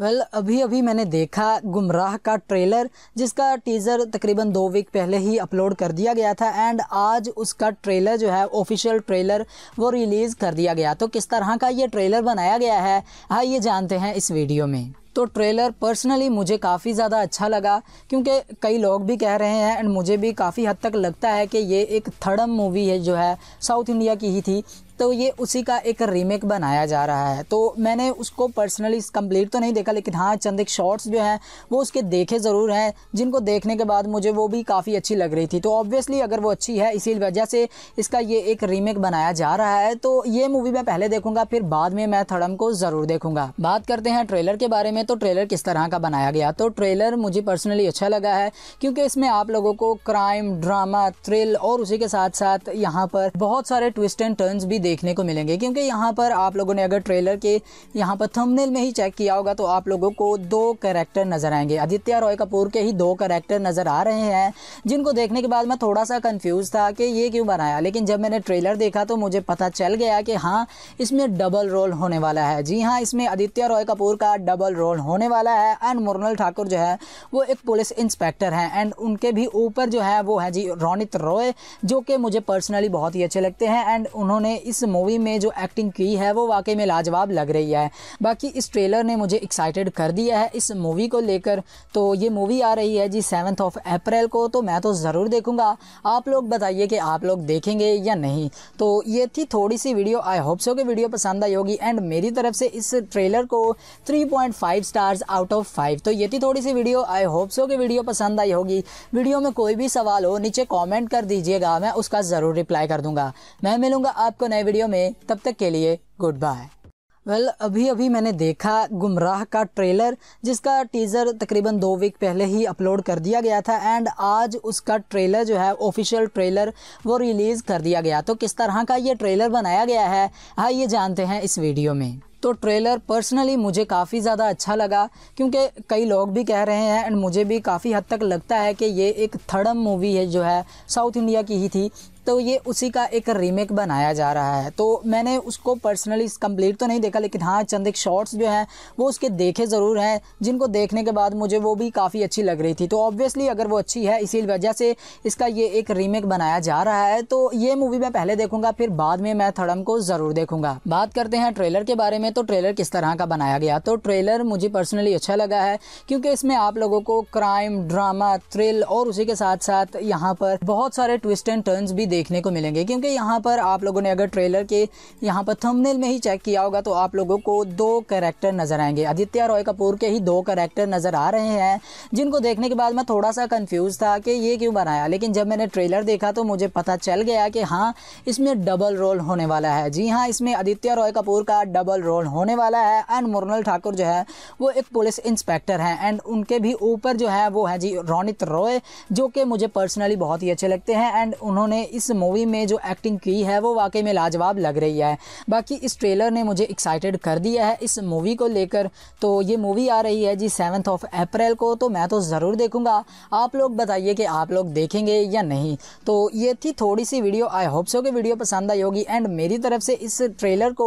वेल well, अभी अभी मैंने देखा गुमराह का ट्रेलर जिसका टीज़र तकरीबन दो वीक पहले ही अपलोड कर दिया गया था एंड आज उसका ट्रेलर जो है ऑफिशियल ट्रेलर वो रिलीज़ कर दिया गया तो किस तरह का ये ट्रेलर बनाया गया है हाँ ये जानते हैं इस वीडियो में तो ट्रेलर पर्सनली मुझे काफ़ी ज़्यादा अच्छा लगा क्योंकि कई लोग भी कह रहे हैं एंड मुझे भी काफ़ी हद तक लगता है कि ये एक थर्डम मूवी है जो है साउथ इंडिया की ही थी तो ये उसी का एक रीमेक बनाया जा रहा है तो मैंने उसको पर्सनली कंप्लीट तो नहीं देखा लेकिन हाँ चंद एक शॉर्ट्स जो हैं वो उसके देखे ज़रूर हैं जिनको देखने के बाद मुझे वो भी काफ़ी अच्छी लग रही थी तो ऑब्वियसली अगर वो अच्छी है इसी वजह से इसका ये एक रीमेक बनाया जा रहा है तो ये मूवी मैं पहले देखूंगा फिर बाद में मैं थड़म को ज़रूर देखूंगा बात करते हैं ट्रेलर के बारे में तो ट्रेलर किस तरह का बनाया गया तो ट्रेलर मुझे पर्सनली अच्छा लगा है क्योंकि इसमें आप लोगों को क्राइम ड्रामा थ्रिल और उसी के साथ साथ यहाँ पर बहुत सारे ट्विस्ट एंड टर्न्स भी देखने को मिलेंगे क्योंकि यहाँ पर आप लोगों ने अगर ट्रेलर के यहाँ पर थंबनेल में ही चेक किया होगा तो आप लोगों को दो करेक्टर नज़र आएंगे आदित्य रॉय कपूर के ही दो करेक्टर नज़र आ रहे हैं जिनको देखने के बाद मैं थोड़ा सा कन्फ्यूज़ था कि ये क्यों बनाया लेकिन जब मैंने ट्रेलर देखा तो मुझे पता चल गया कि हाँ इसमें डबल रोल होने वाला है जी हाँ इसमें आदित्य रॉय कपूर का डबल रोल होने वाला है एंड मुरनल ठाकुर जो है वो एक पुलिस इंस्पेक्टर हैं एंड उनके भी ऊपर जो है वो है जी रोनित रॉय जो कि मुझे पर्सनली बहुत ही अच्छे लगते हैं एंड उन्होंने इस इस मूवी में जो एक्टिंग की है वो वाकई में लाजवाब लग रही है बाकी इस ट्रेलर ने मुझे एक्साइटेड कर दिया है इस मूवी को लेकर तो ये मूवी आ रही है जी सेवन्थ ऑफ अप्रैल को तो मैं तो ज़रूर देखूँगा आप लोग बताइए कि आप लोग देखेंगे या नहीं तो ये थी थोड़ी सी वीडियो आई होप सो कि वीडियो पसंद आई होगी एंड मेरी तरफ से इस ट्रेलर को 3.5 स्टार्स आउट ऑफ 5 तो ये थी थोड़ी सी वीडियो आई होप सो कि वीडियो पसंद आई होगी वीडियो में कोई भी सवाल हो नीचे कॉमेंट कर दीजिएगा मैं उसका ज़रूर रिप्लाई कर दूंगा मैं मिलूंगा आपको नए वीडियो में तब तक के लिए गुड बाय वेल well, अभी अभी मैंने देखा गुमराह का ट्रेलर जिसका टीज़र तकरीबन दो वीक पहले ही अपलोड कर दिया गया था एंड आज उसका ट्रेलर जो है ऑफिशियल ट्रेलर वो रिलीज़ कर दिया गया तो किस तरह का ये ट्रेलर बनाया गया है हाँ ये जानते हैं इस वीडियो में तो ट्रेलर पर्सनली मुझे काफ़ी ज़्यादा अच्छा लगा क्योंकि कई लोग भी कह रहे हैं एंड मुझे भी काफ़ी हद तक लगता है कि ये एक थर्डम मूवी है जो है साउथ इंडिया की ही थी तो ये उसी का एक रीमेक बनाया जा रहा है तो मैंने उसको पर्सनली कंप्लीट तो नहीं देखा लेकिन हाँ चंद एक शॉर्ट्स जो हैं वो उसके देखे ज़रूर हैं जिनको देखने के बाद मुझे वो भी काफ़ी अच्छी लग रही थी तो ऑब्वियसली अगर वो अच्छी है इसी वजह से इसका ये एक रीमेक बनाया जा रहा है तो ये मूवी मैं पहले देखूंगा फिर बाद में मैं थड़म को ज़रूर देखूंगा बात करते हैं ट्रेलर के बारे में तो ट्रेलर किस तरह का बनाया गया तो ट्रेलर मुझे पर्सनली अच्छा लगा है क्योंकि इसमें आप लोगों को क्राइम ड्रामा थ्रिल और उसी के साथ साथ यहाँ पर बहुत सारे ट्विस्ट एंड टर्नस भी देखने को मिलेंगे क्योंकि यहाँ पर आप लोगों ने अगर ट्रेलर के यहाँ पर थंबनेल में ही चेक किया होगा तो आप लोगों को दो करेक्टर नज़र आएंगे आदित्य रॉय कपूर के ही दो करेक्टर नज़र आ रहे हैं जिनको देखने के बाद मैं थोड़ा सा कन्फ्यूज़ था कि ये क्यों बनाया लेकिन जब मैंने ट्रेलर देखा तो मुझे पता चल गया कि हाँ इसमें डबल रोल होने वाला है जी हाँ इसमें आदित्य रॉय कपूर का डबल रोल होने वाला है एंड मुरनल ठाकुर जो है वो एक पुलिस इंस्पेक्टर हैं एंड उनके भी ऊपर जो है वो है जी रौनित रॉय जो कि मुझे पर्सनली बहुत ही अच्छे लगते हैं एंड उन्होंने इस मूवी में जो एक्टिंग की है वो वाकई में लाजवाब लग रही है बाकी इस ट्रेलर ने मुझे एक्साइटेड कर दिया है इस मूवी को लेकर तो ये मूवी आ रही है जी सेवन्थ ऑफ अप्रैल को तो मैं तो ज़रूर देखूँगा आप लोग बताइए कि आप लोग देखेंगे या नहीं तो ये थी थोड़ी सी वीडियो आई होप सो कि वीडियो पसंद आई होगी एंड मेरी तरफ से इस ट्रेलर को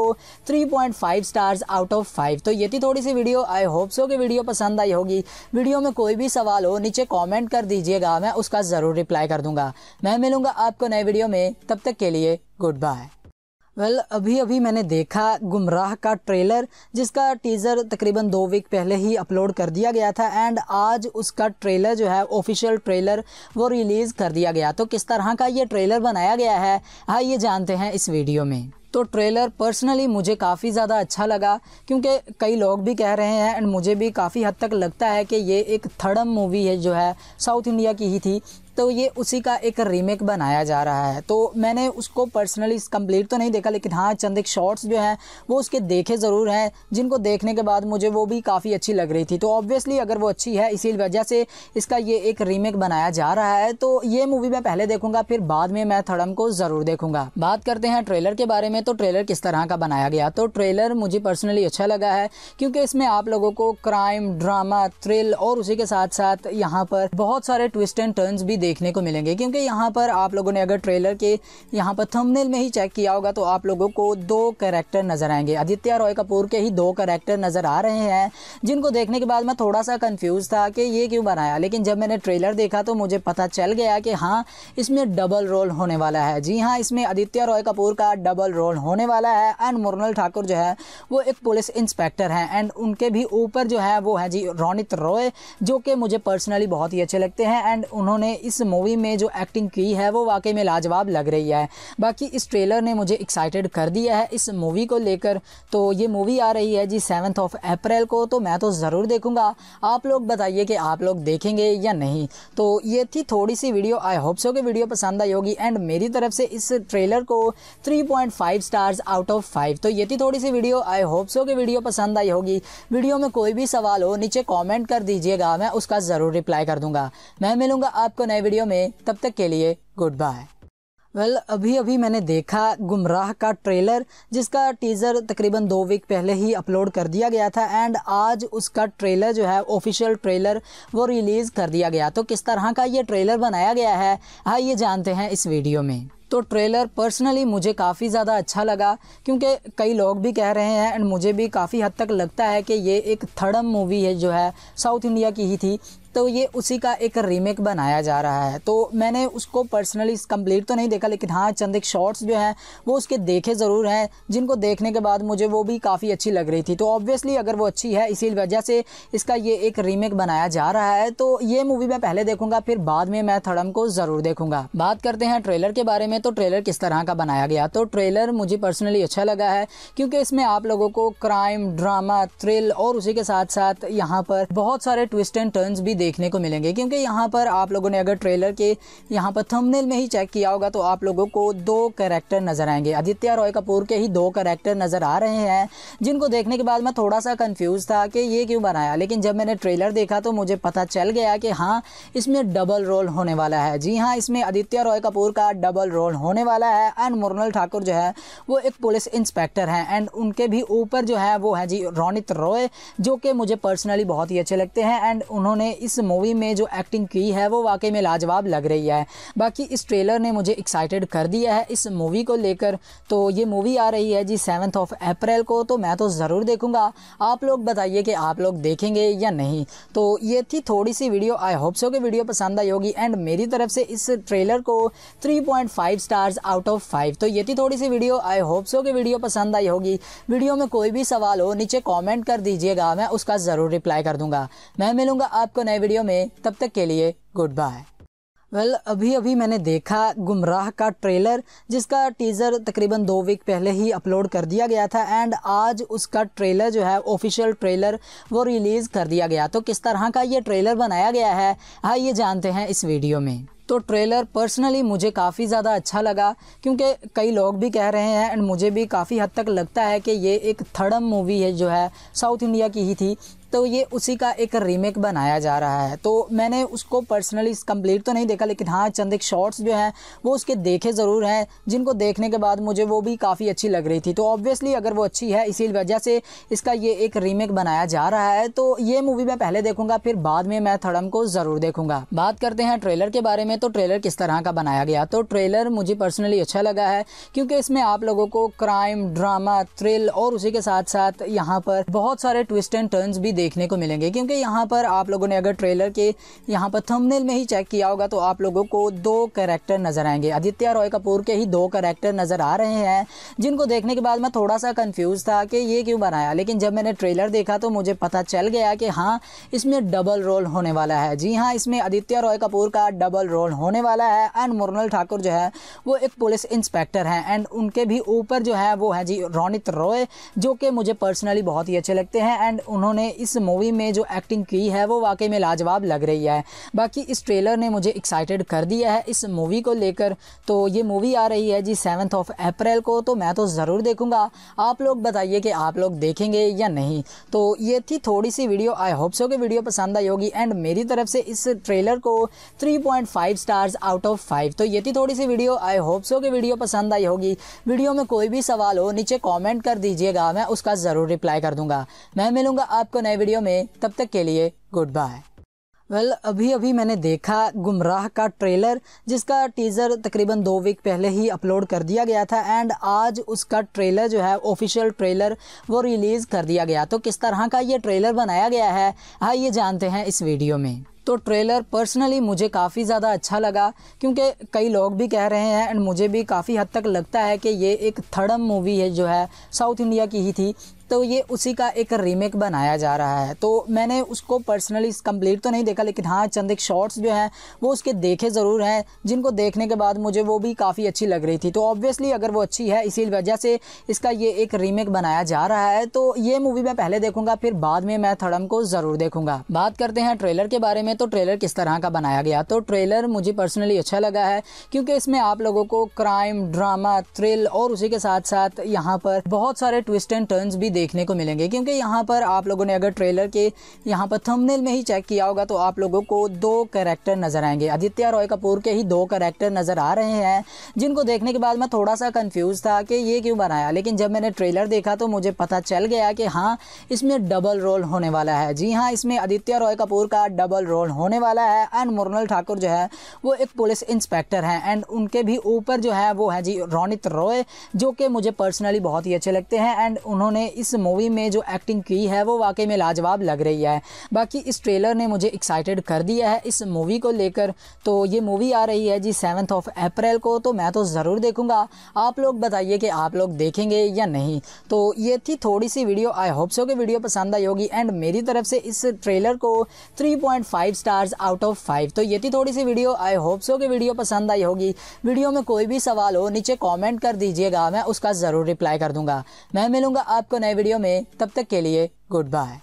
3.5 स्टार्स आउट ऑफ 5 तो ये थी थोड़ी सी वीडियो आई होप सो कि वीडियो पसंद आई होगी वीडियो में कोई भी सवाल हो नीचे कॉमेंट कर दीजिएगा मैं उसका ज़रूर रिप्लाई कर दूंगा मैं मिलूंगा आपको नए वीडियो में तब तक के लिए गुड बाय वेल well, अभी अभी मैंने देखा गुमराह का ट्रेलर जिसका टीज़र तकरीबन दो वीक पहले ही अपलोड कर दिया गया था एंड आज उसका ट्रेलर जो है ऑफिशियल ट्रेलर वो रिलीज़ कर दिया गया तो किस तरह का ये ट्रेलर बनाया गया है हाँ ये जानते हैं इस वीडियो में तो ट्रेलर पर्सनली मुझे काफ़ी ज़्यादा अच्छा लगा क्योंकि कई लोग भी कह रहे हैं एंड मुझे भी काफ़ी हद तक लगता है कि ये एक थर्डम मूवी है जो है साउथ इंडिया की ही थी तो ये उसी का एक रीमेक बनाया जा रहा है तो मैंने उसको पर्सनली कंप्लीट तो नहीं देखा लेकिन हाँ चंद एक शॉर्ट्स जो हैं वो उसके देखे ज़रूर हैं जिनको देखने के बाद मुझे वो भी काफ़ी अच्छी लग रही थी तो ऑब्वियसली अगर वो अच्छी है इसी वजह से इसका ये एक रीमेक बनाया जा रहा है तो ये मूवी मैं पहले देखूंगा फिर बाद में मैं थड़म को ज़रूर देखूंगा बात करते हैं ट्रेलर के बारे में तो ट्रेलर किस तरह का बनाया गया तो ट्रेलर मुझे पर्सनली अच्छा लगा है क्योंकि इसमें आप लोगों को क्राइम ड्रामा थ्रिल और उसी के साथ साथ यहाँ पर बहुत सारे ट्विस्ट एंड टर्नस भी देखने को मिलेंगे क्योंकि यहाँ पर आप लोगों ने अगर ट्रेलर के यहाँ पर थंबनेल में ही चेक किया होगा तो आप लोगों को दो करेक्टर नज़र आएंगे आदित्य रॉय कपूर के ही दो करेक्टर नज़र आ रहे हैं जिनको देखने के बाद मैं थोड़ा सा कन्फ्यूज़ था कि ये क्यों बनाया लेकिन जब मैंने ट्रेलर देखा तो मुझे पता चल गया कि हाँ इसमें डबल रोल होने वाला है जी हाँ इसमें आदित्य रॉय कपूर का डबल रोल होने वाला है एंड मुरनल ठाकुर जो है वो एक पुलिस इंस्पेक्टर हैं एंड उनके भी ऊपर जो है वो है जी रौनित रॉय जो कि मुझे पर्सनली बहुत ही अच्छे लगते हैं एंड उन्होंने इस इस मूवी में जो एक्टिंग की है वो वाकई में लाजवाब लग रही है बाकी इस ट्रेलर ने मुझे एक्साइटेड कर दिया है इस मूवी को लेकर तो ये मूवी आ रही है जी सेवन्थ ऑफ अप्रैल को तो मैं तो ज़रूर देखूँगा आप लोग बताइए कि आप लोग देखेंगे या नहीं तो ये थी थोड़ी सी वीडियो आई होप सो कि वीडियो पसंद आई होगी एंड मेरी तरफ से इस ट्रेलर को three stars out of five तो ये थी थोड़ी सी वीडियो आई होप सो कि वीडियो पसंद आई होगी वीडियो में कोई भी सवाल हो नीचे कॉमेंट कर दीजिएगा मैं उसका ज़रूर रिप्लाई कर दूंगा मैं मिलूंगा आपको नए वीडियो में तब तक के लिए गुड बाय वेल well, अभी अभी मैंने देखा गुमराह का ट्रेलर जिसका टीज़र तकरीबन दो वीक पहले ही अपलोड कर दिया गया था एंड आज उसका ट्रेलर जो है ऑफिशियल ट्रेलर वो रिलीज़ कर दिया गया तो किस तरह का ये ट्रेलर बनाया गया है हाँ ये जानते हैं इस वीडियो में तो ट्रेलर पर्सनली मुझे काफ़ी ज़्यादा अच्छा लगा क्योंकि कई लोग भी कह रहे हैं एंड मुझे भी काफ़ी हद तक लगता है कि ये एक थर्डम मूवी है जो है साउथ इंडिया की ही थी तो ये उसी का एक रीमेक बनाया जा रहा है तो मैंने उसको पर्सनली कंप्लीट तो नहीं देखा लेकिन हाँ चंद एक शॉर्ट्स जो हैं वो उसके देखे ज़रूर हैं जिनको देखने के बाद मुझे वो भी काफ़ी अच्छी लग रही थी तो ऑब्वियसली अगर वो अच्छी है इसी वजह से इसका ये एक रीमेक बनाया जा रहा है तो ये मूवी मैं पहले देखूंगा फिर बाद में मैं थड़म को ज़रूर देखूंगा बात करते हैं ट्रेलर के बारे में तो ट्रेलर किस तरह का बनाया गया तो ट्रेलर मुझे पर्सनली अच्छा लगा है क्योंकि इसमें आप लोगों को क्राइम ड्रामा थ्रिल और उसी के साथ साथ यहाँ पर बहुत सारे ट्विस्ट एंड टर्न्स भी देखने को मिलेंगे क्योंकि यहाँ पर आप लोगों ने अगर ट्रेलर के यहाँ पर थंबनेल में ही चेक किया होगा तो आप लोगों को दो करेक्टर नज़र आएंगे आदित्य रॉय कपूर के ही दो करेक्टर नज़र आ रहे हैं जिनको देखने के बाद मैं थोड़ा सा कन्फ्यूज़ था कि ये क्यों बनाया लेकिन जब मैंने ट्रेलर देखा तो मुझे पता चल गया कि हाँ इसमें डबल रोल होने वाला है जी हाँ इसमें आदित्य रॉय कपूर का डबल रोल होने वाला है एंड मुरनल ठाकुर जो है वो एक पुलिस इंस्पेक्टर हैं एंड उनके भी ऊपर जो है वो है जी रौनित रॉय जो कि मुझे पर्सनली बहुत ही अच्छे लगते हैं एंड उन्होंने इस इस मूवी में जो एक्टिंग की है वो वाकई में लाजवाब लग रही है बाकी इस ट्रेलर ने मुझे एक्साइटेड कर दिया है इस मूवी को लेकर तो ये मूवी आ रही है जी सेवन्थ ऑफ अप्रैल को तो मैं तो ज़रूर देखूँगा आप लोग बताइए कि आप लोग देखेंगे या नहीं तो ये थी थोड़ी सी वीडियो आई होप सो कि वीडियो पसंद आई होगी एंड मेरी तरफ से इस ट्रेलर को three point five stars out of five तो ये थी थोड़ी सी वीडियो आई होप सो कि वीडियो पसंद आई होगी वीडियो में कोई भी सवाल हो नीचे कॉमेंट कर दीजिएगा मैं उसका ज़रूर रिप्लाई कर दूंगा मैं मिलूंगा आपको नए वीडियो में तब तक के लिए गुड बाय वेल well, अभी अभी मैंने देखा गुमराह का ट्रेलर जिसका टीज़र तकरीबन दो वीक पहले ही अपलोड कर दिया गया था एंड आज उसका ट्रेलर जो है ऑफिशियल ट्रेलर वो रिलीज़ कर दिया गया तो किस तरह का ये ट्रेलर बनाया गया है हाँ ये जानते हैं इस वीडियो में तो ट्रेलर पर्सनली मुझे काफ़ी ज़्यादा अच्छा लगा क्योंकि कई लोग भी कह रहे हैं एंड मुझे भी काफ़ी हद तक लगता है कि ये एक थर्डम मूवी है जो है साउथ इंडिया की ही थी तो ये उसी का एक रीमेक बनाया जा रहा है तो मैंने उसको पर्सनली कंप्लीट तो नहीं देखा लेकिन हाँ चंद एक शॉर्ट्स जो हैं वो उसके देखे ज़रूर हैं जिनको देखने के बाद मुझे वो भी काफ़ी अच्छी लग रही थी तो ऑब्वियसली अगर वो अच्छी है इसी वजह से इसका ये एक रीमेक बनाया जा रहा है तो ये मूवी मैं पहले देखूंगा फिर बाद में मैं थड़म को ज़रूर देखूंगा बात करते हैं ट्रेलर के बारे में तो ट्रेलर किस तरह का बनाया गया तो ट्रेलर मुझे पर्सनली अच्छा लगा है क्योंकि इसमें आप लोगों को क्राइम ड्रामा थ्रिल और उसी के साथ साथ यहाँ पर बहुत सारे ट्विस्ट एंड टर्न्स भी देखने को मिलेंगे क्योंकि यहाँ पर आप लोगों ने अगर ट्रेलर के यहाँ पर थंबनेल में ही चेक किया होगा तो आप लोगों को दो करेक्टर नज़र आएंगे आदित्य रॉय कपूर के ही दो करेक्टर नज़र आ रहे हैं जिनको देखने के बाद मैं थोड़ा सा कन्फ्यूज़ था कि ये क्यों बनाया लेकिन जब मैंने ट्रेलर देखा तो मुझे पता चल गया कि हाँ इसमें डबल रोल होने वाला है जी हाँ इसमें आदित्य रॉय कपूर का डबल रोल होने वाला है एंड मुरनल ठाकुर जो है वो एक पुलिस इंस्पेक्टर हैं एंड उनके भी ऊपर जो है वो है जी रौनित रॉय जो कि मुझे पर्सनली बहुत ही अच्छे लगते हैं एंड उन्होंने इस इस मूवी में जो एक्टिंग की है वो वाकई में लाजवाब लग रही है बाकी इस ट्रेलर ने मुझे एक्साइटेड कर दिया है इस मूवी को लेकर तो ये मूवी आ रही है जी सेवन्थ ऑफ अप्रैल को तो मैं तो ज़रूर देखूँगा आप लोग बताइए कि आप लोग देखेंगे या नहीं तो ये थी थोड़ी सी वीडियो आई होप सो कि वीडियो पसंद आई होगी एंड मेरी तरफ से इस ट्रेलर को 3.5 स्टार्स आउट ऑफ 5 तो ये थी थोड़ी सी वीडियो आई होप सो कि वीडियो पसंद आई होगी वीडियो में कोई भी सवाल हो नीचे कॉमेंट कर दीजिएगा मैं उसका ज़रूर रिप्लाई कर दूंगा मैं मिलूंगा आपको नए वीडियो में तब तक के लिए गुड बाय वेल well, अभी अभी मैंने देखा गुमराह का ट्रेलर जिसका टीज़र तकरीबन दो वीक पहले ही अपलोड कर दिया गया था एंड आज उसका ट्रेलर जो है ऑफिशियल ट्रेलर वो रिलीज़ कर दिया गया तो किस तरह का ये ट्रेलर बनाया गया है हाँ ये जानते हैं इस वीडियो में तो ट्रेलर पर्सनली मुझे काफ़ी ज़्यादा अच्छा लगा क्योंकि कई लोग भी कह रहे हैं एंड मुझे भी काफ़ी हद तक लगता है कि ये एक थर्डम मूवी है जो है साउथ इंडिया की ही थी तो ये उसी का एक रीमेक बनाया जा रहा है तो मैंने उसको पर्सनली कंप्लीट तो नहीं देखा लेकिन हाँ चंद एक शॉर्ट्स जो हैं वो उसके देखे ज़रूर हैं जिनको देखने के बाद मुझे वो भी काफ़ी अच्छी लग रही थी तो ऑब्वियसली अगर वो अच्छी है इसी वजह से इसका ये एक रीमेक बनाया जा रहा है तो ये मूवी मैं पहले देखूंगा फिर बाद में मैं थड़म को ज़रूर देखूंगा बात करते हैं ट्रेलर के बारे में तो ट्रेलर किस तरह का बनाया गया तो ट्रेलर मुझे पर्सनली अच्छा लगा है क्योंकि इसमें आप लोगों को क्राइम ड्रामा थ्रिल और उसी के साथ साथ यहाँ पर बहुत सारे ट्विस्ट एंड टर्न्स भी देख देखने को मिलेंगे क्योंकि यहाँ पर आप लोगों ने अगर ट्रेलर के यहाँ पर थंबनेल में ही चेक किया होगा तो आप लोगों को दो करेक्टर नज़र आएंगे आदित्य रॉय कपूर के ही दो करेक्टर नज़र आ रहे हैं जिनको देखने के बाद मैं थोड़ा सा कन्फ्यूज़ था कि ये क्यों बनाया लेकिन जब मैंने ट्रेलर देखा तो मुझे पता चल गया कि हाँ इसमें डबल रोल होने वाला है जी हाँ इसमें आदित्य रॉय कपूर का डबल रोल होने वाला है एंड मुरनल ठाकुर जो है वो एक पुलिस इंस्पेक्टर हैं एंड उनके भी ऊपर जो है वो है जी रौनित रॉय जो कि मुझे पर्सनली बहुत ही अच्छे लगते हैं एंड उन्होंने इस मूवी में जो एक्टिंग की है वो वाकई में लाजवाब लग रही है बाकी इस ट्रेलर ने मुझे एक्साइटेड कर दिया है इस मूवी को लेकर तो ये मूवी आ रही है जी सेवन्थ ऑफ अप्रैल को तो मैं तो ज़रूर देखूँगा आप लोग बताइए कि आप लोग देखेंगे या नहीं तो ये थी थोड़ी सी वीडियो आई होप सो कि वीडियो पसंद आई होगी एंड मेरी तरफ से इस ट्रेलर को 3.5 स्टार्स आउट ऑफ 5 तो ये थी थोड़ी सी वीडियो आई होप सो कि वीडियो पसंद आई होगी वीडियो में कोई भी सवाल हो नीचे कॉमेंट कर दीजिएगा मैं उसका ज़रूर रिप्लाई कर दूंगा मैं मिलूंगा आपको नए नए वीडियो में तब तक के लिए गुड बाय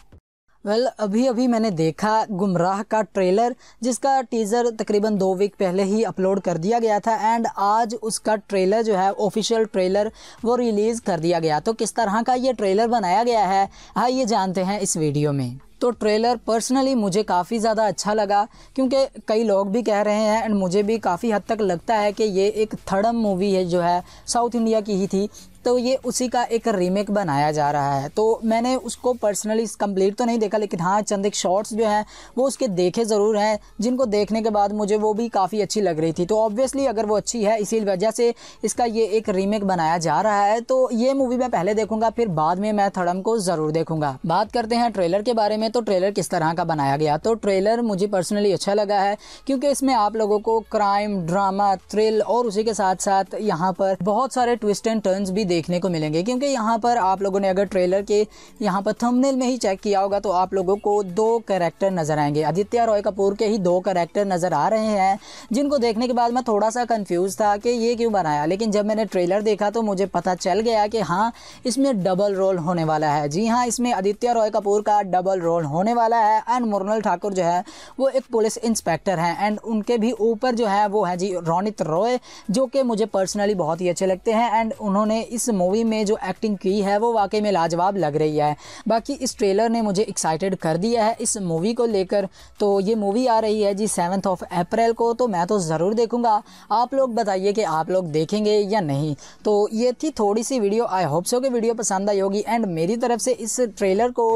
वेल well, अभी अभी मैंने देखा गुमराह का ट्रेलर जिसका टीज़र तकरीबन दो वीक पहले ही अपलोड कर दिया गया था एंड आज उसका ट्रेलर जो है ऑफिशियल ट्रेलर वो रिलीज़ कर दिया गया तो किस तरह का ये ट्रेलर बनाया गया है हाँ ये जानते हैं इस वीडियो में तो ट्रेलर पर्सनली मुझे काफ़ी ज़्यादा अच्छा लगा क्योंकि कई लोग भी कह रहे हैं एंड मुझे भी काफ़ी हद तक लगता है कि ये एक थर्डम मूवी है जो है साउथ इंडिया की ही थी तो ये उसी का एक रीमेक बनाया जा रहा है तो मैंने उसको पर्सनली कंप्लीट तो नहीं देखा लेकिन हाँ चंद एक शॉर्ट्स जो हैं वो उसके देखे ज़रूर हैं जिनको देखने के बाद मुझे वो भी काफ़ी अच्छी लग रही थी तो ऑब्वियसली अगर वो अच्छी है इसी वजह से इसका ये एक रीमेक बनाया जा रहा है तो ये मूवी मैं पहले देखूंगा फिर बाद में मैं थड़म को ज़रूर देखूंगा बात करते हैं ट्रेलर के बारे में तो ट्रेलर किस तरह का बनाया गया तो ट्रेलर मुझे पर्सनली अच्छा लगा है क्योंकि इसमें आप लोगों को क्राइम ड्रामा थ्रिल और उसी के साथ साथ यहाँ पर बहुत सारे ट्विस्ट एंड टर्नस भी देखने को मिलेंगे क्योंकि यहाँ पर आप लोगों ने अगर ट्रेलर के यहाँ पर थंबनेल में ही चेक किया होगा तो आप लोगों को दो करेक्टर नज़र आएंगे आदित्य रॉय कपूर के ही दो करेक्टर नज़र आ रहे हैं जिनको देखने के बाद मैं थोड़ा सा कन्फ्यूज़ था कि ये क्यों बनाया लेकिन जब मैंने ट्रेलर देखा तो मुझे पता चल गया कि हाँ इसमें डबल रोल होने वाला है जी हाँ इसमें आदित्य रॉय कपूर का डबल रोल होने वाला है एंड मुरनल ठाकुर जो है वो एक पुलिस इंस्पेक्टर हैं एंड उनके भी ऊपर जो है वो है जी रौनित रॉय जो कि मुझे पर्सनली बहुत ही अच्छे लगते हैं एंड उन्होंने इस इस मूवी में जो एक्टिंग की है वो वाकई में लाजवाब लग रही है बाकी इस ट्रेलर ने मुझे एक्साइटेड कर दिया है इस मूवी को लेकर तो ये मूवी आ रही है जी सेवन्थ ऑफ अप्रैल को तो मैं तो ज़रूर देखूँगा आप लोग बताइए कि आप लोग देखेंगे या नहीं तो ये थी थोड़ी सी वीडियो आई होप सो कि वीडियो पसंद आई होगी एंड मेरी तरफ से इस ट्रेलर को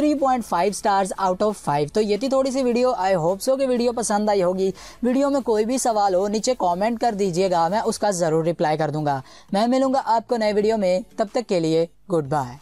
3.5 स्टार्स आउट ऑफ 5 तो ये थी थोड़ी सी वीडियो आई होप सो कि वीडियो पसंद आई होगी वीडियो में कोई भी सवाल हो नीचे कॉमेंट कर दीजिएगा मैं उसका ज़रूर रिप्लाई कर दूंगा मैं मिलूंगा आपको नए वीडियो में तब तक के लिए गुड बाय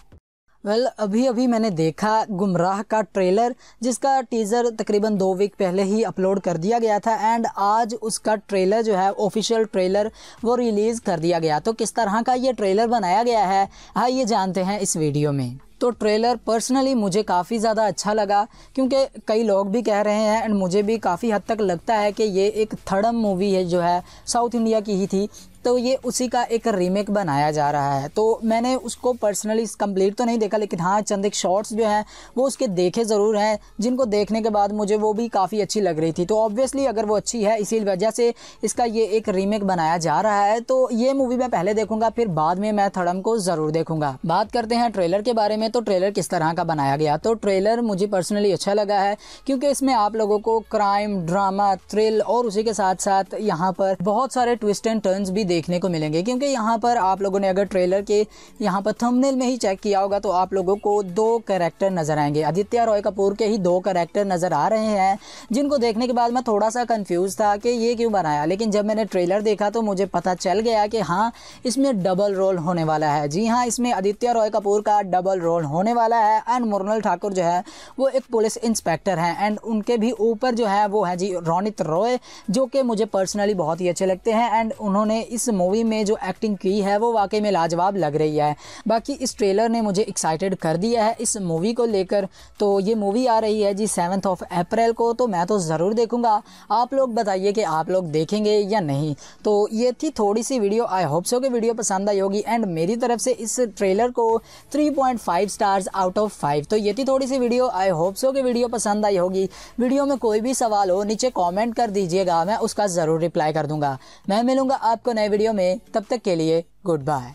वेल well, अभी अभी मैंने देखा गुमराह का ट्रेलर जिसका टीज़र तकरीबन दो वीक पहले ही अपलोड कर दिया गया था एंड आज उसका ट्रेलर जो है ऑफिशियल ट्रेलर वो रिलीज़ कर दिया गया तो किस तरह का ये ट्रेलर बनाया गया है हाँ ये जानते हैं इस वीडियो में तो ट्रेलर पर्सनली मुझे काफ़ी ज़्यादा अच्छा लगा क्योंकि कई लोग भी कह रहे हैं एंड मुझे भी काफ़ी हद तक लगता है कि ये एक थर्डम मूवी है जो है साउथ इंडिया की ही थी तो ये उसी का एक रीमेक बनाया जा रहा है तो मैंने उसको पर्सनली कंप्लीट तो नहीं देखा लेकिन हाँ चंद एक शॉर्ट्स जो हैं वो उसके देखे ज़रूर हैं जिनको देखने के बाद मुझे वो भी काफ़ी अच्छी लग रही थी तो ऑब्वियसली अगर वो अच्छी है इसी वजह से इसका ये एक रीमेक बनाया जा रहा है तो ये मूवी मैं पहले देखूंगा फिर बाद में मैं थड़म को ज़रूर देखूंगा बात करते हैं ट्रेलर के बारे में तो ट्रेलर किस तरह का बनाया गया तो ट्रेलर मुझे पर्सनली अच्छा लगा है क्योंकि इसमें आप लोगों को क्राइम ड्रामा थ्रिल और उसी के साथ साथ यहाँ पर बहुत सारे ट्विस्ट एंड टर्न्स भी देखने को मिलेंगे क्योंकि यहाँ पर आप लोगों ने अगर ट्रेलर के यहाँ पर थंबनेल में ही चेक किया होगा तो आप लोगों को दो करेक्टर नज़र आएंगे आदित्य रॉय कपूर के ही दो करेक्टर नज़र आ रहे हैं जिनको देखने के बाद मैं थोड़ा सा कन्फ्यूज़ था कि ये क्यों बनाया लेकिन जब मैंने ट्रेलर देखा तो मुझे पता चल गया कि हाँ इसमें डबल रोल होने वाला है जी हाँ इसमें आदित्य रॉय कपूर का डबल रोल होने वाला है एंड मुरनल ठाकुर जो है वो एक पुलिस इंस्पेक्टर हैं एंड उनके भी ऊपर जो है वो है जी रौनित रॉय जो कि मुझे पर्सनली बहुत ही अच्छे लगते हैं एंड उन्होंने इस इस मूवी में जो एक्टिंग की है वो वाकई में लाजवाब लग रही है बाकी इस ट्रेलर ने मुझे एक्साइटेड कर दिया है इस मूवी को लेकर तो ये मूवी आ रही है जी सेवन्थ ऑफ अप्रैल को तो मैं तो ज़रूर देखूँगा आप लोग बताइए कि आप लोग देखेंगे या नहीं तो ये थी थोड़ी सी वीडियो आई होप सो कि वीडियो पसंद आई होगी एंड मेरी तरफ से इस ट्रेलर को three point five stars out of five तो ये थी थोड़ी सी वीडियो आई होप सो कि वीडियो पसंद आई होगी वीडियो में कोई भी सवाल हो नीचे कॉमेंट कर दीजिएगा मैं उसका ज़रूर रिप्लाई कर दूंगा मैं मिलूंगा आपको नए वीडियो में तब तक के लिए गुड बाय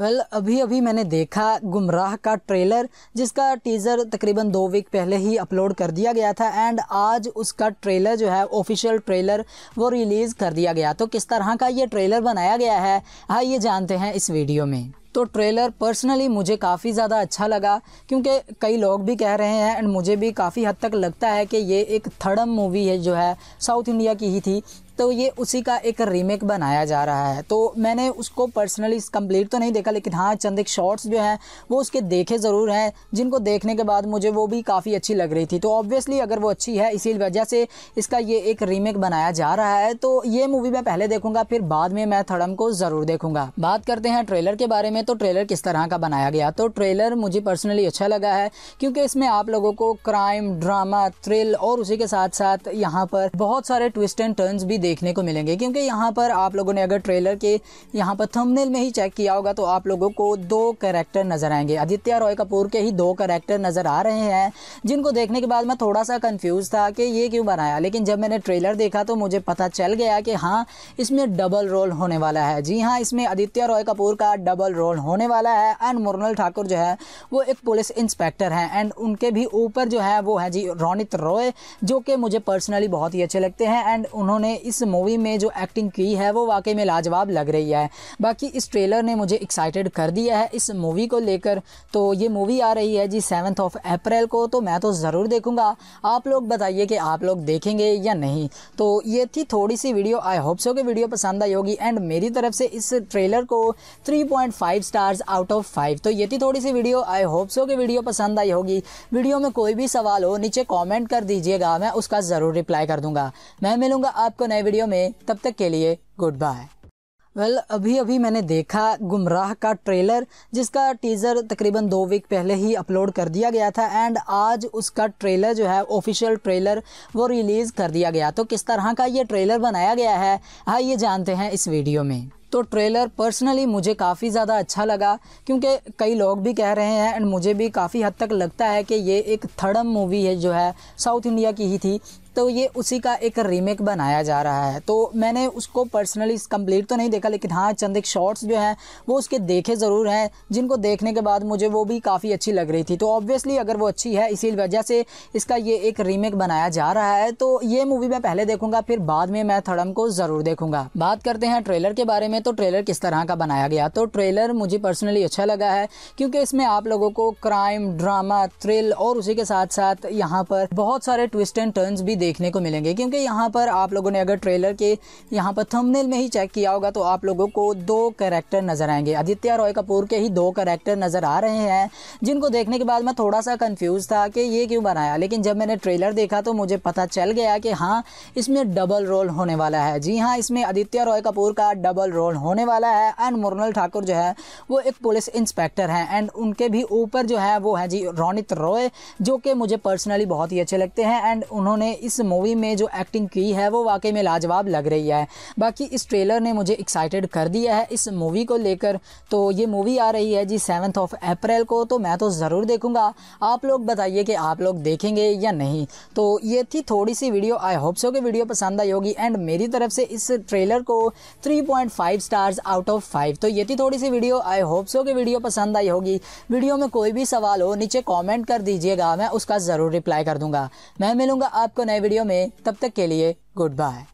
वेल well, अभी अभी मैंने देखा गुमराह का ट्रेलर जिसका टीज़र तकरीबन दो वीक पहले ही अपलोड कर दिया गया था एंड आज उसका ट्रेलर जो है ऑफिशियल ट्रेलर वो रिलीज़ कर दिया गया तो किस तरह का ये ट्रेलर बनाया गया है हाँ ये जानते हैं इस वीडियो में तो ट्रेलर पर्सनली मुझे काफ़ी ज़्यादा अच्छा लगा क्योंकि कई लोग भी कह रहे हैं एंड मुझे भी काफ़ी हद तक लगता है कि ये एक थर्डम मूवी है जो है साउथ इंडिया की ही थी तो ये उसी का एक रीमेक बनाया जा रहा है तो मैंने उसको पर्सनली कंप्लीट तो नहीं देखा लेकिन हाँ चंद एक शॉर्ट्स जो हैं वो उसके देखे ज़रूर हैं जिनको देखने के बाद मुझे वो भी काफ़ी अच्छी लग रही थी तो ऑब्वियसली अगर वो अच्छी है इसी वजह से इसका ये एक रीमेक बनाया जा रहा है तो ये मूवी मैं पहले देखूंगा फिर बाद में मैं थड़म को ज़रूर देखूंगा बात करते हैं ट्रेलर के बारे में तो ट्रेलर किस तरह का बनाया गया तो ट्रेलर मुझे पर्सनली अच्छा लगा है क्योंकि इसमें आप लोगों को क्राइम ड्रामा थ्रिल और उसी के साथ साथ यहाँ पर बहुत सारे ट्विस्ट एंड टर्न्स भी देखने को मिलेंगे क्योंकि यहाँ पर आप लोगों ने अगर ट्रेलर के यहाँ पर थंबनेल में ही चेक किया होगा तो आप लोगों को दो करेक्टर नज़र आएंगे आदित्य रॉय कपूर के ही दो करेक्टर नज़र आ रहे हैं जिनको देखने के बाद मैं थोड़ा सा कन्फ्यूज़ था कि ये क्यों बनाया लेकिन जब मैंने ट्रेलर देखा तो मुझे पता चल गया कि हाँ इसमें डबल रोल होने वाला है जी हाँ इसमें आदित्य रॉय कपूर का डबल रोल होने वाला है एंड मुरनल ठाकुर जो है वो एक पुलिस इंस्पेक्टर हैं एंड उनके भी ऊपर जो है वो है जी रोनित रॉय जो कि मुझे पर्सनली बहुत ही अच्छे लगते हैं एंड उन्होंने इस इस मूवी में जो एक्टिंग की है वो वाकई में लाजवाब लग रही है बाकी इस ट्रेलर ने मुझे एक्साइटेड कर दिया है इस मूवी को लेकर तो ये मूवी आ रही है जी सेवन्थ ऑफ अप्रैल को तो मैं तो ज़रूर देखूँगा आप लोग बताइए कि आप लोग देखेंगे या नहीं तो ये थी थोड़ी सी वीडियो आई होप सो कि वीडियो पसंद आई होगी एंड मेरी तरफ से इस ट्रेलर को 3.5 स्टार्स आउट ऑफ 5 तो ये थी थोड़ी सी वीडियो आई होप सो कि वीडियो पसंद आई होगी वीडियो में कोई भी सवाल हो नीचे कॉमेंट कर दीजिएगा मैं उसका ज़रूर रिप्लाई कर दूंगा मैं मिलूंगा आपको नए वीडियो में तब तक के लिए गुड बाय वेल well, अभी अभी मैंने देखा गुमराह का ट्रेलर जिसका टीज़र तकरीबन दो वीक पहले ही अपलोड कर दिया गया था एंड आज उसका ट्रेलर जो है ऑफिशियल ट्रेलर वो रिलीज़ कर दिया गया तो किस तरह का ये ट्रेलर बनाया गया है हाँ ये जानते हैं इस वीडियो में तो ट्रेलर पर्सनली मुझे काफ़ी ज़्यादा अच्छा लगा क्योंकि कई लोग भी कह रहे हैं एंड मुझे भी काफ़ी हद तक लगता है कि ये एक थर्डम मूवी है जो है साउथ इंडिया की ही थी तो ये उसी का एक रीमेक बनाया जा रहा है तो मैंने उसको पर्सनली कंप्लीट तो नहीं देखा लेकिन हाँ चंद एक शॉर्ट्स जो हैं वो उसके देखे ज़रूर हैं जिनको देखने के बाद मुझे वो भी काफ़ी अच्छी लग रही थी तो ऑब्वियसली अगर वो अच्छी है इसी वजह से इसका ये एक रीमेक बनाया जा रहा है तो ये मूवी मैं पहले देखूंगा फिर बाद में मैं थड़म को ज़रूर देखूंगा बात करते हैं ट्रेलर के बारे में तो ट्रेलर किस तरह का बनाया गया तो ट्रेलर मुझे पर्सनली अच्छा लगा है क्योंकि इसमें आप लोगों को क्राइम ड्रामा थ्रिल और उसी के साथ साथ यहाँ पर बहुत सारे ट्विस्ट एंड टर्न्स भी देख देखने को मिलेंगे क्योंकि यहाँ पर आप लोगों ने अगर ट्रेलर के यहाँ पर थंबनेल में ही चेक किया होगा तो आप लोगों को दो करेक्टर नज़र आएंगे आदित्य रॉय कपूर के ही दो करेक्टर नज़र आ रहे हैं जिनको देखने के बाद मैं थोड़ा सा कन्फ्यूज़ था कि ये क्यों बनाया लेकिन जब मैंने ट्रेलर देखा तो मुझे पता चल गया कि हाँ इसमें डबल रोल होने वाला है जी हाँ इसमें आदित्य रॉय कपूर का डबल रोल होने वाला है एंड मुरनल ठाकुर जो है वो एक पुलिस इंस्पेक्टर हैं एंड उनके भी ऊपर जो है वो है जी रौनित रॉय जो कि मुझे पर्सनली बहुत ही अच्छे लगते हैं एंड उन्होंने इस मूवी में जो एक्टिंग की है वो वाकई में लाजवाब लग रही है बाकी इस ट्रेलर ने मुझे एक्साइटेड कर दिया है इस मूवी को लेकर तो ये मूवी आ रही है जी सेवन्थ ऑफ अप्रैल को तो मैं तो ज़रूर देखूँगा आप लोग बताइए कि आप लोग देखेंगे या नहीं तो ये थी थोड़ी सी वीडियो आई होप सो कि वीडियो पसंद आई होगी एंड मेरी तरफ से इस ट्रेलर को 3.5 स्टार्स आउट ऑफ 5 तो ये थी थोड़ी सी वीडियो आई होप सो कि वीडियो पसंद आई होगी वीडियो में कोई भी सवाल हो नीचे कॉमेंट कर दीजिएगा मैं उसका ज़रूर रिप्लाई कर दूंगा मैं मिलूंगा आपको नए नए वीडियो में तब तक के लिए गुड बाय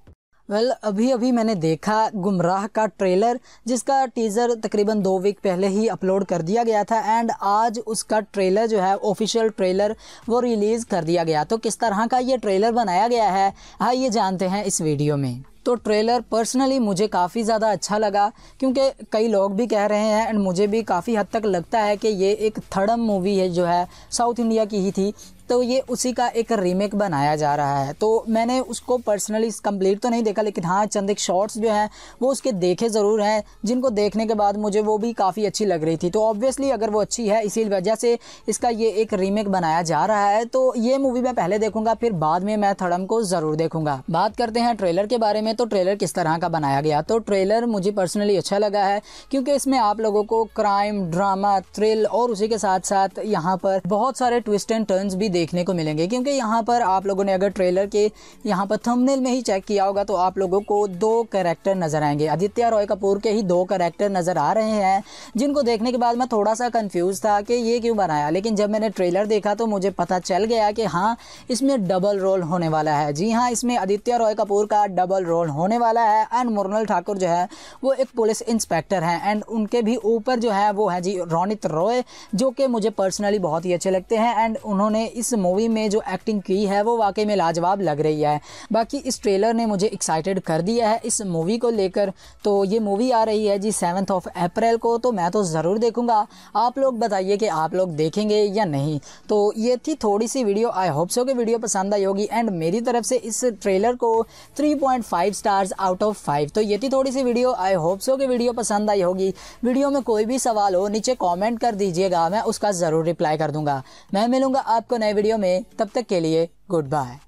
वेल well, अभी अभी मैंने देखा गुमराह का ट्रेलर जिसका टीज़र तकरीबन दो वीक पहले ही अपलोड कर दिया गया था एंड आज उसका ट्रेलर जो है ऑफिशियल ट्रेलर वो रिलीज़ कर दिया गया तो किस तरह का ये ट्रेलर बनाया गया है हाँ ये जानते हैं इस वीडियो में तो ट्रेलर पर्सनली मुझे काफ़ी ज़्यादा अच्छा लगा क्योंकि कई लोग भी कह रहे हैं एंड मुझे भी काफ़ी हद तक लगता है कि ये एक थर्डम मूवी है जो है साउथ इंडिया की ही थी तो ये उसी का एक रीमेक बनाया जा रहा है तो मैंने उसको पर्सनली कंप्लीट तो नहीं देखा लेकिन हाँ चंद एक शॉर्ट्स जो हैं वो उसके देखे ज़रूर हैं जिनको देखने के बाद मुझे वो भी काफ़ी अच्छी लग रही थी तो ऑब्वियसली अगर वो अच्छी है इसी वजह से इसका ये एक रीमेक बनाया जा रहा है तो ये मूवी मैं पहले देखूंगा फिर बाद में मैं थड़म को ज़रूर देखूंगा बात करते हैं ट्रेलर के बारे में तो ट्रेलर किस तरह का बनाया गया तो ट्रेलर मुझे पर्सनली अच्छा लगा है क्योंकि इसमें आप लोगों को क्राइम ड्रामा थ्रिल और उसी के साथ साथ यहाँ पर बहुत सारे ट्विस्ट एंड टर्न्स भी देखने को मिलेंगे क्योंकि यहाँ पर आप लोगों ने अगर ट्रेलर के यहाँ पर थंबनेल में ही चेक किया होगा तो आप लोगों को दो करेक्टर नज़र आएंगे आदित्य रॉय कपूर के ही दो करेक्टर नज़र आ रहे हैं जिनको देखने के बाद मैं थोड़ा सा कन्फ्यूज़ था कि ये क्यों बनाया लेकिन जब मैंने ट्रेलर देखा तो मुझे पता चल गया कि हाँ इसमें डबल रोल होने वाला है जी हाँ इसमें आदित्य रॉय कपूर का डबल रोल होने वाला है एंड मुरनल ठाकुर जो है वो एक पुलिस इंस्पेक्टर हैं एंड उनके भी ऊपर जो है वो है जी रोनित रॉय जो कि मुझे पर्सनली बहुत ही अच्छे लगते हैं एंड उन्होंने इस इस मूवी में जो एक्टिंग की है वो वाकई में लाजवाब लग रही है बाकी इस ट्रेलर ने मुझे एक्साइटेड कर दिया है इस मूवी को लेकर तो ये मूवी आ रही है जी सेवन्थ ऑफ अप्रैल को तो मैं तो ज़रूर देखूँगा आप लोग बताइए कि आप लोग देखेंगे या नहीं तो ये थी थोड़ी सी वीडियो आई होप सो कि वीडियो पसंद आई होगी एंड मेरी तरफ से इस ट्रेलर को three point five stars out of five तो ये थी थोड़ी सी वीडियो आई होप सो कि वीडियो पसंद आई होगी वीडियो में कोई भी सवाल हो नीचे कॉमेंट कर दीजिएगा मैं उसका ज़रूर रिप्लाई कर दूंगा मैं मिलूंगा आपको नए वीडियो में तब तक के लिए गुड बाय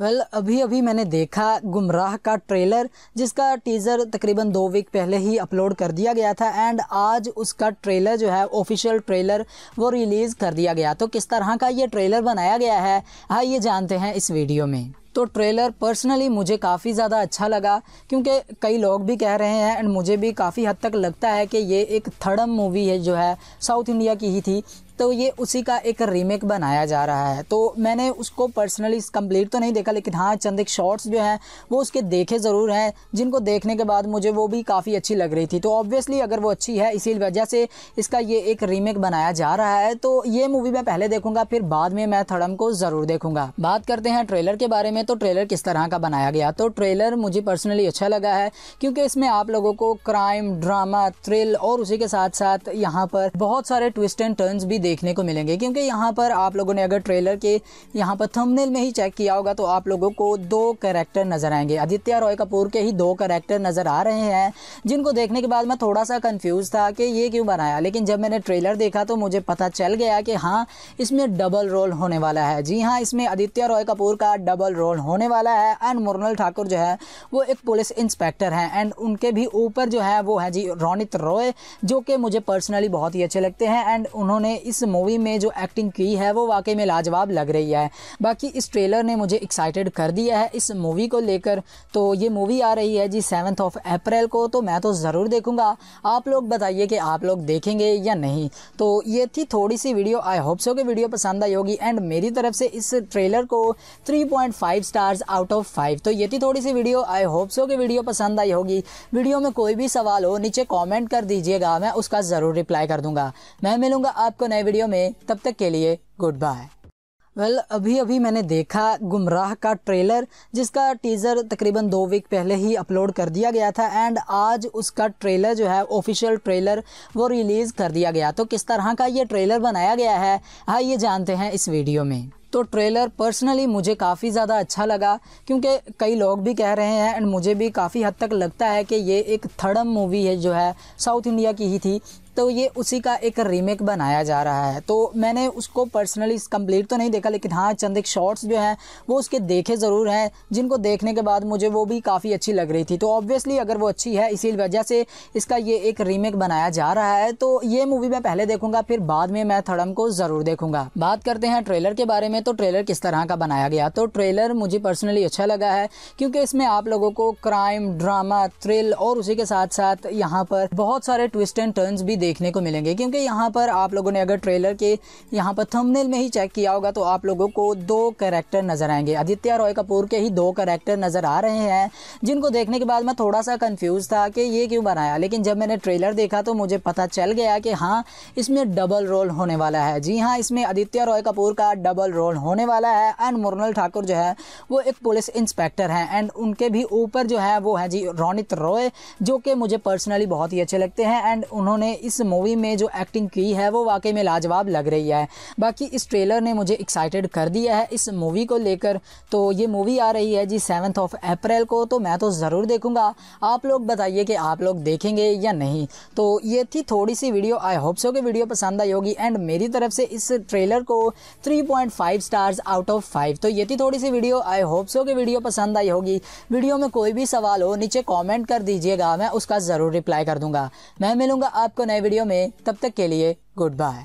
वेल well, अभी अभी मैंने देखा गुमराह का ट्रेलर जिसका टीज़र तकरीबन दो वीक पहले ही अपलोड कर दिया गया था एंड आज उसका ट्रेलर जो है ऑफिशियल ट्रेलर वो रिलीज़ कर दिया गया तो किस तरह का ये ट्रेलर बनाया गया है हाँ ये जानते हैं इस वीडियो में तो ट्रेलर पर्सनली मुझे काफ़ी ज़्यादा अच्छा लगा क्योंकि कई लोग भी कह रहे हैं एंड मुझे भी काफ़ी हद तक लगता है कि ये एक थर्डम मूवी है जो है साउथ इंडिया की ही थी तो ये उसी का एक रीमेक बनाया जा रहा है तो मैंने उसको पर्सनली कंप्लीट तो नहीं देखा लेकिन हाँ चंद एक शॉर्ट्स जो हैं वो उसके देखे ज़रूर हैं जिनको देखने के बाद मुझे वो भी काफ़ी अच्छी लग रही थी तो ऑब्वियसली अगर वो अच्छी है इसी वजह से इसका ये एक रीमेक बनाया जा रहा है तो ये मूवी मैं पहले देखूंगा फिर बाद में मैं थड़म को ज़रूर देखूंगा बात करते हैं ट्रेलर के बारे में तो ट्रेलर किस तरह का बनाया गया तो ट्रेलर मुझे पर्सनली अच्छा लगा है क्योंकि इसमें आप लोगों को क्राइम ड्रामा थ्रिल और उसी के साथ साथ यहाँ पर बहुत सारे ट्विस्ट एंड टर्न्स भी देखने को मिलेंगे क्योंकि यहाँ पर आप लोगों ने अगर ट्रेलर के यहाँ पर थंबनेल में ही चेक किया होगा तो आप लोगों को दो करेक्टर नज़र आएंगे आदित्य रॉय कपूर के ही दो करेक्टर नज़र आ रहे हैं जिनको देखने के बाद मैं थोड़ा सा कन्फ्यूज़ था कि ये क्यों बनाया लेकिन जब मैंने ट्रेलर देखा तो मुझे पता चल गया कि हाँ इसमें डबल रोल होने वाला है जी हाँ इसमें आदित्य रॉय कपूर का डबल रोल होने वाला है एंड मुरनल ठाकुर जो है वो एक पुलिस इंस्पेक्टर हैं एंड उनके भी ऊपर जो है वो है जी रौनित रॉय जो कि मुझे पर्सनली बहुत ही अच्छे लगते हैं एंड उन्होंने इस इस मूवी में जो एक्टिंग की है वो वाकई में लाजवाब लग रही है बाकी इस ट्रेलर ने मुझे एक्साइटेड कर दिया है इस मूवी को लेकर तो ये मूवी आ रही है जी सेवन्थ ऑफ अप्रैल को तो मैं तो ज़रूर देखूँगा आप लोग बताइए कि आप लोग देखेंगे या नहीं तो ये थी थोड़ी सी वीडियो आई होप सो कि वीडियो पसंद आई होगी एंड मेरी तरफ से इस ट्रेलर को three point five stars out of five तो ये थी थोड़ी सी वीडियो आई होप सो कि वीडियो पसंद आई होगी वीडियो में कोई भी सवाल हो नीचे कॉमेंट कर दीजिएगा मैं उसका ज़रूर रिप्लाई कर दूंगा मैं मिलूंगा आपको नए वीडियो में तब तक के लिए गुड बाय वेल well, अभी अभी मैंने देखा गुमराह का ट्रेलर जिसका टीज़र तकरीबन दो वीक पहले ही अपलोड कर दिया गया था एंड आज उसका ट्रेलर जो है ऑफिशियल ट्रेलर वो रिलीज़ कर दिया गया तो किस तरह का ये ट्रेलर बनाया गया है हाँ ये जानते हैं इस वीडियो में तो ट्रेलर पर्सनली मुझे काफ़ी ज़्यादा अच्छा लगा क्योंकि कई लोग भी कह रहे हैं एंड मुझे भी काफ़ी हद तक लगता है कि ये एक थर्डम मूवी है जो है साउथ इंडिया की ही थी तो ये उसी का एक रीमेक बनाया जा रहा है तो मैंने उसको पर्सनली कंप्लीट तो नहीं देखा लेकिन हाँ चंद एक शॉर्ट्स जो हैं वो उसके देखे ज़रूर हैं जिनको देखने के बाद मुझे वो भी काफ़ी अच्छी लग रही थी तो ऑब्वियसली अगर वो अच्छी है इसी वजह से इसका ये एक रीमेक बनाया जा रहा है तो ये मूवी मैं पहले देखूंगा फिर बाद में मैं थड़म को ज़रूर देखूंगा बात करते हैं ट्रेलर के बारे में तो ट्रेलर किस तरह का बनाया गया तो ट्रेलर मुझे पर्सनली अच्छा लगा है क्योंकि इसमें आप लोगों को क्राइम ड्रामा थ्रिल और उसी के साथ साथ यहाँ पर बहुत सारे ट्विस्ट एंड टर्न्स भी देखने को मिलेंगे क्योंकि यहाँ पर आप लोगों ने अगर ट्रेलर के यहाँ पर थंबनेल में ही चेक किया होगा तो आप लोगों को दो करेक्टर नज़र आएंगे आदित्य रॉय कपूर के ही दो करेक्टर नज़र आ रहे हैं जिनको देखने के बाद मैं थोड़ा सा कन्फ्यूज़ था कि ये क्यों बनाया लेकिन जब मैंने ट्रेलर देखा तो मुझे पता चल गया कि हाँ इसमें डबल रोल होने वाला है जी हाँ इसमें आदित्य रॉय कपूर का डबल रोल होने वाला है एंड मुरनल ठाकुर जो है वो एक पुलिस इंस्पेक्टर हैं एंड उनके भी ऊपर जो है वो है जी रोनित रॉय जो कि मुझे पर्सनली बहुत ही अच्छे लगते हैं एंड उन्होंने इस इस मूवी में जो एक्टिंग की है वो वाकई में लाजवाब लग रही है बाकी इस ट्रेलर ने मुझे एक्साइटेड कर दिया है इस मूवी को लेकर तो ये मूवी आ रही है जी सेवन्थ ऑफ अप्रैल को तो मैं तो ज़रूर देखूँगा आप लोग बताइए कि आप लोग देखेंगे या नहीं तो ये थी थोड़ी सी वीडियो आई होप सो कि वीडियो पसंद आई होगी एंड मेरी तरफ से इस ट्रेलर को three point five stars out of five तो ये थी थोड़ी सी वीडियो आई होप सो कि वीडियो पसंद आई होगी वीडियो में कोई भी सवाल हो नीचे कॉमेंट कर दीजिएगा मैं उसका ज़रूर रिप्लाई कर दूंगा मैं मिलूंगा आपको नए वीडियो में तब तक के लिए गुड बाय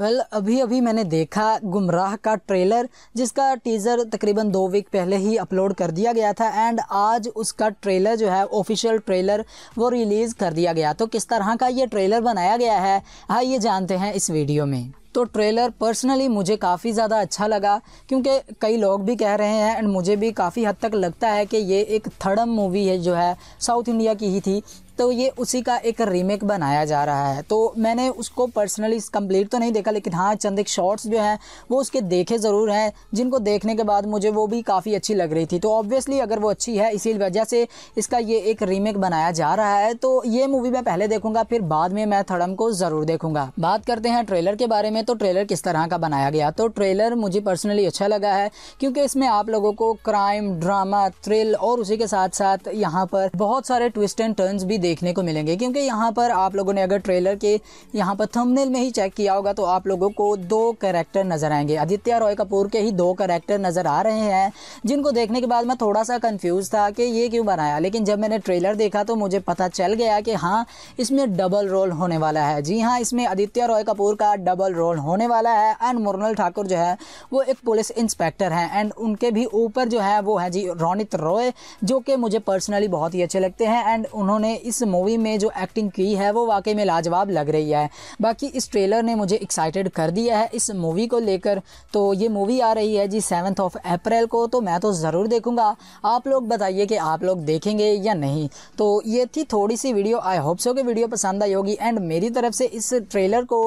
वेल well, अभी अभी मैंने देखा गुमराह का ट्रेलर जिसका टीज़र तकरीबन दो वीक पहले ही अपलोड कर दिया गया था एंड आज उसका ट्रेलर जो है ऑफिशियल ट्रेलर वो रिलीज़ कर दिया गया तो किस तरह का ये ट्रेलर बनाया गया है आइए हाँ, जानते हैं इस वीडियो में तो ट्रेलर पर्सनली मुझे काफ़ी ज़्यादा अच्छा लगा क्योंकि कई लोग भी कह रहे हैं एंड मुझे भी काफ़ी हद तक लगता है कि ये एक थर्डम मूवी है जो है साउथ इंडिया की ही थी तो ये उसी का एक रीमेक बनाया जा रहा है तो मैंने उसको पर्सनली कंप्लीट तो नहीं देखा लेकिन हाँ चंद एक शॉर्ट्स जो हैं वो उसके देखे ज़रूर हैं जिनको देखने के बाद मुझे वो भी काफ़ी अच्छी लग रही थी तो ऑब्वियसली अगर वो अच्छी है इसी वजह से इसका ये एक रीमेक बनाया जा रहा है तो ये मूवी मैं पहले देखूंगा फिर बाद में मैं थड़म को ज़रूर देखूंगा बात करते हैं ट्रेलर के बारे में तो ट्रेलर किस तरह का बनाया गया तो ट्रेलर मुझे पर्सनली अच्छा लगा है क्योंकि इसमें आप लोगों को क्राइम ड्रामा थ्रिल और उसी के साथ साथ यहाँ पर बहुत सारे ट्विस्ट एंड टर्न्स भी देखने को मिलेंगे क्योंकि यहाँ पर आप लोगों ने अगर ट्रेलर के यहाँ पर थंबनेल में ही चेक किया होगा तो आप लोगों को दो करेक्टर नज़र आएंगे आदित्य रॉय कपूर के ही दो करेक्टर नज़र आ रहे हैं जिनको देखने के बाद मैं थोड़ा सा कन्फ्यूज़ था कि ये क्यों बनाया लेकिन जब मैंने ट्रेलर देखा तो मुझे पता चल गया कि हाँ इसमें डबल रोल होने वाला है जी हाँ इसमें आदित्य रॉय कपूर का डबल रोल होने वाला है एंड मुरनल ठाकुर जो है वो एक पुलिस इंस्पेक्टर हैं एंड उनके भी ऊपर जो है वो है जी रौनित रॉय जो कि मुझे पर्सनली बहुत ही अच्छे लगते हैं एंड उन्होंने इस मूवी में जो एक्टिंग की है वो वाकई में लाजवाब लग रही है बाकी इस ट्रेलर ने मुझे एक्साइटेड कर दिया है इस मूवी को लेकर तो ये मूवी आ रही है जी सेवन्थ ऑफ अप्रैल को तो मैं तो ज़रूर देखूँगा आप लोग बताइए कि आप लोग देखेंगे या नहीं तो ये थी थोड़ी सी वीडियो आई होप सो कि वीडियो पसंद आई होगी एंड मेरी तरफ से इस ट्रेलर को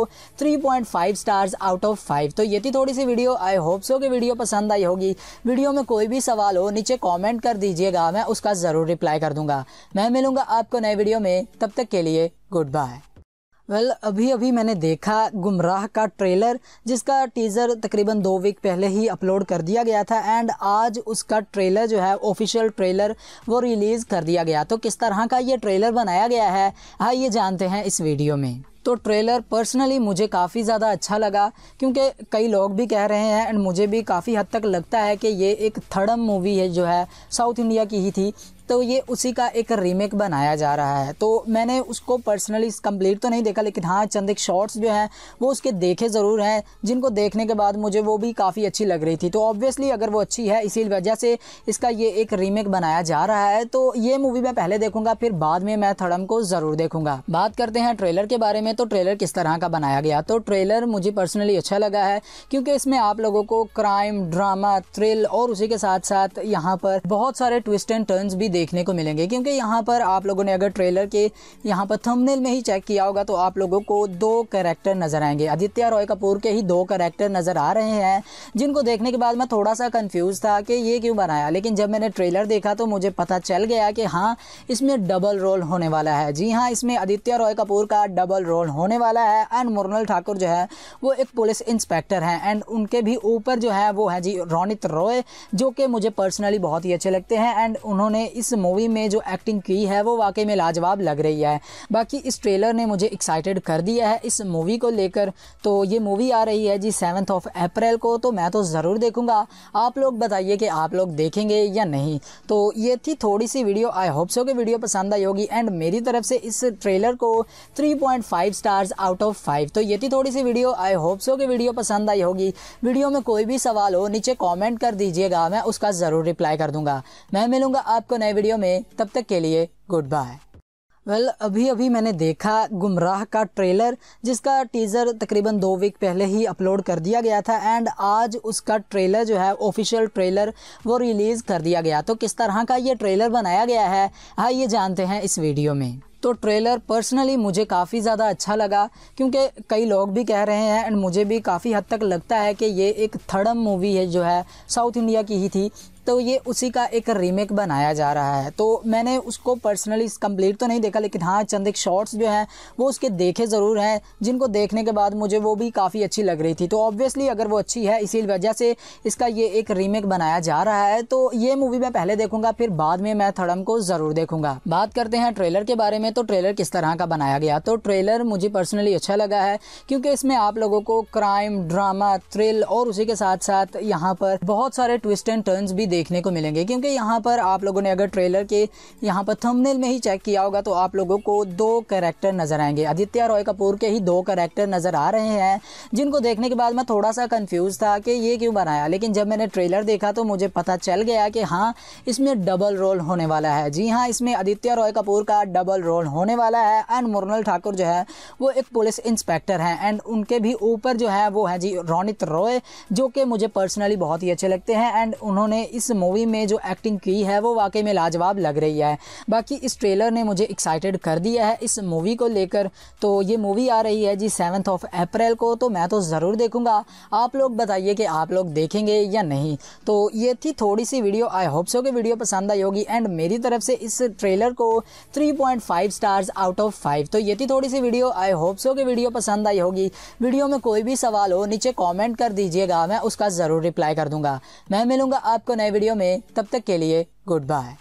3.5 स्टार्स आउट ऑफ 5 तो ये थी थोड़ी सी वीडियो आई होप सो कि वीडियो पसंद आई होगी वीडियो में कोई भी सवाल हो नीचे कॉमेंट कर दीजिएगा मैं उसका ज़रूर रिप्लाई कर दूंगा मैं मिलूंगा आपको नए वीडियो में तब तक के लिए गुड बाय वेल well, अभी अभी मैंने देखा गुमराह का ट्रेलर जिसका टीज़र तकरीबन दो वीक पहले ही अपलोड कर दिया गया था एंड आज उसका ट्रेलर जो है ऑफिशियल ट्रेलर वो रिलीज़ कर दिया गया तो किस तरह का ये ट्रेलर बनाया गया है हाँ ये जानते हैं इस वीडियो में तो ट्रेलर पर्सनली मुझे काफ़ी ज़्यादा अच्छा लगा क्योंकि कई लोग भी कह रहे हैं एंड मुझे भी काफ़ी हद तक लगता है कि ये एक थर्डम मूवी है जो है साउथ इंडिया की ही थी तो ये उसी का एक रीमेक बनाया जा रहा है तो मैंने उसको पर्सनली कंप्लीट तो नहीं देखा लेकिन हाँ चंद एक शॉर्ट्स जो हैं वो उसके देखे ज़रूर हैं जिनको देखने के बाद मुझे वो भी काफ़ी अच्छी लग रही थी तो ऑब्वियसली अगर वो अच्छी है इसी वजह से इसका ये एक रीमेक बनाया जा रहा है तो ये मूवी मैं पहले देखूंगा फिर बाद में मैं थड़म को ज़रूर देखूंगा बात करते हैं ट्रेलर के बारे में तो ट्रेलर किस तरह का बनाया गया तो ट्रेलर मुझे पर्सनली अच्छा लगा है क्योंकि इसमें आप लोगों को क्राइम ड्रामा थ्रिल और उसी के साथ साथ यहाँ पर बहुत सारे ट्विस्ट एंड टर्न्स भी देख देखने को मिलेंगे क्योंकि यहाँ पर आप लोगों ने अगर ट्रेलर के यहाँ पर थंबनेल में ही चेक किया होगा तो आप लोगों को दो करेक्टर नज़र आएंगे आदित्य रॉय कपूर के ही दो करेक्टर नज़र आ रहे हैं जिनको देखने के बाद मैं थोड़ा सा कन्फ्यूज़ था कि ये क्यों बनाया लेकिन जब मैंने ट्रेलर देखा तो मुझे पता चल गया कि हाँ इसमें डबल रोल होने वाला है जी हाँ इसमें आदित्य रॉय कपूर का डबल रोल होने वाला है एंड मुरनल ठाकुर जो है वो एक पुलिस इंस्पेक्टर हैं एंड उनके भी ऊपर जो है वो है जी रोनित रॉय जो कि मुझे पर्सनली बहुत ही अच्छे लगते हैं एंड उन्होंने इस इस मूवी में जो एक्टिंग की है वो वाकई में लाजवाब लग रही है बाकी इस ट्रेलर ने मुझे एक्साइटेड कर दिया है इस मूवी को लेकर तो ये मूवी आ रही है जी सेवन्थ ऑफ अप्रैल को तो मैं तो ज़रूर देखूँगा आप लोग बताइए कि आप लोग देखेंगे या नहीं तो ये थी थोड़ी सी वीडियो आई होप सो कि वीडियो पसंद आई होगी एंड मेरी तरफ से इस ट्रेलर को 3.5 स्टार्स आउट ऑफ 5 तो ये थी थोड़ी सी वीडियो आई होप सो कि वीडियो पसंद आई होगी वीडियो में कोई भी सवाल हो नीचे कॉमेंट कर दीजिएगा मैं उसका ज़रूर रिप्लाई कर दूंगा मैं मिलूंगा आपको नए वीडियो में तब तक के लिए गुड बाय वेल well, अभी अभी मैंने देखा गुमराह का ट्रेलर जिसका टीज़र तकरीबन दो वीक पहले ही अपलोड कर दिया गया था एंड आज उसका ट्रेलर जो है ऑफिशियल ट्रेलर वो रिलीज़ कर दिया गया तो किस तरह का ये ट्रेलर बनाया गया है हाँ ये जानते हैं इस वीडियो में तो ट्रेलर पर्सनली मुझे काफ़ी ज़्यादा अच्छा लगा क्योंकि कई लोग भी कह रहे हैं एंड मुझे भी काफ़ी हद तक लगता है कि ये एक थर्डम मूवी है जो है साउथ इंडिया की ही थी तो ये उसी का एक रीमेक बनाया जा रहा है तो मैंने उसको पर्सनली कंप्लीट तो नहीं देखा लेकिन हाँ चंद एक शॉर्ट्स जो हैं वो उसके देखे ज़रूर हैं जिनको देखने के बाद मुझे वो भी काफ़ी अच्छी लग रही थी तो ऑब्वियसली अगर वो अच्छी है इसी वजह से इसका ये एक रीमेक बनाया जा रहा है तो ये मूवी मैं पहले देखूंगा फिर बाद में मैं थड़म को ज़रूर देखूंगा बात करते हैं ट्रेलर के बारे में तो ट्रेलर किस तरह का बनाया गया तो ट्रेलर मुझे पर्सनली अच्छा लगा है क्योंकि इसमें आप लोगों को क्राइम ड्रामा थ्रिल और उसी के साथ साथ यहाँ पर बहुत सारे ट्विस्ट एंड टर्नस भी देखने को मिलेंगे क्योंकि यहाँ पर आप लोगों ने अगर ट्रेलर के यहाँ पर थंबनेल में ही चेक किया होगा तो आप लोगों को दो करेक्टर नज़र आएंगे आदित्य रॉय कपूर के ही दो करेक्टर नज़र आ रहे हैं जिनको देखने के बाद मैं थोड़ा सा कन्फ्यूज़ था कि ये क्यों बनाया लेकिन जब मैंने ट्रेलर देखा तो मुझे पता चल गया कि हाँ इसमें डबल रोल होने वाला है जी हाँ इसमें आदित्य रॉय कपूर का डबल रोल होने वाला है एंड मुरनल ठाकुर जो है वो एक पुलिस इंस्पेक्टर हैं एंड उनके भी ऊपर जो है वो है जी रौनित रॉय जो कि मुझे पर्सनली बहुत ही अच्छे लगते हैं एंड उन्होंने इस इस मूवी में जो एक्टिंग की है वो वाकई में लाजवाब लग रही है बाकी इस ट्रेलर ने मुझे एक्साइटेड कर दिया है इस मूवी को लेकर तो ये मूवी आ रही है जी सेवन्थ ऑफ अप्रैल को तो मैं तो ज़रूर देखूँगा आप लोग बताइए कि आप लोग देखेंगे या नहीं तो ये थी थोड़ी सी वीडियो आई होप सो कि वीडियो पसंद आई होगी एंड मेरी तरफ से इस ट्रेलर को five stars out of five तो ये थी थोड़ी सी वीडियो आई होप सो कि वीडियो पसंद आई होगी वीडियो में कोई भी सवाल हो नीचे कॉमेंट कर दीजिएगा मैं उसका ज़रूर रिप्लाई कर दूंगा मैं मिलूंगा आपको नए वीडियो में तब तक के लिए गुड बाय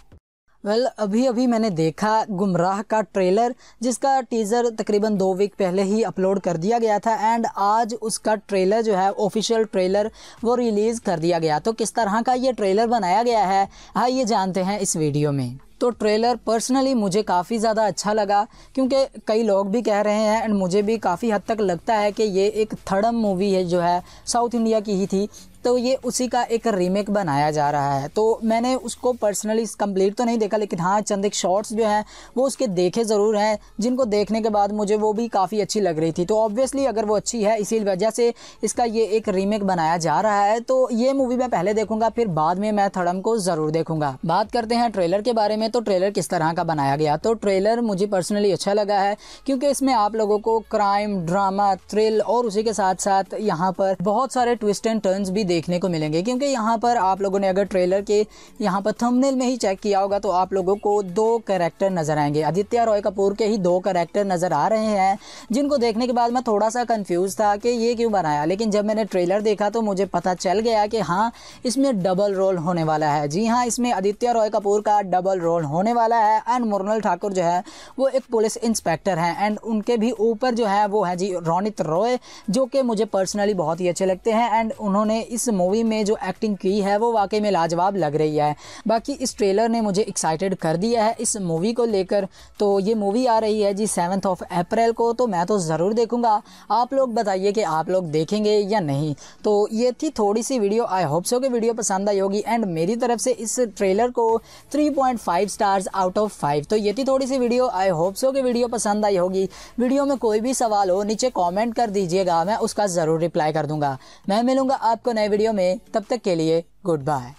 वेल well, अभी अभी मैंने देखा गुमराह का ट्रेलर जिसका टीज़र तकरीबन दो वीक पहले ही अपलोड कर दिया गया था एंड आज उसका ट्रेलर जो है ऑफिशियल ट्रेलर वो रिलीज़ कर दिया गया तो किस तरह का ये ट्रेलर बनाया गया है हाँ ये जानते हैं इस वीडियो में तो ट्रेलर पर्सनली मुझे काफ़ी ज़्यादा अच्छा लगा क्योंकि कई लोग भी कह रहे हैं एंड मुझे भी काफ़ी हद तक लगता है कि ये एक थर्डम मूवी है जो है साउथ इंडिया की ही थी तो ये उसी का एक रीमेक बनाया जा रहा है तो मैंने उसको पर्सनली कंप्लीट तो नहीं देखा लेकिन हाँ चंद एक शॉर्ट्स जो हैं वो उसके देखे ज़रूर हैं जिनको देखने के बाद मुझे वो भी काफ़ी अच्छी लग रही थी तो ऑब्वियसली अगर वो अच्छी है इसी वजह से इसका ये एक रीमेक बनाया जा रहा है तो ये मूवी मैं पहले देखूंगा फिर बाद में मैं थड़म को ज़रूर देखूंगा बात करते हैं ट्रेलर के बारे में तो ट्रेलर किस तरह का बनाया गया तो ट्रेलर मुझे पर्सनली अच्छा लगा है क्योंकि इसमें आप लोगों को क्राइम ड्रामा थ्रिल और उसी के साथ साथ यहाँ पर बहुत सारे ट्विस्ट एंड टर्न्स भी देखने को मिलेंगे क्योंकि यहाँ पर आप लोगों ने अगर ट्रेलर के यहाँ पर थंबनेल में ही चेक किया होगा तो आप लोगों को दो करेक्टर नज़र आएंगे आदित्य रॉय कपूर के ही दो करेक्टर नज़र आ रहे हैं जिनको देखने के बाद मैं थोड़ा सा कन्फ्यूज़ था कि ये क्यों बनाया लेकिन जब मैंने ट्रेलर देखा तो मुझे पता चल गया कि हाँ इसमें डबल रोल होने वाला है जी हाँ इसमें आदित्य रॉय कपूर का डबल रोल होने वाला है एंड मुरनल ठाकुर जो है वो एक पुलिस इंस्पेक्टर हैं एंड उनके भी ऊपर जो है वो है जी रौनित रॉय जो कि मुझे पर्सनली बहुत ही अच्छे लगते हैं एंड उन्होंने इस इस मूवी में जो एक्टिंग की है वो वाकई में लाजवाब लग रही है बाकी इस ट्रेलर ने मुझे एक्साइटेड कर दिया है इस मूवी को लेकर तो ये मूवी आ रही है जी सेवन्थ ऑफ अप्रैल को तो मैं तो ज़रूर देखूँगा आप लोग बताइए कि आप लोग देखेंगे या नहीं तो ये थी थोड़ी सी वीडियो आई होप सो कि वीडियो पसंद आई होगी एंड मेरी तरफ से इस ट्रेलर को three point five stars out of five तो ये थी थोड़ी सी वीडियो आई होप सो कि वीडियो पसंद आई होगी वीडियो में कोई भी सवाल हो नीचे कॉमेंट कर दीजिएगा मैं उसका ज़रूर रिप्लाई कर दूंगा मैं मिलूंगा आपको नए वीडियो में तब तक के लिए गुड बाय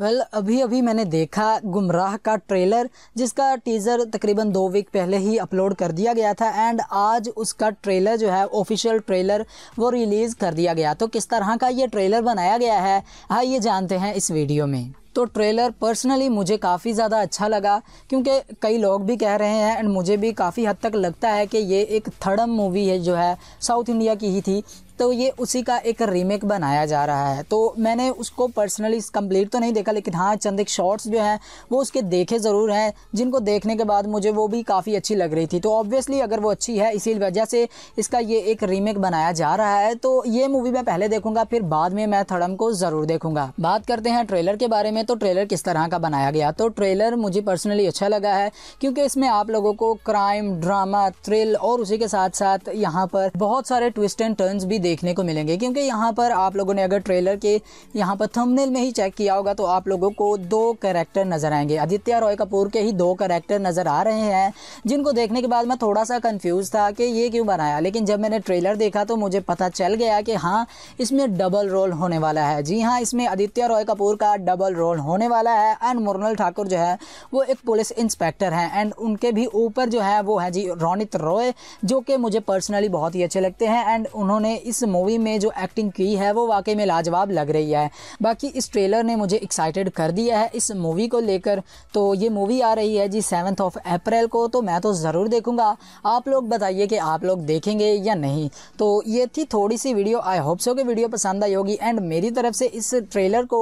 वेल well, अभी अभी मैंने देखा गुमराह का ट्रेलर जिसका टीज़र तकरीबन दो वीक पहले ही अपलोड कर दिया गया था एंड आज उसका ट्रेलर जो है ऑफिशियल ट्रेलर वो रिलीज़ कर दिया गया तो किस तरह का ये ट्रेलर बनाया गया है हाँ ये जानते हैं इस वीडियो में तो ट्रेलर पर्सनली मुझे काफ़ी ज़्यादा अच्छा लगा क्योंकि कई लोग भी कह रहे हैं एंड मुझे भी काफ़ी हद तक लगता है कि ये एक थर्डम मूवी है जो है साउथ इंडिया की ही थी तो ये उसी का एक रीमेक बनाया जा रहा है तो मैंने उसको पर्सनली कंप्लीट तो नहीं देखा लेकिन हाँ चंद एक शॉर्ट्स जो हैं वो उसके देखे ज़रूर हैं जिनको देखने के बाद मुझे वो भी काफ़ी अच्छी लग रही थी तो ऑब्वियसली अगर वो अच्छी है इसी वजह से इसका ये एक रीमेक बनाया जा रहा है तो ये मूवी मैं पहले देखूंगा फिर बाद में मैं थड़म को ज़रूर देखूंगा बात करते हैं ट्रेलर के बारे में तो ट्रेलर किस तरह का बनाया गया तो ट्रेलर मुझे पर्सनली अच्छा लगा है क्योंकि इसमें आप लोगों को क्राइम ड्रामा थ्रिल और उसी के साथ साथ यहाँ पर बहुत सारे ट्विस्ट एंड टर्न्स भी देखने को मिलेंगे क्योंकि यहाँ पर आप लोगों ने अगर ट्रेलर के यहाँ पर थंबनेल में ही चेक किया होगा तो आप लोगों को दो करेक्टर नज़र आएंगे आदित्य रॉय कपूर के ही दो करेक्टर नज़र आ रहे हैं जिनको देखने के बाद मैं थोड़ा सा कन्फ्यूज़ था कि ये क्यों बनाया लेकिन जब मैंने ट्रेलर देखा तो मुझे पता चल गया कि हाँ इसमें डबल रोल होने वाला है जी हाँ इसमें आदित्य रॉय कपूर का डबल रोल होने वाला है एंड मुरनल ठाकुर जो है वो एक पुलिस इंस्पेक्टर हैं एंड उनके भी ऊपर जो है वो है जी रौनित रॉय जो कि मुझे पर्सनली बहुत ही अच्छे लगते हैं एंड उन्होंने इस इस मूवी में जो एक्टिंग की है वो वाकई में लाजवाब लग रही है बाकी इस ट्रेलर ने मुझे एक्साइटेड कर दिया है इस मूवी को लेकर तो ये मूवी आ रही है जी सेवन्थ ऑफ अप्रैल को तो मैं तो ज़रूर देखूँगा आप लोग बताइए कि आप लोग देखेंगे या नहीं तो ये थी थोड़ी सी वीडियो आई होप सो कि वीडियो पसंद आई होगी एंड मेरी तरफ से इस ट्रेलर को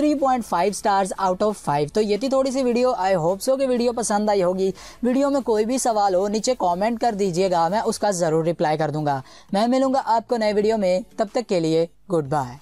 3.5 स्टार्स आउट ऑफ 5 तो ये थी थोड़ी सी वीडियो आई होप सो कि वीडियो पसंद आई होगी वीडियो में कोई भी सवाल हो नीचे कॉमेंट कर दीजिएगा मैं उसका ज़रूर रिप्लाई कर दूंगा मैं मिलूंगा आपको नए वीडियो में तब तक के लिए गुड बाय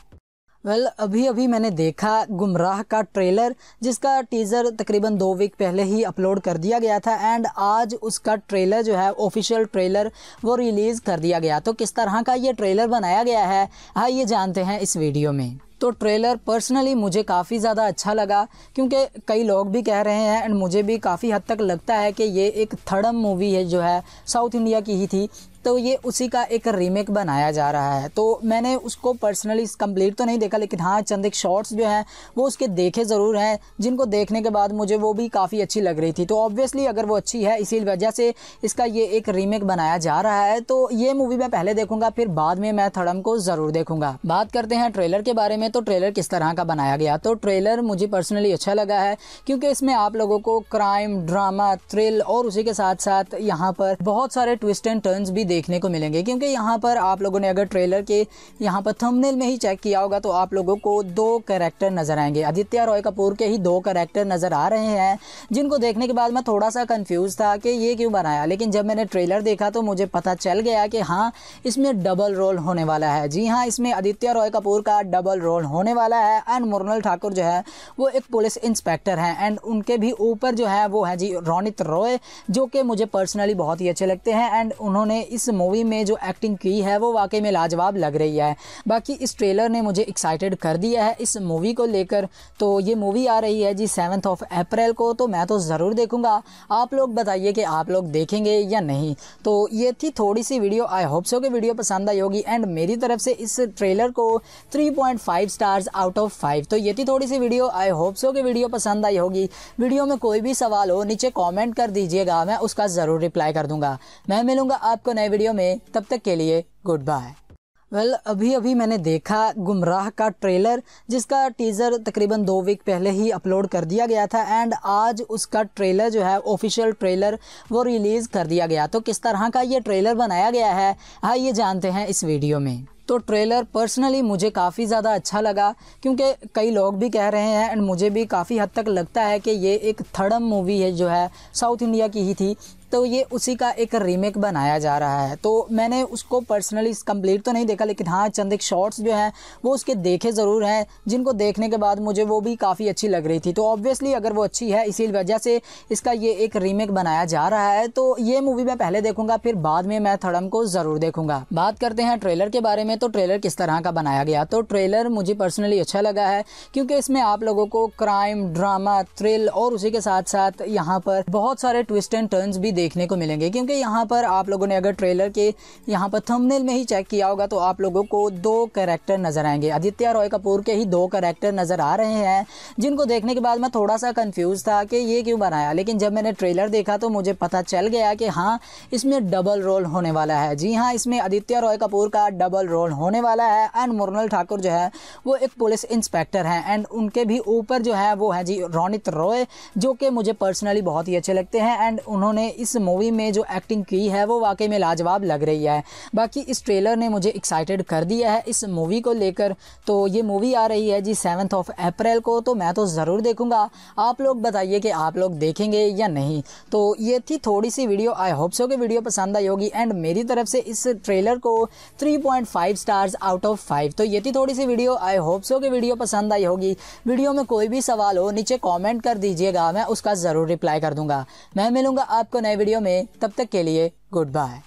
वेल well, अभी अभी मैंने देखा गुमराह का ट्रेलर जिसका टीज़र तकरीबन दो वीक पहले ही अपलोड कर दिया गया था एंड आज उसका ट्रेलर जो है ऑफिशियल ट्रेलर वो रिलीज़ कर दिया गया तो किस तरह का ये ट्रेलर बनाया गया है हाँ ये जानते हैं इस वीडियो में तो ट्रेलर पर्सनली मुझे काफ़ी ज़्यादा अच्छा लगा क्योंकि कई लोग भी कह रहे हैं एंड मुझे भी काफ़ी हद तक लगता है कि ये एक थर्डम मूवी है जो है साउथ इंडिया की ही थी तो ये उसी का एक रीमेक बनाया जा रहा है तो मैंने उसको पर्सनली कंप्लीट तो नहीं देखा लेकिन हाँ चंद एक शॉर्ट्स जो हैं वो उसके देखे ज़रूर हैं जिनको देखने के बाद मुझे वो भी काफ़ी अच्छी लग रही थी तो ऑब्वियसली अगर वो अच्छी है इसी वजह से इसका ये एक रीमेक बनाया जा रहा है तो ये मूवी मैं पहले देखूंगा फिर बाद में मैं थड़म को ज़रूर देखूंगा बात करते हैं ट्रेलर के बारे में तो ट्रेलर किस तरह का बनाया गया तो ट्रेलर मुझे पर्सनली अच्छा लगा है क्योंकि इसमें आप लोगों को क्राइम ड्रामा थ्रिल और उसी के साथ साथ यहाँ पर बहुत सारे ट्विस्ट एंड टर्न्स भी देख देखने को मिलेंगे क्योंकि यहाँ पर आप लोगों ने अगर ट्रेलर के यहाँ पर थंबनेल में ही चेक किया होगा तो आप लोगों को दो करेक्टर नज़र आएंगे आदित्य रॉय कपूर के ही दो करेक्टर नज़र आ रहे हैं जिनको देखने के बाद मैं थोड़ा सा कन्फ्यूज़ था कि ये क्यों बनाया लेकिन जब मैंने ट्रेलर देखा तो मुझे पता चल गया कि हाँ इसमें डबल रोल होने वाला है जी हाँ इसमें आदित्य रॉय कपूर का डबल रोल होने वाला है एंड मुरनल ठाकुर जो है वो एक पुलिस इंस्पेक्टर हैं एंड उनके भी ऊपर जो है वो है जी रौनित रॉय जो कि मुझे पर्सनली बहुत ही अच्छे लगते हैं एंड उन्होंने इस मूवी में जो एक्टिंग की है वो वाकई में लाजवाब लग रही है बाकी इस ट्रेलर ने मुझे एक्साइटेड कर दिया है इस मूवी को लेकर तो ये मूवी आ रही है जी सेवन ऑफ अप्रैल को तो मैं तो ज़रूर देखूँगा आप लोग बताइए कि आप लोग देखेंगे या नहीं तो ये थी थोड़ी सी वीडियो आई होप सो कि वीडियो पसंद आई होगी एंड मेरी तरफ से इस ट्रेलर को 3.5 स्टार्स आउट ऑफ 5 तो ये थी थोड़ी सी वीडियो आई होप सो कि वीडियो पसंद आई होगी वीडियो में कोई भी सवाल हो नीचे कॉमेंट कर दीजिएगा मैं उसका ज़रूर रिप्लाई कर दूंगा मैं मिलूंगा आपको नए नए वीडियो में तब तक के लिए गुड बाय वेल well, अभी अभी मैंने देखा गुमराह का ट्रेलर जिसका टीज़र तकरीबन दो वीक पहले ही अपलोड कर दिया गया था एंड आज उसका ट्रेलर जो है ऑफिशियल ट्रेलर वो रिलीज़ कर दिया गया तो किस तरह का ये ट्रेलर बनाया गया है हाँ ये जानते हैं इस वीडियो में तो ट्रेलर पर्सनली मुझे काफ़ी ज़्यादा अच्छा लगा क्योंकि कई लोग भी कह रहे हैं एंड मुझे भी काफ़ी हद तक लगता है कि ये एक थर्डम मूवी है जो है साउथ इंडिया की ही थी तो ये उसी का एक रीमेक बनाया जा रहा है तो मैंने उसको पर्सनली कंप्लीट तो नहीं देखा लेकिन हाँ चंद एक शॉर्ट्स जो हैं वो उसके देखे ज़रूर हैं जिनको देखने के बाद मुझे वो भी काफ़ी अच्छी लग रही थी तो ऑब्वियसली अगर वो अच्छी है इसी वजह से इसका ये एक रीमेक बनाया जा रहा है तो ये मूवी मैं पहले देखूंगा फिर बाद में मैं थड़म को ज़रूर देखूंगा बात करते हैं ट्रेलर के बारे में तो ट्रेलर किस तरह का बनाया गया तो ट्रेलर मुझे पर्सनली अच्छा लगा है क्योंकि इसमें आप लोगों को क्राइम ड्रामा थ्रिल और उसी के साथ साथ यहाँ पर बहुत सारे ट्विस्ट एंड टर्नस भी देखने को मिलेंगे क्योंकि यहाँ पर आप लोगों ने अगर ट्रेलर के यहाँ पर थंबनेल में ही चेक किया होगा तो आप लोगों को दो करेक्टर नज़र आएंगे आदित्य रॉय कपूर के ही दो करेक्टर नज़र आ रहे हैं जिनको देखने के बाद मैं थोड़ा सा कन्फ्यूज़ था कि ये क्यों बनाया लेकिन जब मैंने ट्रेलर देखा तो मुझे पता चल गया कि हाँ इसमें डबल रोल होने वाला है जी हाँ इसमें आदित्य रॉय कपूर का डबल रोल होने वाला है एंड मुरनल ठाकुर जो है वो एक पुलिस इंस्पेक्टर हैं एंड उनके भी ऊपर जो है वो है जी रौनित रॉय जो कि मुझे पर्सनली बहुत ही अच्छे लगते हैं एंड उन्होंने इस इस मूवी में जो एक्टिंग की है वो वाकई में लाजवाब लग रही है बाकी इस ट्रेलर ने मुझे एक्साइटेड कर दिया है इस मूवी को लेकर तो ये मूवी आ रही है जी सेवन्थ ऑफ अप्रैल को तो मैं तो ज़रूर देखूँगा आप लोग बताइए कि आप लोग देखेंगे या नहीं तो ये थी थोड़ी सी वीडियो आई होप सो कि वीडियो पसंद आई होगी एंड मेरी तरफ से इस ट्रेलर को 3.5 स्टार्स आउट ऑफ फाइव तो ये थी थोड़ी सी वीडियो आई होप सो कि वीडियो पसंद आई होगी वीडियो में कोई भी सवाल हो नीचे कॉमेंट कर दीजिएगा मैं उसका ज़रूर रिप्लाई कर दूंगा मैं मिलूंगा आपको नए वीडियो में तब तक के लिए गुड बाय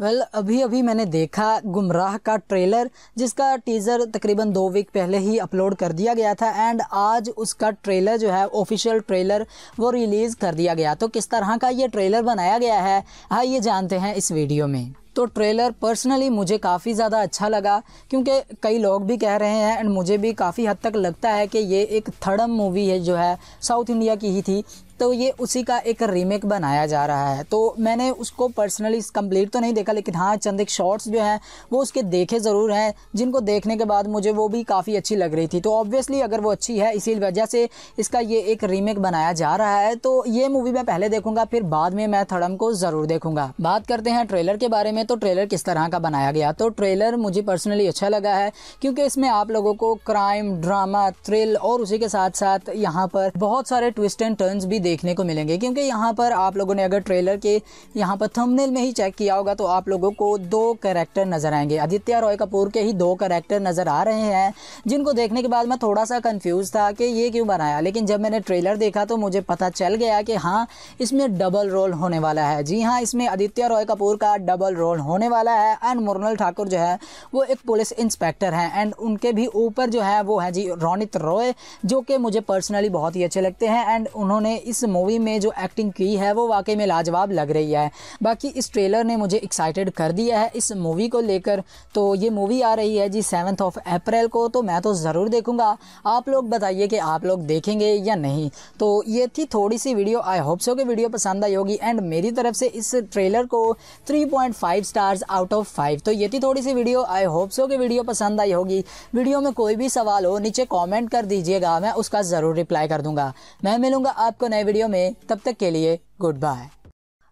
वेल well, अभी अभी मैंने देखा गुमराह का ट्रेलर जिसका टीज़र तकरीबन दो वीक पहले ही अपलोड कर दिया गया था एंड आज उसका ट्रेलर जो है ऑफिशियल ट्रेलर वो रिलीज़ कर दिया गया तो किस तरह का ये ट्रेलर बनाया गया है हाँ ये जानते हैं इस वीडियो में तो ट्रेलर पर्सनली मुझे काफ़ी ज़्यादा अच्छा लगा क्योंकि कई लोग भी कह रहे हैं एंड मुझे भी काफ़ी हद तक लगता है कि ये एक थर्डम मूवी है जो है साउथ इंडिया की ही थी तो ये उसी का एक रीमेक बनाया जा रहा है तो मैंने उसको पर्सनली कंप्लीट तो नहीं देखा लेकिन हाँ चंद एक शॉर्ट्स जो हैं वो उसके देखे ज़रूर हैं जिनको देखने के बाद मुझे वो भी काफ़ी अच्छी लग रही थी तो ऑब्वियसली अगर वो अच्छी है इसी वजह से इसका ये एक रीमेक बनाया जा रहा है तो ये मूवी मैं पहले देखूंगा फिर बाद में मैं थड़म को ज़रूर देखूंगा बात करते हैं ट्रेलर के बारे में तो ट्रेलर किस तरह का बनाया गया तो ट्रेलर मुझे पर्सनली अच्छा लगा है क्योंकि इसमें आप लोगों को क्राइम ड्रामा थ्रिल और उसी के साथ साथ यहाँ पर बहुत सारे ट्विस्ट एंड टर्न्स भी देखने को मिलेंगे क्योंकि यहाँ पर आप लोगों ने अगर ट्रेलर के यहाँ पर थंबनेल में ही चेक किया होगा तो आप लोगों को दो करेक्टर नज़र आएंगे आदित्य रॉय कपूर के ही दो करेक्टर नज़र आ रहे हैं जिनको देखने के बाद मैं थोड़ा सा कन्फ्यूज़ था कि ये क्यों बनाया लेकिन जब मैंने ट्रेलर देखा तो मुझे पता चल गया कि हाँ इसमें डबल रोल होने वाला है जी हाँ इसमें आदित्य रॉय कपूर का डबल रोल होने वाला है एंड मुरनल ठाकुर जो है वो एक पुलिस इंस्पेक्टर हैं एंड उनके भी ऊपर जो है वो है जी रौनित रॉय जो कि मुझे पर्सनली बहुत ही अच्छे लगते हैं एंड उन्होंने इस इस मूवी में जो एक्टिंग की है वो वाकई में लाजवाब लग रही है बाकी इस ट्रेलर ने मुझे एक्साइटेड कर दिया है इस मूवी को लेकर तो ये मूवी आ रही है जी सेवन्थ ऑफ अप्रैल को तो मैं तो ज़रूर देखूँगा आप लोग बताइए कि आप लोग देखेंगे या नहीं तो ये थी थोड़ी सी वीडियो आई होप सो कि वीडियो पसंद आई होगी एंड मेरी तरफ से इस ट्रेलर को three point five stars out of five तो ये थी थोड़ी सी वीडियो आई होप सो कि वीडियो पसंद आई होगी वीडियो में कोई भी सवाल हो नीचे कॉमेंट कर दीजिएगा मैं उसका ज़रूर रिप्लाई कर दूंगा मैं मिलूंगा आपको नए वीडियो में तब तक के लिए गुड बाय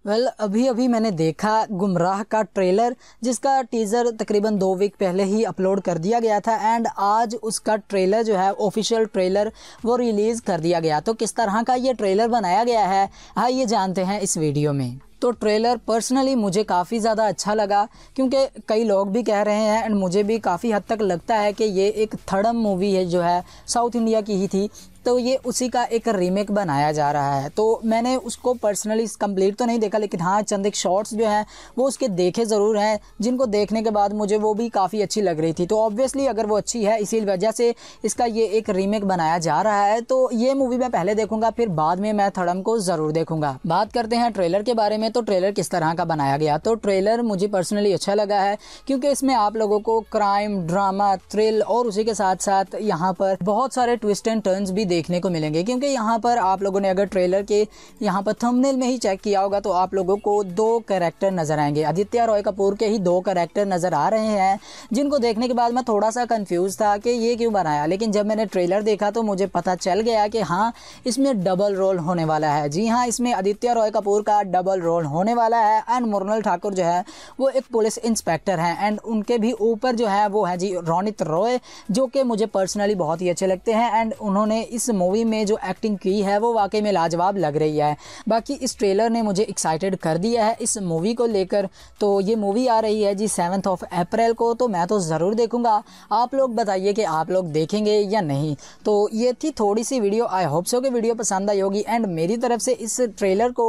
वेल well, अभी अभी मैंने देखा गुमराह का ट्रेलर जिसका टीज़र तकरीबन दो वीक पहले ही अपलोड कर दिया गया था एंड आज उसका ट्रेलर जो है ऑफिशियल ट्रेलर वो रिलीज़ कर दिया गया तो किस तरह का ये ट्रेलर बनाया गया है हाँ ये जानते हैं इस वीडियो में तो ट्रेलर पर्सनली मुझे काफ़ी ज़्यादा अच्छा लगा क्योंकि कई लोग भी कह रहे हैं एंड मुझे भी काफ़ी हद तक लगता है कि ये एक थर्डम मूवी है जो है साउथ इंडिया की ही थी तो ये उसी का एक रीमेक बनाया जा रहा है तो मैंने उसको पर्सनली कंप्लीट तो नहीं देखा लेकिन हाँ चंद एक शॉर्ट्स जो हैं वो उसके देखे ज़रूर हैं जिनको देखने के बाद मुझे वो भी काफ़ी अच्छी लग रही थी तो ऑब्वियसली अगर वो अच्छी है इसी वजह से इसका ये एक रीमेक बनाया जा रहा है तो ये मूवी मैं पहले देखूंगा फिर बाद में मैं थड़म को ज़रूर देखूंगा बात करते हैं ट्रेलर के बारे में तो ट्रेलर किस तरह का बनाया गया तो ट्रेलर मुझे पर्सनली अच्छा लगा है क्योंकि इसमें आप लोगों को क्राइम ड्रामा थ्रिल और उसी के साथ साथ यहाँ पर बहुत सारे ट्विस्ट एंड टर्न्स भी देखने को मिलेंगे क्योंकि यहाँ पर आप लोगों ने अगर ट्रेलर के यहाँ पर थंबनेल में ही चेक किया होगा तो आप लोगों को दो करेक्टर नज़र आएंगे आदित्य रॉय कपूर के ही दो करेक्टर नज़र आ रहे हैं जिनको देखने के बाद मैं थोड़ा सा कन्फ्यूज़ था कि ये क्यों बनाया लेकिन जब मैंने ट्रेलर देखा तो मुझे पता चल गया कि हाँ इसमें डबल रोल होने वाला है जी हाँ इसमें आदित्य रॉय कपूर का डबल रोल होने वाला है एंड मुरनल ठाकुर जो है वो एक पुलिस इंस्पेक्टर हैं एंड उनके भी ऊपर जो है वो है जी रोनित रॉय जो कि मुझे पर्सनली बहुत ही अच्छे लगते हैं एंड उन्होंने इस इस मूवी में जो एक्टिंग की है वो वाकई में लाजवाब लग रही है बाकी इस ट्रेलर ने मुझे एक्साइटेड कर दिया है इस मूवी को लेकर तो ये मूवी आ रही है जी सेवन्थ ऑफ अप्रैल को तो मैं तो ज़रूर देखूँगा आप लोग बताइए कि आप लोग देखेंगे या नहीं तो ये थी थोड़ी सी वीडियो आई होप सो कि वीडियो पसंद आई होगी एंड मेरी तरफ से इस ट्रेलर को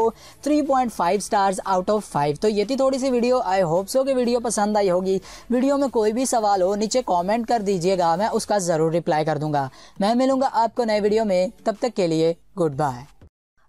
3.5 स्टार्स आउट ऑफ 5 तो ये थी थोड़ी सी वीडियो आई होप सो कि वीडियो पसंद आई होगी वीडियो में कोई भी सवाल हो नीचे कॉमेंट कर दीजिएगा मैं उसका ज़रूर रिप्लाई कर दूंगा मैं मिलूंगा आपको नए वीडियो में तब तक के लिए गुड बाय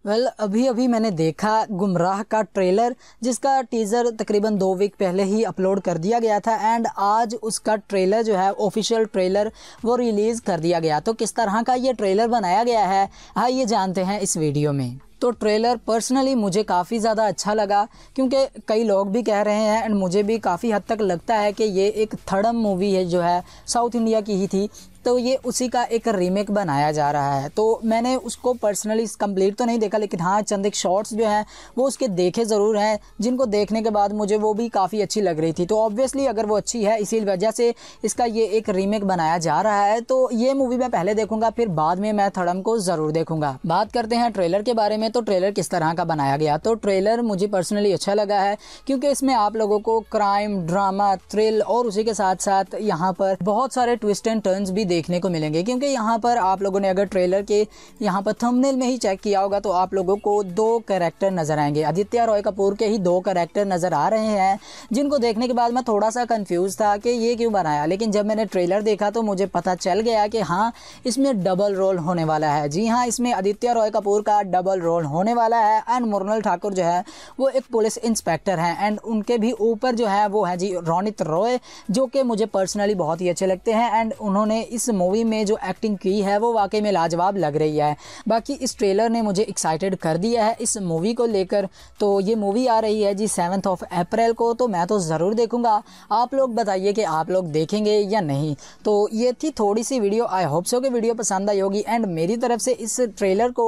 वेल well, अभी अभी मैंने देखा गुमराह का ट्रेलर जिसका टीज़र तकरीबन दो वीक पहले ही अपलोड कर दिया गया था एंड आज उसका ट्रेलर जो है ऑफिशियल ट्रेलर वो रिलीज़ कर दिया गया तो किस तरह का ये ट्रेलर बनाया गया है हाँ ये जानते हैं इस वीडियो में तो ट्रेलर पर्सनली मुझे काफ़ी ज़्यादा अच्छा लगा क्योंकि कई लोग भी कह रहे हैं एंड मुझे भी काफ़ी हद तक लगता है कि ये एक थर्डम मूवी है जो है साउथ इंडिया की ही थी तो ये उसी का एक रीमेक बनाया जा रहा है तो मैंने उसको पर्सनली कंप्लीट तो नहीं देखा लेकिन हाँ चंद एक शॉर्ट्स जो हैं वो उसके देखे ज़रूर हैं जिनको देखने के बाद मुझे वो भी काफ़ी अच्छी लग रही थी तो ऑब्वियसली अगर वो अच्छी है इसी वजह से इसका ये एक रीमेक बनाया जा रहा है तो ये मूवी मैं पहले देखूंगा फिर बाद में मैं थड़म को ज़रूर देखूंगा बात करते हैं ट्रेलर के बारे में तो ट्रेलर किस तरह का बनाया गया तो ट्रेलर मुझे पर्सनली अच्छा लगा है क्योंकि इसमें आप लोगों को क्राइम ड्रामा थ्रिल और उसी के साथ साथ यहाँ पर बहुत सारे ट्विस्ट एंड टर्न्स भी देख देखने को मिलेंगे क्योंकि यहाँ पर आप लोगों ने अगर ट्रेलर के यहाँ पर थंबनेल में ही चेक किया होगा तो आप लोगों को दो करेक्टर नज़र आएंगे आदित्य रॉय कपूर के ही दो करेक्टर नज़र आ रहे हैं जिनको देखने के बाद मैं थोड़ा सा कन्फ्यूज़ था कि ये क्यों बनाया लेकिन जब मैंने ट्रेलर देखा तो मुझे पता चल गया कि हाँ इसमें डबल रोल होने वाला है जी हाँ इसमें आदित्य रॉय कपूर का डबल रोल होने वाला है एंड मुरनल ठाकुर जो है वो एक पुलिस इंस्पेक्टर हैं एंड उनके भी ऊपर जो है वो है जी रौनित रॉय जो कि मुझे पर्सनली बहुत ही अच्छे लगते हैं एंड उन्होंने इस मूवी में जो एक्टिंग की है वो वाकई में लाजवाब लग रही है बाकी इस ट्रेलर ने मुझे एक्साइटेड कर दिया है इस मूवी को लेकर तो ये मूवी आ रही है जी सेवन ऑफ अप्रैल को तो मैं तो ज़रूर देखूँगा आप लोग बताइए कि आप लोग देखेंगे या नहीं तो ये थी थोड़ी सी वीडियो आई होप सो कि वीडियो पसंद आई होगी एंड मेरी तरफ से इस ट्रेलर को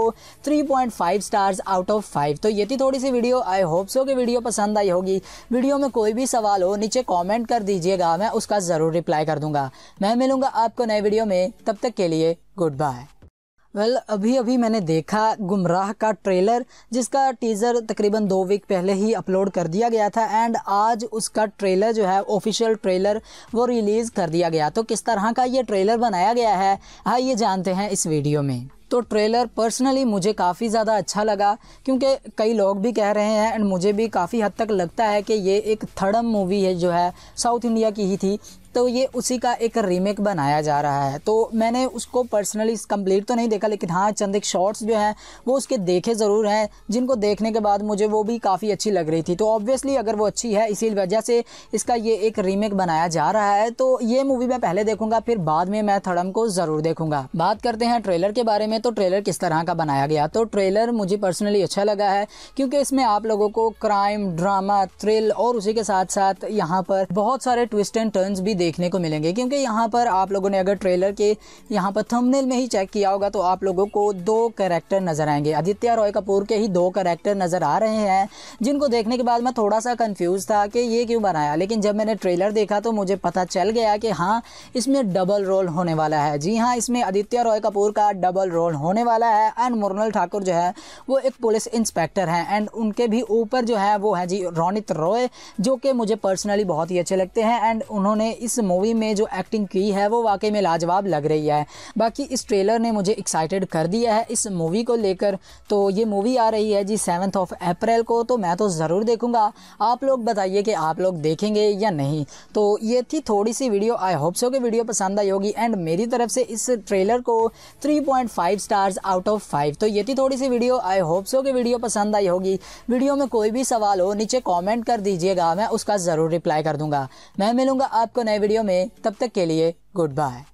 3.5 स्टार्स आउट ऑफ फाइव तो ये थी थोड़ी सी वीडियो आई होप सो कि वीडियो पसंद आई होगी वीडियो में कोई भी सवाल हो नीचे कॉमेंट कर दीजिएगा मैं उसका ज़रूर रिप्लाई कर दूंगा मैं मिलूंगा आपको नए नए वीडियो में तब तक के लिए गुड बाय वेल well, अभी अभी मैंने देखा गुमराह का ट्रेलर जिसका टीज़र तकरीबन दो वीक पहले ही अपलोड कर दिया गया था एंड आज उसका ट्रेलर जो है ऑफिशियल ट्रेलर वो रिलीज़ कर दिया गया तो किस तरह का ये ट्रेलर बनाया गया है हाँ ये जानते हैं इस वीडियो में तो ट्रेलर पर्सनली मुझे काफ़ी ज़्यादा अच्छा लगा क्योंकि कई लोग भी कह रहे हैं एंड मुझे भी काफ़ी हद तक लगता है कि ये एक थर्डम मूवी है जो है साउथ इंडिया की ही थी तो ये उसी का एक रीमेक बनाया जा रहा है तो मैंने उसको पर्सनली कंप्लीट तो नहीं देखा लेकिन हाँ चंद एक शॉर्ट्स जो हैं वो उसके देखे ज़रूर हैं जिनको देखने के बाद मुझे वो भी काफ़ी अच्छी लग रही थी तो ऑब्वियसली अगर वो अच्छी है इसी वजह से इसका ये एक रीमेक बनाया जा रहा है तो ये मूवी मैं पहले देखूंगा फिर बाद में मैं थड़म को ज़रूर देखूंगा बात करते हैं ट्रेलर के बारे में तो ट्रेलर किस तरह का बनाया गया तो ट्रेलर मुझे पर्सनली अच्छा लगा है क्योंकि इसमें आप लोगों को क्राइम ड्रामा थ्रिल और उसी के साथ साथ यहाँ पर बहुत सारे ट्विस्ट एंड टर्नस भी देखने को मिलेंगे क्योंकि यहाँ पर आप लोगों ने अगर ट्रेलर के यहाँ पर थंबनेल में ही चेक किया होगा तो आप लोगों को दो करेक्टर नज़र आएंगे आदित्य रॉय कपूर के ही दो करेक्टर नज़र आ रहे हैं जिनको देखने के बाद मैं थोड़ा सा कन्फ्यूज़ था कि ये क्यों बनाया लेकिन जब मैंने ट्रेलर देखा तो मुझे पता चल गया कि हाँ इसमें डबल रोल होने वाला है जी हाँ इसमें आदित्य रॉय कपूर का डबल रोल होने वाला है एंड मुरनल ठाकुर जो है वो एक पुलिस इंस्पेक्टर हैं एंड उनके भी ऊपर जो है वो है जी रौनित रॉय जो कि मुझे पर्सनली बहुत ही अच्छे लगते हैं एंड उन्होंने इस इस मूवी में जो एक्टिंग की है वो वाकई में लाजवाब लग रही है बाकी इस ट्रेलर ने मुझे एक्साइटेड कर दिया है इस मूवी को लेकर तो ये मूवी आ रही है जी सेवन्थ ऑफ अप्रैल को तो मैं तो ज़रूर देखूँगा आप लोग बताइए कि आप लोग देखेंगे या नहीं तो ये थी थोड़ी सी वीडियो आई होप सो कि वीडियो पसंद आई होगी एंड मेरी तरफ से इस ट्रेलर को three point five stars out of five तो ये थी थोड़ी सी वीडियो आई होप सो कि वीडियो पसंद आई होगी वीडियो में कोई भी सवाल हो नीचे कॉमेंट कर दीजिएगा मैं उसका ज़रूर रिप्लाई कर दूंगा मैं मिलूंगा आपको नए वीडियो में तब तक के लिए गुड बाय